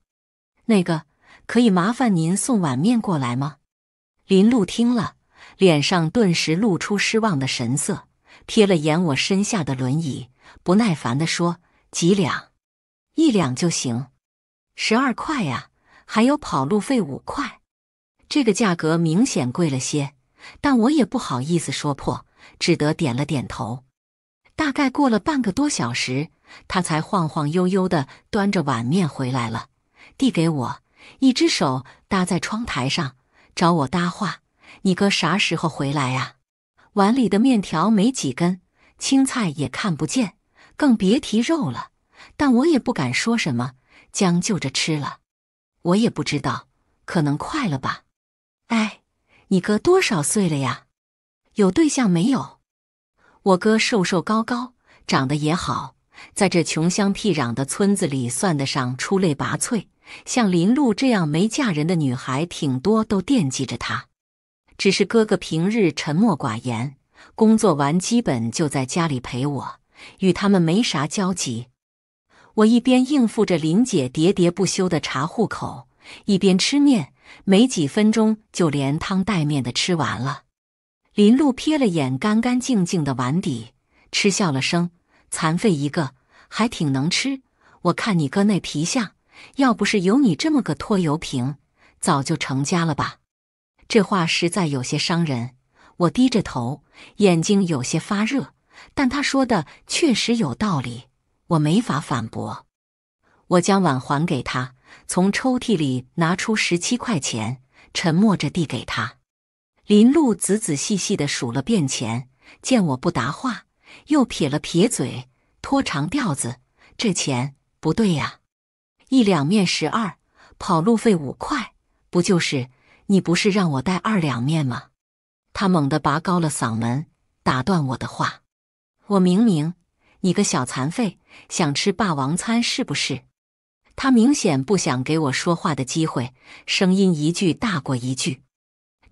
那个，可以麻烦您送碗面过来吗？林露听了，脸上顿时露出失望的神色，瞥了眼我身下的轮椅，不耐烦的说：“几两？一两就行。”十二块呀，还有跑路费五块，这个价格明显贵了些，但我也不好意思说破，只得点了点头。大概过了半个多小时，他才晃晃悠悠的端着碗面回来了，递给我，一只手搭在窗台上，找我搭话：“你哥啥时候回来呀？”碗里的面条没几根，青菜也看不见，更别提肉了，但我也不敢说什么。将就着吃了，我也不知道，可能快了吧。哎，你哥多少岁了呀？有对象没有？我哥瘦瘦高高，长得也好，在这穷乡僻壤的村子里算得上出类拔萃。像林露这样没嫁人的女孩挺多，都惦记着他。只是哥哥平日沉默寡言，工作完基本就在家里陪我，与他们没啥交集。我一边应付着林姐喋喋不休的查户口，一边吃面，没几分钟就连汤带面的吃完了。林露瞥了眼干干净净的碗底，嗤笑了声：“残废一个，还挺能吃。我看你哥那皮相，要不是有你这么个拖油瓶，早就成家了吧？”这话实在有些伤人。我低着头，眼睛有些发热，但他说的确实有道理。我没法反驳，我将碗还给他，从抽屉里拿出十七块钱，沉默着递给他。林露仔仔细细的数了遍钱，见我不答话，又撇了撇嘴，拖长调子：“这钱不对呀，一两面十二，跑路费五块，不就是……你不是让我带二两面吗？”他猛地拔高了嗓门，打断我的话：“我明明……”你个小残废，想吃霸王餐是不是？他明显不想给我说话的机会，声音一句大过一句。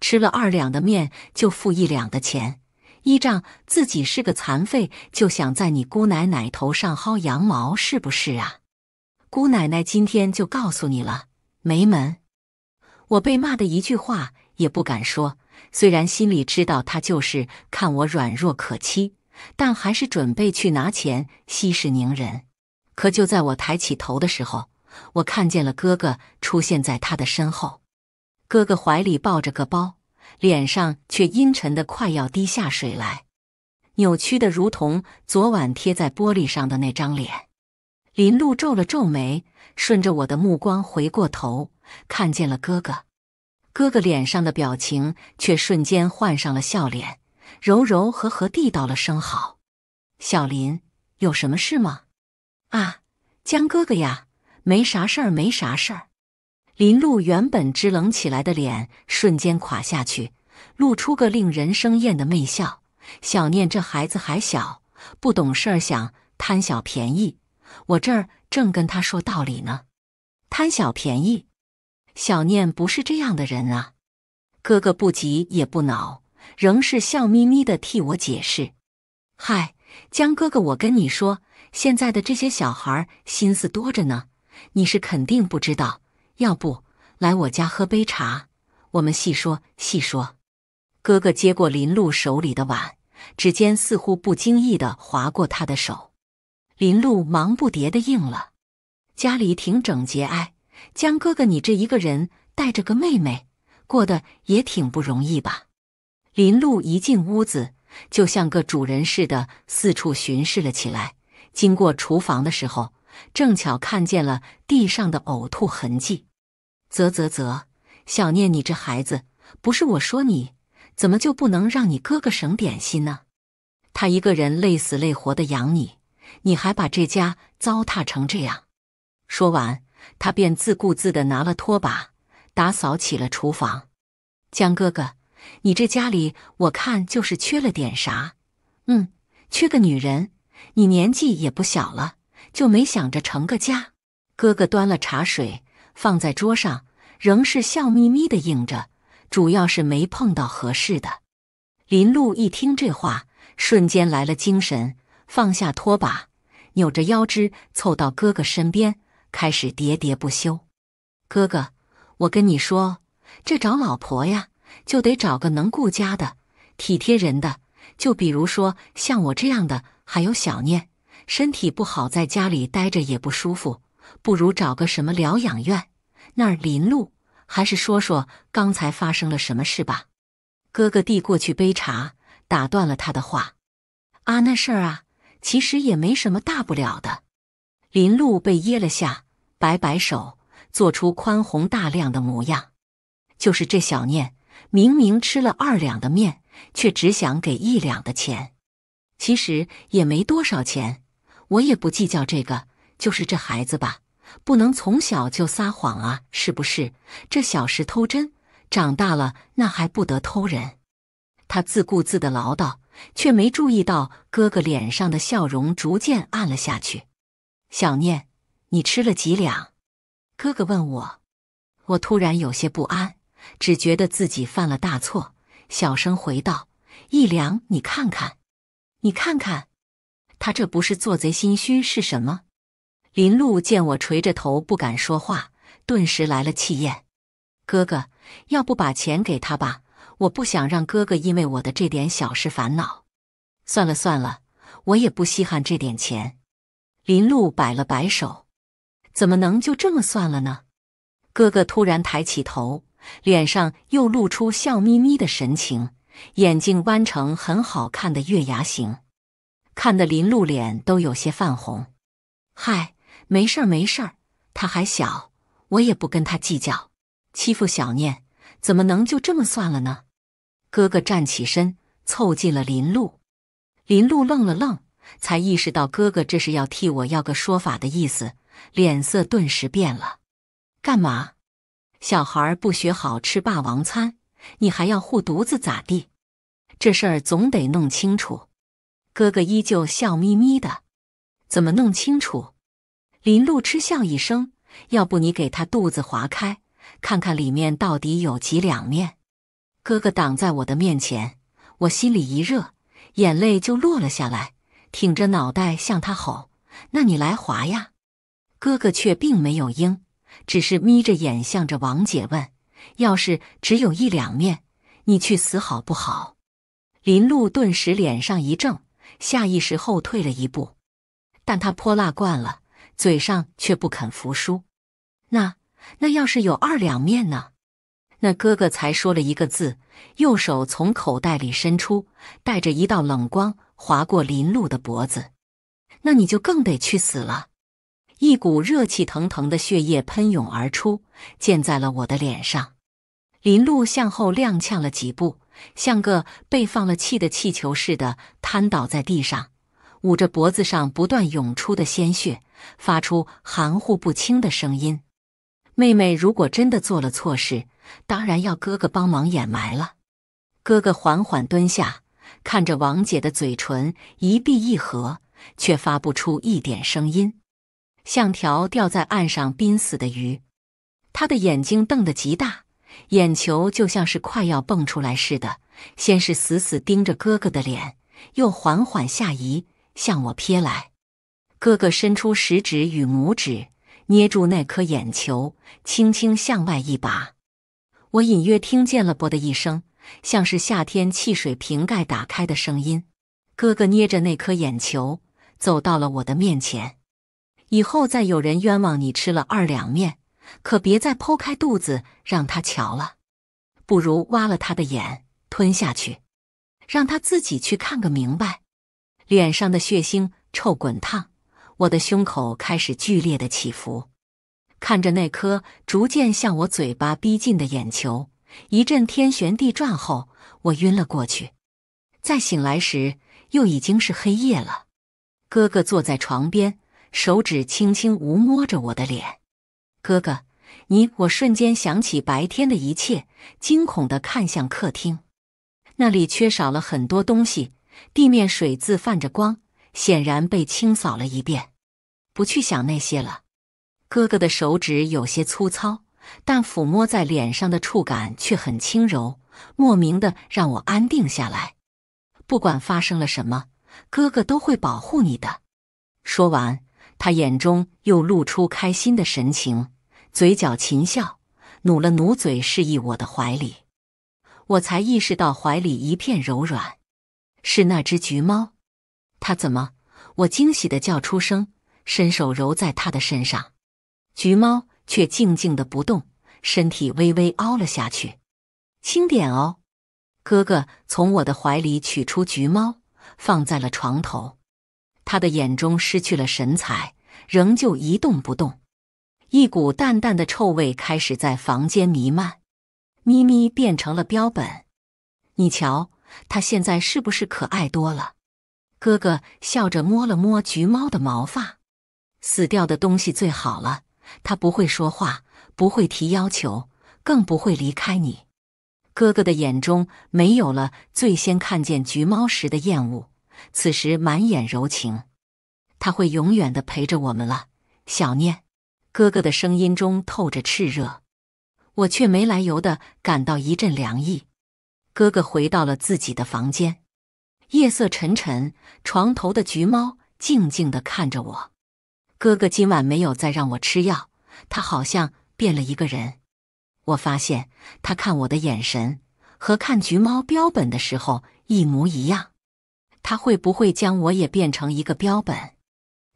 吃了二两的面就付一两的钱，依仗自己是个残废就想在你姑奶奶头上薅羊毛是不是啊？姑奶奶今天就告诉你了，没门！我被骂的一句话也不敢说，虽然心里知道他就是看我软弱可欺。但还是准备去拿钱息事宁人。可就在我抬起头的时候，我看见了哥哥出现在他的身后。哥哥怀里抱着个包，脸上却阴沉的快要滴下水来，扭曲的如同昨晚贴在玻璃上的那张脸。林露皱了皱眉，顺着我的目光回过头，看见了哥哥。哥哥脸上的表情却瞬间换上了笑脸。柔柔和和地道了声好，小林有什么事吗？啊，江哥哥呀，没啥事儿，没啥事儿。林露原本支棱起来的脸瞬间垮下去，露出个令人生厌的媚笑。小念这孩子还小，不懂事儿，想贪小便宜。我这儿正跟他说道理呢，贪小便宜，小念不是这样的人啊。哥哥不急也不恼。仍是笑眯眯的替我解释：“嗨，江哥哥，我跟你说，现在的这些小孩心思多着呢，你是肯定不知道。要不来我家喝杯茶，我们细说细说。”哥哥接过林露手里的碗，指尖似乎不经意的划过她的手。林露忙不迭的应了：“家里挺整洁哎，江哥哥，你这一个人带着个妹妹，过得也挺不容易吧？”林露一进屋子，就像个主人似的四处巡视了起来。经过厨房的时候，正巧看见了地上的呕吐痕迹，啧啧啧，小念你这孩子，不是我说你，怎么就不能让你哥哥省点心呢？他一个人累死累活的养你，你还把这家糟蹋成这样。说完，他便自顾自的拿了拖把，打扫起了厨房。江哥哥。你这家里，我看就是缺了点啥，嗯，缺个女人。你年纪也不小了，就没想着成个家？哥哥端了茶水放在桌上，仍是笑眯眯的应着。主要是没碰到合适的。林露一听这话，瞬间来了精神，放下拖把，扭着腰肢凑到哥哥身边，开始喋喋不休：“哥哥，我跟你说，这找老婆呀。”就得找个能顾家的、体贴人的，就比如说像我这样的，还有小念，身体不好，在家里待着也不舒服，不如找个什么疗养院。那儿林露，还是说说刚才发生了什么事吧。哥哥递过去杯茶，打断了他的话。啊，那事儿啊，其实也没什么大不了的。林露被噎了下，摆摆手，做出宽宏大量的模样。就是这小念。明明吃了二两的面，却只想给一两的钱。其实也没多少钱，我也不计较这个。就是这孩子吧，不能从小就撒谎啊，是不是？这小时偷针，长大了那还不得偷人？他自顾自的唠叨，却没注意到哥哥脸上的笑容逐渐暗了下去。小念，你吃了几两？哥哥问我，我突然有些不安。只觉得自己犯了大错，小声回道：“易良，你看看，你看看，他这不是做贼心虚是什么？”林露见我垂着头不敢说话，顿时来了气焰：“哥哥，要不把钱给他吧？我不想让哥哥因为我的这点小事烦恼。”“算了算了，我也不稀罕这点钱。”林露摆了摆手：“怎么能就这么算了呢？”哥哥突然抬起头。脸上又露出笑眯眯的神情，眼睛弯成很好看的月牙形，看得林露脸都有些泛红。嗨，没事儿没事儿，他还小，我也不跟他计较。欺负小念怎么能就这么算了呢？哥哥站起身，凑近了林露。林露愣了愣，才意识到哥哥这是要替我要个说法的意思，脸色顿时变了。干嘛？小孩不学好吃霸王餐，你还要护犊子咋地？这事儿总得弄清楚。哥哥依旧笑眯眯的，怎么弄清楚？林露嗤笑一声：“要不你给他肚子划开，看看里面到底有几两面？”哥哥挡在我的面前，我心里一热，眼泪就落了下来，挺着脑袋向他吼：“那你来划呀！”哥哥却并没有应。只是眯着眼，向着王姐问：“要是只有一两面，你去死好不好？”林露顿时脸上一怔，下意识后退了一步，但她泼辣惯了，嘴上却不肯服输：“那那要是有二两面呢？”那哥哥才说了一个字，右手从口袋里伸出，带着一道冷光划过林露的脖子：“那你就更得去死了。”一股热气腾腾的血液喷涌而出，溅在了我的脸上。林露向后踉跄了几步，像个被放了气的气球似的瘫倒在地上，捂着脖子上不断涌出的鲜血，发出含糊不清的声音。妹妹如果真的做了错事，当然要哥哥帮忙掩埋了。哥哥缓缓蹲下，看着王姐的嘴唇一闭一合，却发不出一点声音。像条掉在岸上濒死的鱼，他的眼睛瞪得极大，眼球就像是快要蹦出来似的。先是死死盯着哥哥的脸，又缓缓下移，向我瞥来。哥哥伸出食指与拇指，捏住那颗眼球，轻轻向外一拔。我隐约听见了啵的一声，像是夏天汽水瓶盖打开的声音。哥哥捏着那颗眼球，走到了我的面前。以后再有人冤枉你吃了二两面，可别再剖开肚子让他瞧了，不如挖了他的眼吞下去，让他自己去看个明白。脸上的血腥臭滚烫，我的胸口开始剧烈的起伏。看着那颗逐渐向我嘴巴逼近的眼球，一阵天旋地转后，我晕了过去。再醒来时，又已经是黑夜了。哥哥坐在床边。手指轻轻抚摸着我的脸，哥哥，你我瞬间想起白天的一切，惊恐的看向客厅，那里缺少了很多东西，地面水渍泛着光，显然被清扫了一遍。不去想那些了。哥哥的手指有些粗糙，但抚摸在脸上的触感却很轻柔，莫名的让我安定下来。不管发生了什么，哥哥都会保护你的。说完。他眼中又露出开心的神情，嘴角噙笑，努了努嘴，示意我的怀里。我才意识到怀里一片柔软，是那只橘猫。他怎么？我惊喜的叫出声，伸手揉在他的身上，橘猫却静静的不动，身体微微凹了下去。轻点哦。哥哥从我的怀里取出橘猫，放在了床头。他的眼中失去了神采，仍旧一动不动。一股淡淡的臭味开始在房间弥漫。咪咪变成了标本，你瞧，它现在是不是可爱多了？哥哥笑着摸了摸橘猫的毛发。死掉的东西最好了，它不会说话，不会提要求，更不会离开你。哥哥的眼中没有了最先看见橘猫时的厌恶。此时满眼柔情，他会永远的陪着我们了。小念，哥哥的声音中透着炽热，我却没来由的感到一阵凉意。哥哥回到了自己的房间，夜色沉沉，床头的橘猫静静的看着我。哥哥今晚没有再让我吃药，他好像变了一个人。我发现他看我的眼神和看橘猫标本的时候一模一样。他会不会将我也变成一个标本，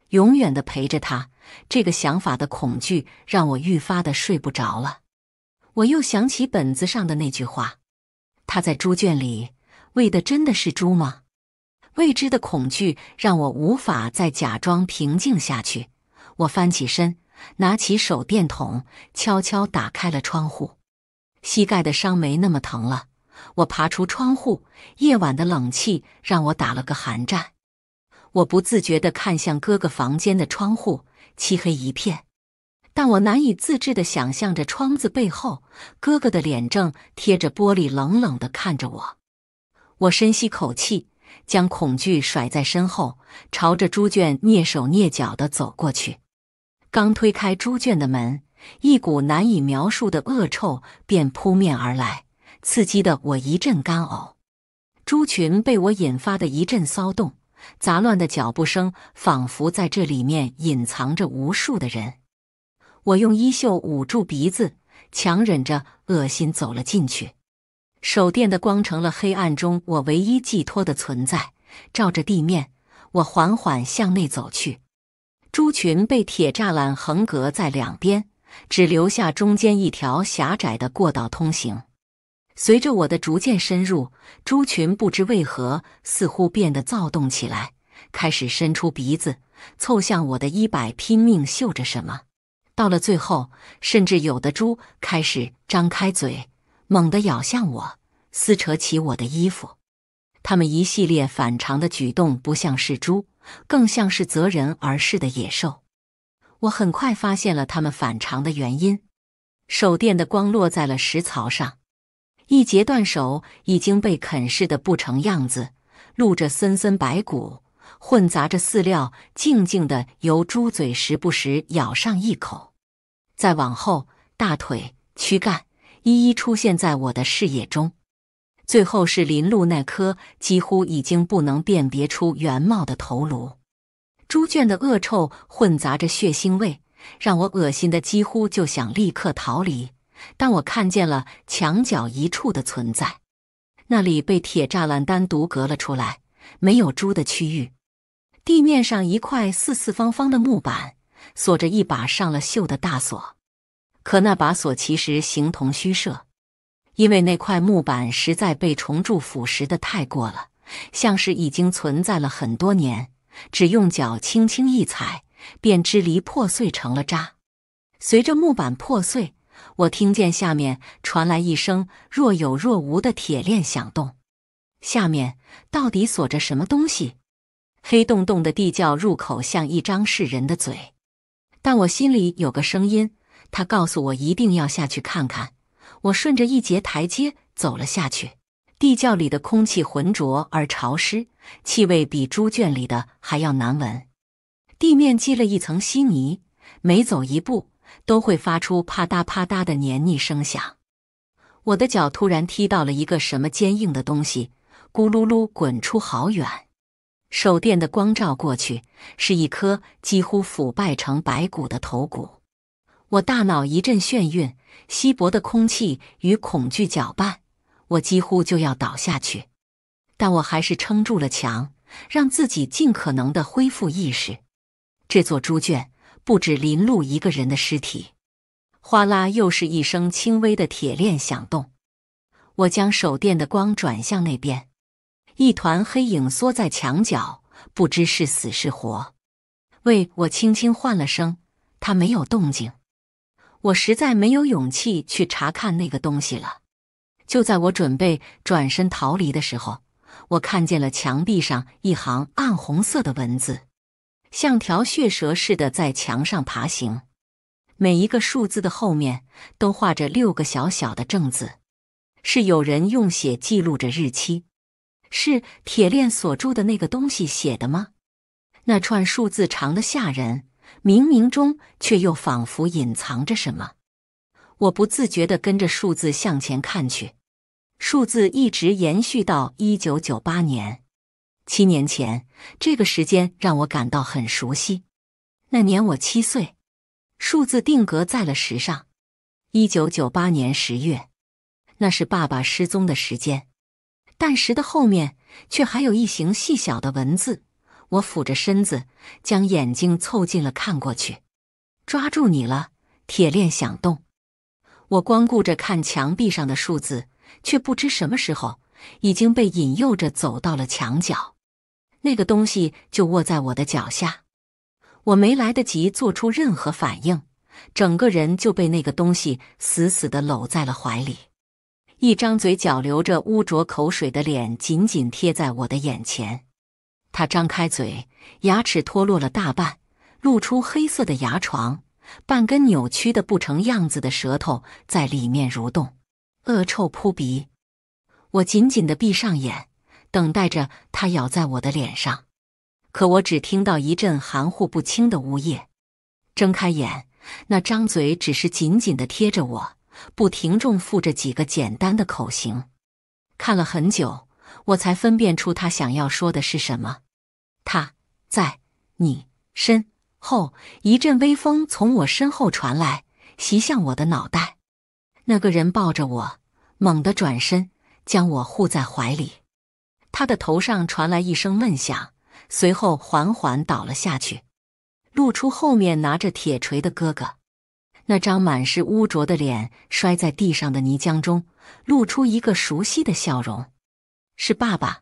永远的陪着他？这个想法的恐惧让我愈发的睡不着了。我又想起本子上的那句话：“他在猪圈里喂的真的是猪吗？”未知的恐惧让我无法再假装平静下去。我翻起身，拿起手电筒，悄悄打开了窗户。膝盖的伤没那么疼了。我爬出窗户，夜晚的冷气让我打了个寒战。我不自觉地看向哥哥房间的窗户，漆黑一片。但我难以自制地想象着窗子背后哥哥的脸，正贴着玻璃冷冷地看着我。我深吸口气，将恐惧甩在身后，朝着猪圈蹑手蹑脚地走过去。刚推开猪圈的门，一股难以描述的恶臭便扑面而来。刺激的我一阵干呕，猪群被我引发的一阵骚动，杂乱的脚步声仿佛在这里面隐藏着无数的人。我用衣袖捂住鼻子，强忍着恶心走了进去。手电的光成了黑暗中我唯一寄托的存在，照着地面，我缓缓向内走去。猪群被铁栅栏横隔在两边，只留下中间一条狭窄的过道通行。随着我的逐渐深入，猪群不知为何似乎变得躁动起来，开始伸出鼻子凑向我的衣摆，拼命嗅着什么。到了最后，甚至有的猪开始张开嘴，猛地咬向我，撕扯起我的衣服。它们一系列反常的举动不像是猪，更像是择人而噬的野兽。我很快发现了它们反常的原因：手电的光落在了石槽上。一截断手已经被啃噬的不成样子，露着森森白骨，混杂着饲料，静静地由猪嘴时不时咬上一口。再往后，大腿、躯干一一出现在我的视野中，最后是林路那颗几乎已经不能辨别出原貌的头颅。猪圈的恶臭混杂着血腥味，让我恶心的几乎就想立刻逃离。但我看见了墙角一处的存在，那里被铁栅栏单独隔了出来，没有猪的区域。地面上一块四四方方的木板，锁着一把上了锈的大锁。可那把锁其实形同虚设，因为那块木板实在被虫蛀腐蚀的太过了，像是已经存在了很多年，只用脚轻轻一踩，便支离破碎成了渣。随着木板破碎。我听见下面传来一声若有若无的铁链响动，下面到底锁着什么东西？黑洞洞的地窖入口像一张噬人的嘴，但我心里有个声音，他告诉我一定要下去看看。我顺着一节台阶走了下去，地窖里的空气浑浊而潮湿，气味比猪圈里的还要难闻，地面积了一层稀泥，每走一步。都会发出啪嗒啪嗒的黏腻声响。我的脚突然踢到了一个什么坚硬的东西，咕噜噜滚出好远。手电的光照过去，是一颗几乎腐败成白骨的头骨。我大脑一阵眩晕，稀薄的空气与恐惧搅拌，我几乎就要倒下去。但我还是撑住了墙，让自己尽可能的恢复意识。这座猪圈。不止林露一个人的尸体，哗啦，又是一声轻微的铁链响动。我将手电的光转向那边，一团黑影缩在墙角，不知是死是活。为我轻轻唤了声，他没有动静。我实在没有勇气去查看那个东西了。就在我准备转身逃离的时候，我看见了墙壁上一行暗红色的文字。像条血蛇似的在墙上爬行，每一个数字的后面都画着六个小小的正字，是有人用血记录着日期？是铁链锁住的那个东西写的吗？那串数字长的吓人，冥冥中却又仿佛隐藏着什么。我不自觉地跟着数字向前看去，数字一直延续到一九九八年。七年前，这个时间让我感到很熟悉。那年我七岁，数字定格在了十上，一九九八年十月，那是爸爸失踪的时间。但石的后面却还有一行细小的文字。我俯着身子，将眼睛凑近了看过去，抓住你了！铁链响动，我光顾着看墙壁上的数字，却不知什么时候。已经被引诱着走到了墙角，那个东西就卧在我的脚下。我没来得及做出任何反应，整个人就被那个东西死死的搂在了怀里。一张嘴角流着污浊口水的脸紧紧贴在我的眼前。他张开嘴，牙齿脱落了大半，露出黑色的牙床，半根扭曲的不成样子的舌头在里面蠕动，恶臭扑鼻。我紧紧的闭上眼，等待着他咬在我的脸上，可我只听到一阵含糊不清的呜咽。睁开眼，那张嘴只是紧紧的贴着我，不停重复着几个简单的口型。看了很久，我才分辨出他想要说的是什么。他在你身后，一阵微风从我身后传来，袭向我的脑袋。那个人抱着我，猛地转身。将我护在怀里，他的头上传来一声闷响，随后缓缓倒了下去，露出后面拿着铁锤的哥哥，那张满是污浊的脸摔在地上的泥浆中，露出一个熟悉的笑容，是爸爸。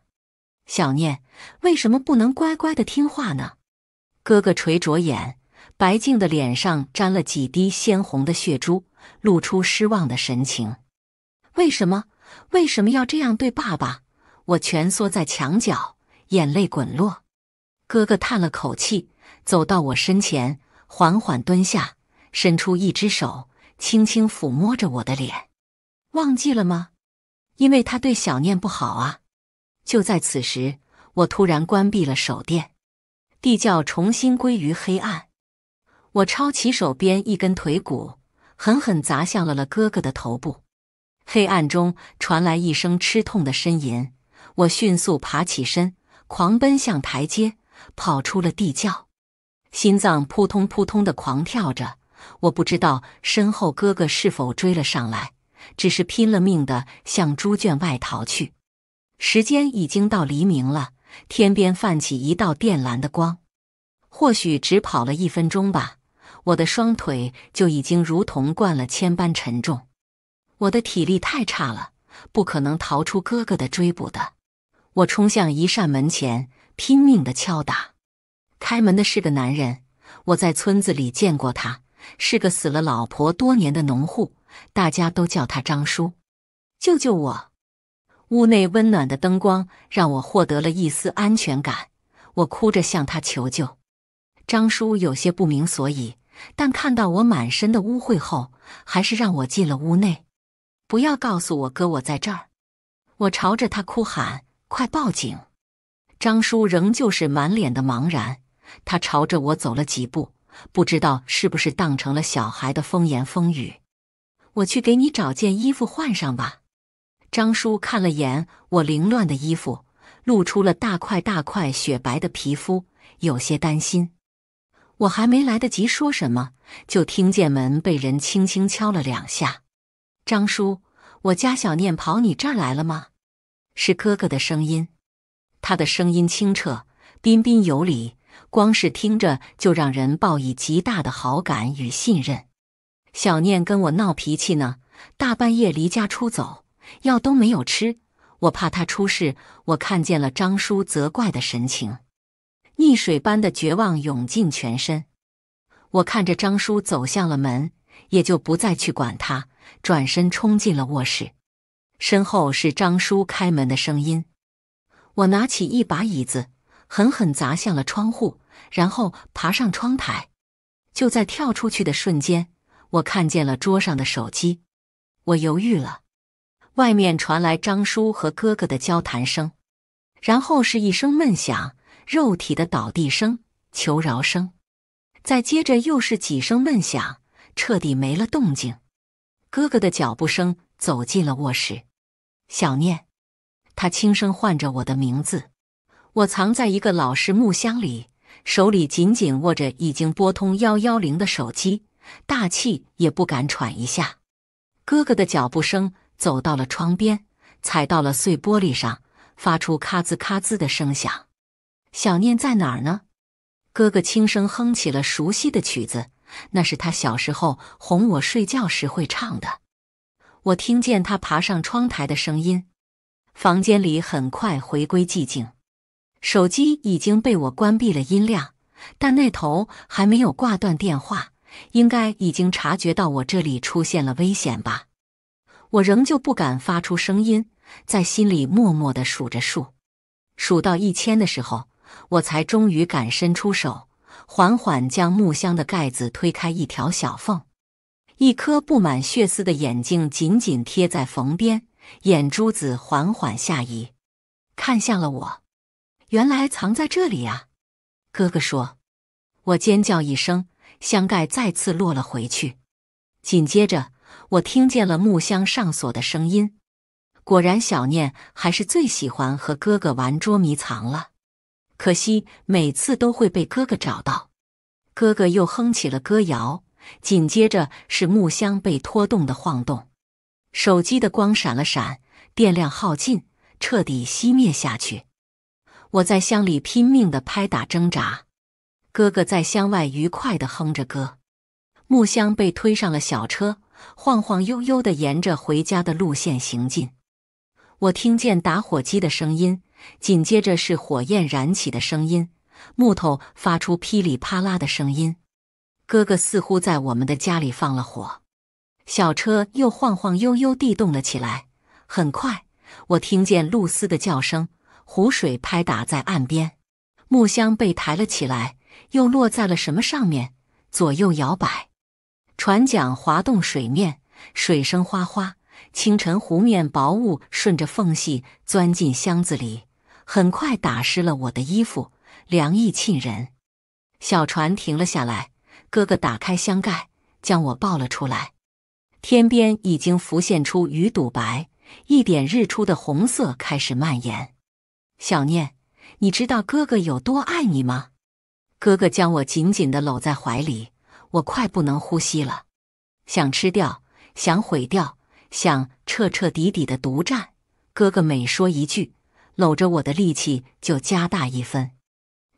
小念，为什么不能乖乖的听话呢？哥哥垂着眼，白净的脸上沾了几滴鲜红的血珠，露出失望的神情。为什么？为什么要这样对爸爸？我蜷缩在墙角，眼泪滚落。哥哥叹了口气，走到我身前，缓缓蹲下，伸出一只手，轻轻抚摸着我的脸。忘记了吗？因为他对小念不好啊！就在此时，我突然关闭了手电，地窖重新归于黑暗。我抄起手边一根腿骨，狠狠砸向了了哥哥的头部。黑暗中传来一声吃痛的呻吟，我迅速爬起身，狂奔向台阶，跑出了地窖，心脏扑通扑通的狂跳着。我不知道身后哥哥是否追了上来，只是拼了命的向猪圈外逃去。时间已经到黎明了，天边泛起一道靛蓝的光。或许只跑了一分钟吧，我的双腿就已经如同灌了铅般沉重。我的体力太差了，不可能逃出哥哥的追捕的。我冲向一扇门前，拼命的敲打。开门的是个男人，我在村子里见过他，是个死了老婆多年的农户，大家都叫他张叔。救救我！屋内温暖的灯光让我获得了一丝安全感，我哭着向他求救。张叔有些不明所以，但看到我满身的污秽后，还是让我进了屋内。不要告诉我哥，我在这儿！我朝着他哭喊：“快报警！”张叔仍旧是满脸的茫然，他朝着我走了几步，不知道是不是当成了小孩的风言风语。我去给你找件衣服换上吧。张叔看了眼我凌乱的衣服，露出了大块大块雪白的皮肤，有些担心。我还没来得及说什么，就听见门被人轻轻敲了两下。张叔，我家小念跑你这儿来了吗？是哥哥的声音，他的声音清澈、彬彬有礼，光是听着就让人抱以极大的好感与信任。小念跟我闹脾气呢，大半夜离家出走，药都没有吃，我怕他出事。我看见了张叔责怪的神情，溺水般的绝望涌进全身。我看着张叔走向了门，也就不再去管他。转身冲进了卧室，身后是张叔开门的声音。我拿起一把椅子，狠狠砸向了窗户，然后爬上窗台。就在跳出去的瞬间，我看见了桌上的手机。我犹豫了。外面传来张叔和哥哥的交谈声，然后是一声闷响，肉体的倒地声、求饶声，再接着又是几声闷响，彻底没了动静。哥哥的脚步声走进了卧室，小念，他轻声唤着我的名字。我藏在一个老式木箱里，手里紧紧握着已经拨通幺幺零的手机，大气也不敢喘一下。哥哥的脚步声走到了窗边，踩到了碎玻璃上，发出咔吱咔吱的声响。小念在哪儿呢？哥哥轻声哼起了熟悉的曲子。那是他小时候哄我睡觉时会唱的。我听见他爬上窗台的声音，房间里很快回归寂静。手机已经被我关闭了音量，但那头还没有挂断电话，应该已经察觉到我这里出现了危险吧？我仍旧不敢发出声音，在心里默默的数着数，数到一千的时候，我才终于敢伸出手。缓缓将木箱的盖子推开一条小缝，一颗布满血丝的眼睛紧紧贴在缝边，眼珠子缓缓下移，看向了我。原来藏在这里啊！哥哥说，我尖叫一声，箱盖再次落了回去。紧接着，我听见了木箱上锁的声音。果然，小念还是最喜欢和哥哥玩捉迷藏了。可惜每次都会被哥哥找到，哥哥又哼起了歌谣，紧接着是木箱被拖动的晃动，手机的光闪了闪，电量耗尽，彻底熄灭下去。我在箱里拼命的拍打挣扎，哥哥在箱外愉快的哼着歌，木箱被推上了小车，晃晃悠悠的沿着回家的路线行进。我听见打火机的声音。紧接着是火焰燃起的声音，木头发出噼里啪啦的声音。哥哥似乎在我们的家里放了火。小车又晃晃悠悠地动了起来。很快，我听见露丝的叫声，湖水拍打在岸边，木箱被抬了起来，又落在了什么上面，左右摇摆。船桨滑动水面，水声哗哗。清晨，湖面薄雾顺着缝隙钻进箱子里。很快打湿了我的衣服，凉意沁人。小船停了下来，哥哥打开箱盖，将我抱了出来。天边已经浮现出鱼肚白，一点日出的红色开始蔓延。小念，你知道哥哥有多爱你吗？哥哥将我紧紧的搂在怀里，我快不能呼吸了，想吃掉，想毁掉，想彻彻底底的独占。哥哥每说一句。搂着我的力气就加大一分，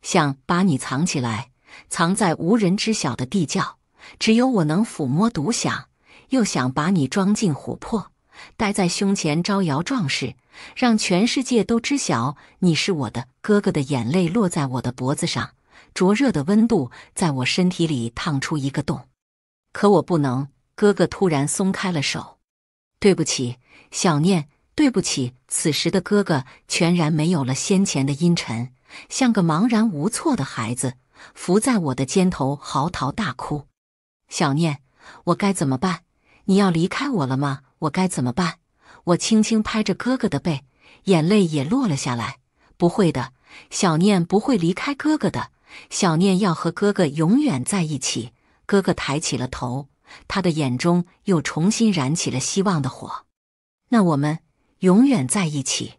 想把你藏起来，藏在无人知晓的地窖，只有我能抚摸独享；又想把你装进琥珀，戴在胸前招摇撞士，让全世界都知晓你是我的。哥哥的眼泪落在我的脖子上，灼热的温度在我身体里烫出一个洞，可我不能。哥哥突然松开了手，对不起，小念。对不起，此时的哥哥全然没有了先前的阴沉，像个茫然无措的孩子，伏在我的肩头嚎啕大哭。小念，我该怎么办？你要离开我了吗？我该怎么办？我轻轻拍着哥哥的背，眼泪也落了下来。不会的，小念不会离开哥哥的。小念要和哥哥永远在一起。哥哥抬起了头，他的眼中又重新燃起了希望的火。那我们？永远在一起。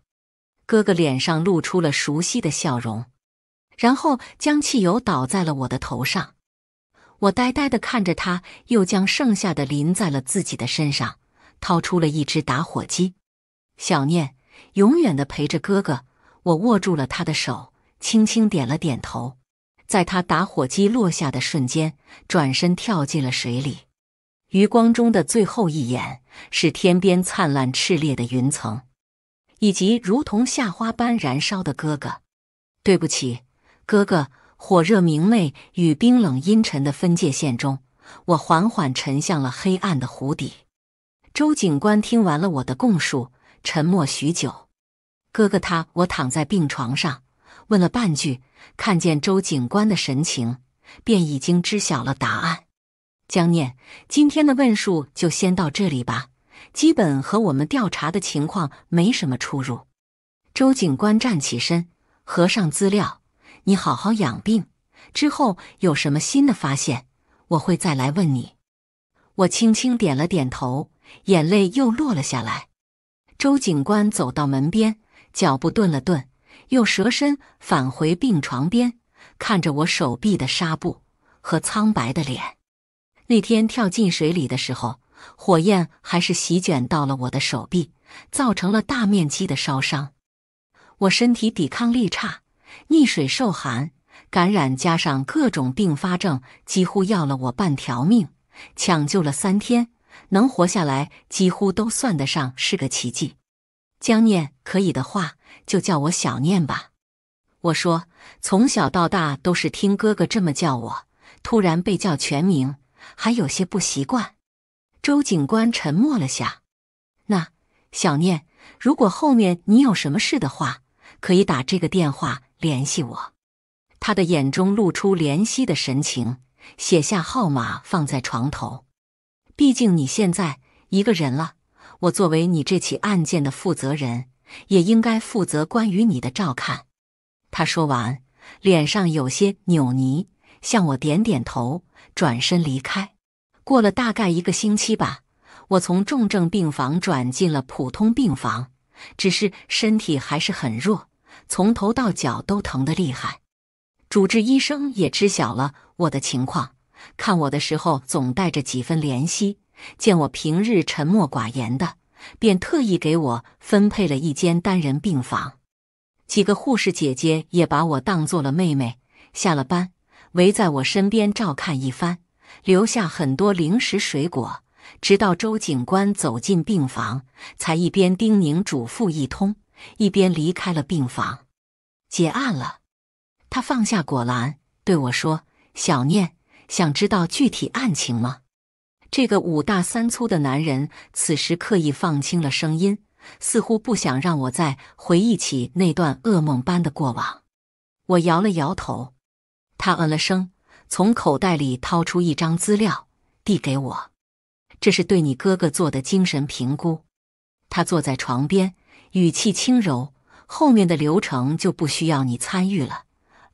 哥哥脸上露出了熟悉的笑容，然后将汽油倒在了我的头上。我呆呆的看着他，又将剩下的淋在了自己的身上。掏出了一只打火机，小念，永远的陪着哥哥。我握住了他的手，轻轻点了点头。在他打火机落下的瞬间，转身跳进了水里。余光中的最后一眼是天边灿烂炽烈的云层，以及如同夏花般燃烧的哥哥。对不起，哥哥。火热明媚与冰冷阴沉的分界线中，我缓缓沉向了黑暗的湖底。周警官听完了我的供述，沉默许久。哥哥他……我躺在病床上，问了半句，看见周警官的神情，便已经知晓了答案。江念，今天的问述就先到这里吧，基本和我们调查的情况没什么出入。周警官站起身，合上资料，你好好养病，之后有什么新的发现，我会再来问你。我轻轻点了点头，眼泪又落了下来。周警官走到门边，脚步顿了顿，又折身返回病床边，看着我手臂的纱布和苍白的脸。那天跳进水里的时候，火焰还是席卷到了我的手臂，造成了大面积的烧伤。我身体抵抗力差，溺水受寒感染，加上各种并发症，几乎要了我半条命。抢救了三天，能活下来几乎都算得上是个奇迹。江念，可以的话就叫我小念吧。我说，从小到大都是听哥哥这么叫我，突然被叫全名。还有些不习惯，周警官沉默了下。那小念，如果后面你有什么事的话，可以打这个电话联系我。他的眼中露出怜惜的神情，写下号码放在床头。毕竟你现在一个人了，我作为你这起案件的负责人，也应该负责关于你的照看。他说完，脸上有些扭捏，向我点点头。转身离开。过了大概一个星期吧，我从重症病房转进了普通病房，只是身体还是很弱，从头到脚都疼得厉害。主治医生也知晓了我的情况，看我的时候总带着几分怜惜。见我平日沉默寡言的，便特意给我分配了一间单人病房。几个护士姐姐也把我当做了妹妹。下了班。围在我身边照看一番，留下很多零食水果，直到周警官走进病房，才一边叮咛嘱咐一通，一边离开了病房。结案了，他放下果篮对我说：“小念，想知道具体案情吗？”这个五大三粗的男人此时刻意放轻了声音，似乎不想让我再回忆起那段噩梦般的过往。我摇了摇头。他嗯了声，从口袋里掏出一张资料递给我。这是对你哥哥做的精神评估。他坐在床边，语气轻柔。后面的流程就不需要你参与了，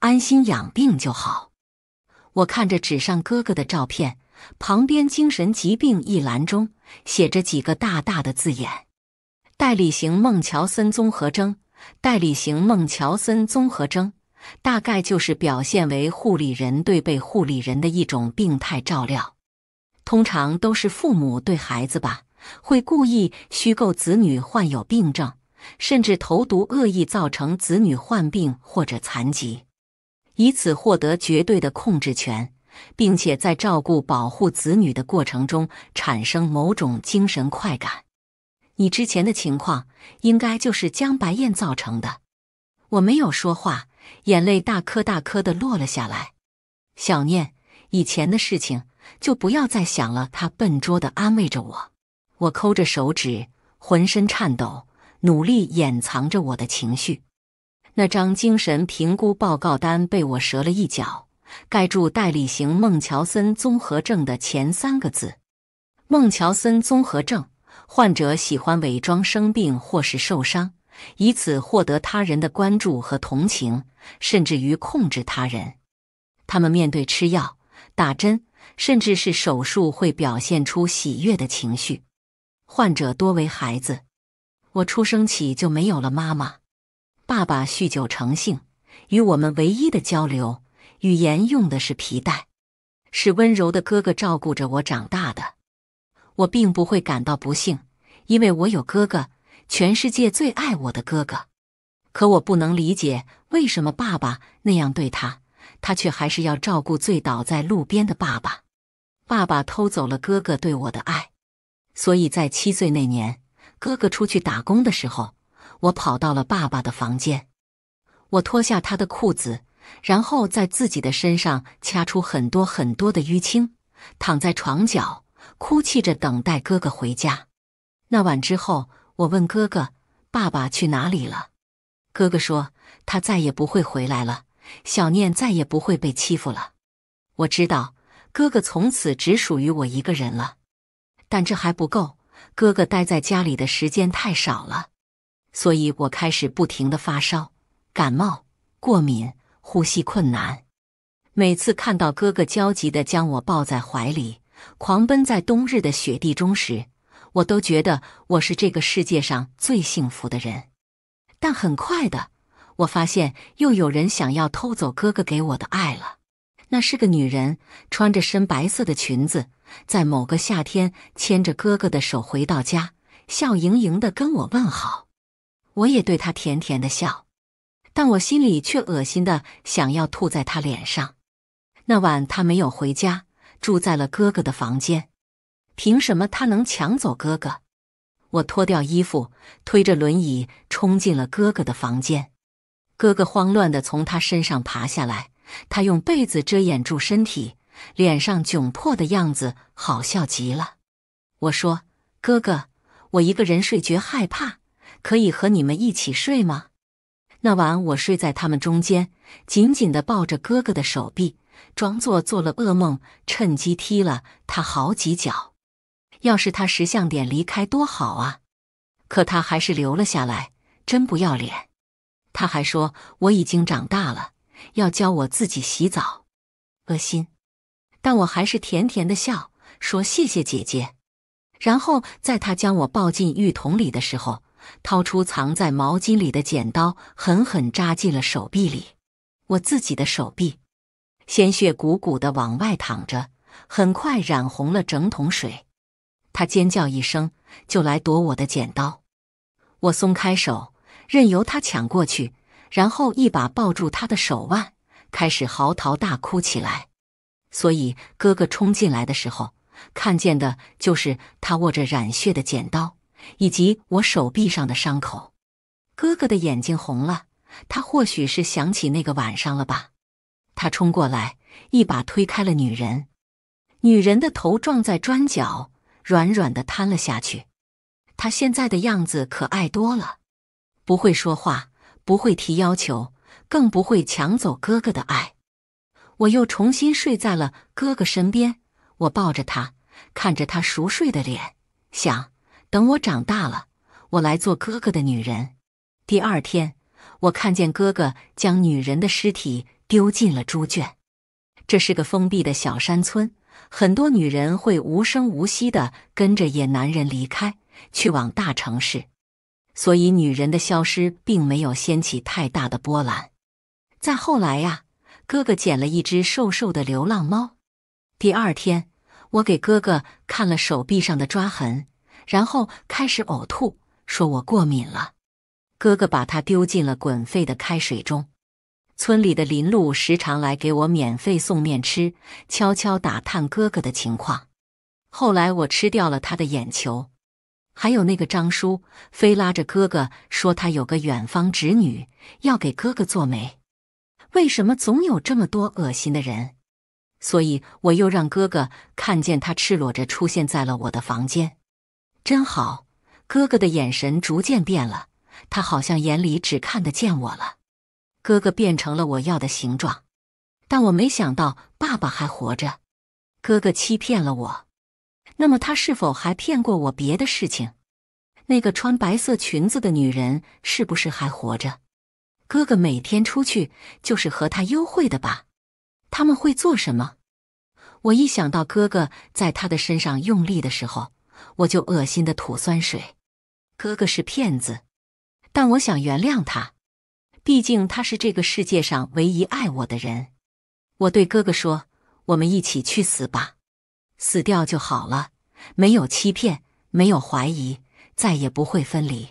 安心养病就好。我看着纸上哥哥的照片，旁边“精神疾病”一栏中写着几个大大的字眼：“代理型孟乔森综合征”。代理型孟乔森综合征。大概就是表现为护理人对被护理人的一种病态照料，通常都是父母对孩子吧，会故意虚构子女患有病症，甚至投毒恶意造成子女患病或者残疾，以此获得绝对的控制权，并且在照顾保护子女的过程中产生某种精神快感。你之前的情况应该就是江白燕造成的，我没有说话。眼泪大颗大颗的落了下来。小念，以前的事情就不要再想了。他笨拙的安慰着我。我抠着手指，浑身颤抖，努力掩藏着我的情绪。那张精神评估报告单被我折了一角，盖住代理型孟乔森综合症的前三个字。孟乔森综合症患者喜欢伪装生病或是受伤。以此获得他人的关注和同情，甚至于控制他人。他们面对吃药、打针，甚至是手术，会表现出喜悦的情绪。患者多为孩子。我出生起就没有了妈妈，爸爸酗酒成性，与我们唯一的交流语言用的是皮带，是温柔的哥哥照顾着我长大的。我并不会感到不幸，因为我有哥哥。全世界最爱我的哥哥，可我不能理解为什么爸爸那样对他，他却还是要照顾醉倒在路边的爸爸。爸爸偷走了哥哥对我的爱，所以在七岁那年，哥哥出去打工的时候，我跑到了爸爸的房间，我脱下他的裤子，然后在自己的身上掐出很多很多的淤青，躺在床角哭泣着等待哥哥回家。那晚之后。我问哥哥：“爸爸去哪里了？”哥哥说：“他再也不会回来了。”小念再也不会被欺负了。我知道，哥哥从此只属于我一个人了。但这还不够，哥哥待在家里的时间太少了，所以我开始不停的发烧、感冒、过敏、呼吸困难。每次看到哥哥焦急的将我抱在怀里，狂奔在冬日的雪地中时，我都觉得我是这个世界上最幸福的人，但很快的，我发现又有人想要偷走哥哥给我的爱了。那是个女人，穿着深白色的裙子，在某个夏天牵着哥哥的手回到家，笑盈盈的跟我问好。我也对她甜甜的笑，但我心里却恶心的想要吐在她脸上。那晚她没有回家，住在了哥哥的房间。凭什么他能抢走哥哥？我脱掉衣服，推着轮椅冲进了哥哥的房间。哥哥慌乱地从他身上爬下来，他用被子遮掩住身体，脸上窘迫的样子好笑极了。我说：“哥哥，我一个人睡觉害怕，可以和你们一起睡吗？”那晚我睡在他们中间，紧紧地抱着哥哥的手臂，装作做了噩梦，趁机踢了他好几脚。要是他识相点离开多好啊！可他还是留了下来，真不要脸。他还说：“我已经长大了，要教我自己洗澡。”恶心！但我还是甜甜的笑，说：“谢谢姐姐。”然后在他将我抱进浴桶里的时候，掏出藏在毛巾里的剪刀，狠狠扎进了手臂里。我自己的手臂，鲜血汩汩的往外淌着，很快染红了整桶水。他尖叫一声，就来夺我的剪刀。我松开手，任由他抢过去，然后一把抱住他的手腕，开始嚎啕大哭起来。所以哥哥冲进来的时候，看见的就是他握着染血的剪刀，以及我手臂上的伤口。哥哥的眼睛红了，他或许是想起那个晚上了吧。他冲过来，一把推开了女人，女人的头撞在砖角。软软的瘫了下去，他现在的样子可爱多了，不会说话，不会提要求，更不会抢走哥哥的爱。我又重新睡在了哥哥身边，我抱着他，看着他熟睡的脸，想：等我长大了，我来做哥哥的女人。第二天，我看见哥哥将女人的尸体丢进了猪圈，这是个封闭的小山村。很多女人会无声无息的跟着野男人离开，去往大城市，所以女人的消失并没有掀起太大的波澜。再后来呀，哥哥捡了一只瘦瘦的流浪猫。第二天，我给哥哥看了手臂上的抓痕，然后开始呕吐，说我过敏了。哥哥把它丢进了滚沸的开水中。村里的林露时常来给我免费送面吃，悄悄打探哥哥的情况。后来我吃掉了他的眼球。还有那个张叔，非拉着哥哥说他有个远方侄女要给哥哥做媒。为什么总有这么多恶心的人？所以我又让哥哥看见他赤裸着出现在了我的房间，真好。哥哥的眼神逐渐变了，他好像眼里只看得见我了。哥哥变成了我要的形状，但我没想到爸爸还活着。哥哥欺骗了我，那么他是否还骗过我别的事情？那个穿白色裙子的女人是不是还活着？哥哥每天出去就是和她幽会的吧？他们会做什么？我一想到哥哥在他的身上用力的时候，我就恶心的吐酸水。哥哥是骗子，但我想原谅他。毕竟他是这个世界上唯一爱我的人，我对哥哥说：“我们一起去死吧，死掉就好了，没有欺骗，没有怀疑，再也不会分离，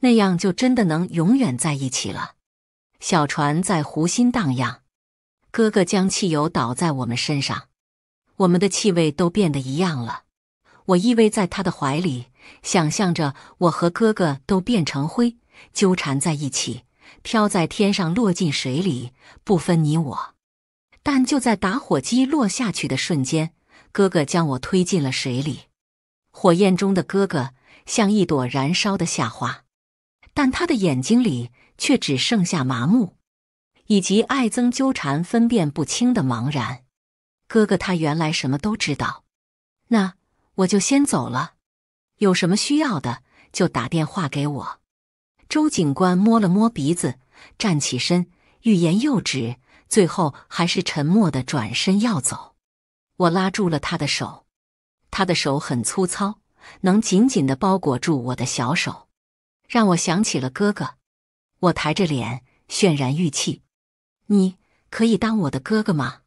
那样就真的能永远在一起了。”小船在湖心荡漾，哥哥将汽油倒在我们身上，我们的气味都变得一样了。我依偎在他的怀里，想象着我和哥哥都变成灰，纠缠在一起。飘在天上，落进水里，不分你我。但就在打火机落下去的瞬间，哥哥将我推进了水里。火焰中的哥哥像一朵燃烧的夏花，但他的眼睛里却只剩下麻木，以及爱憎纠缠、分辨不清的茫然。哥哥，他原来什么都知道。那我就先走了，有什么需要的就打电话给我。周警官摸了摸鼻子，站起身，欲言又止，最后还是沉默的转身要走。我拉住了他的手，他的手很粗糙，能紧紧的包裹住我的小手，让我想起了哥哥。我抬着脸，泫然欲泣：“你可以当我的哥哥吗？”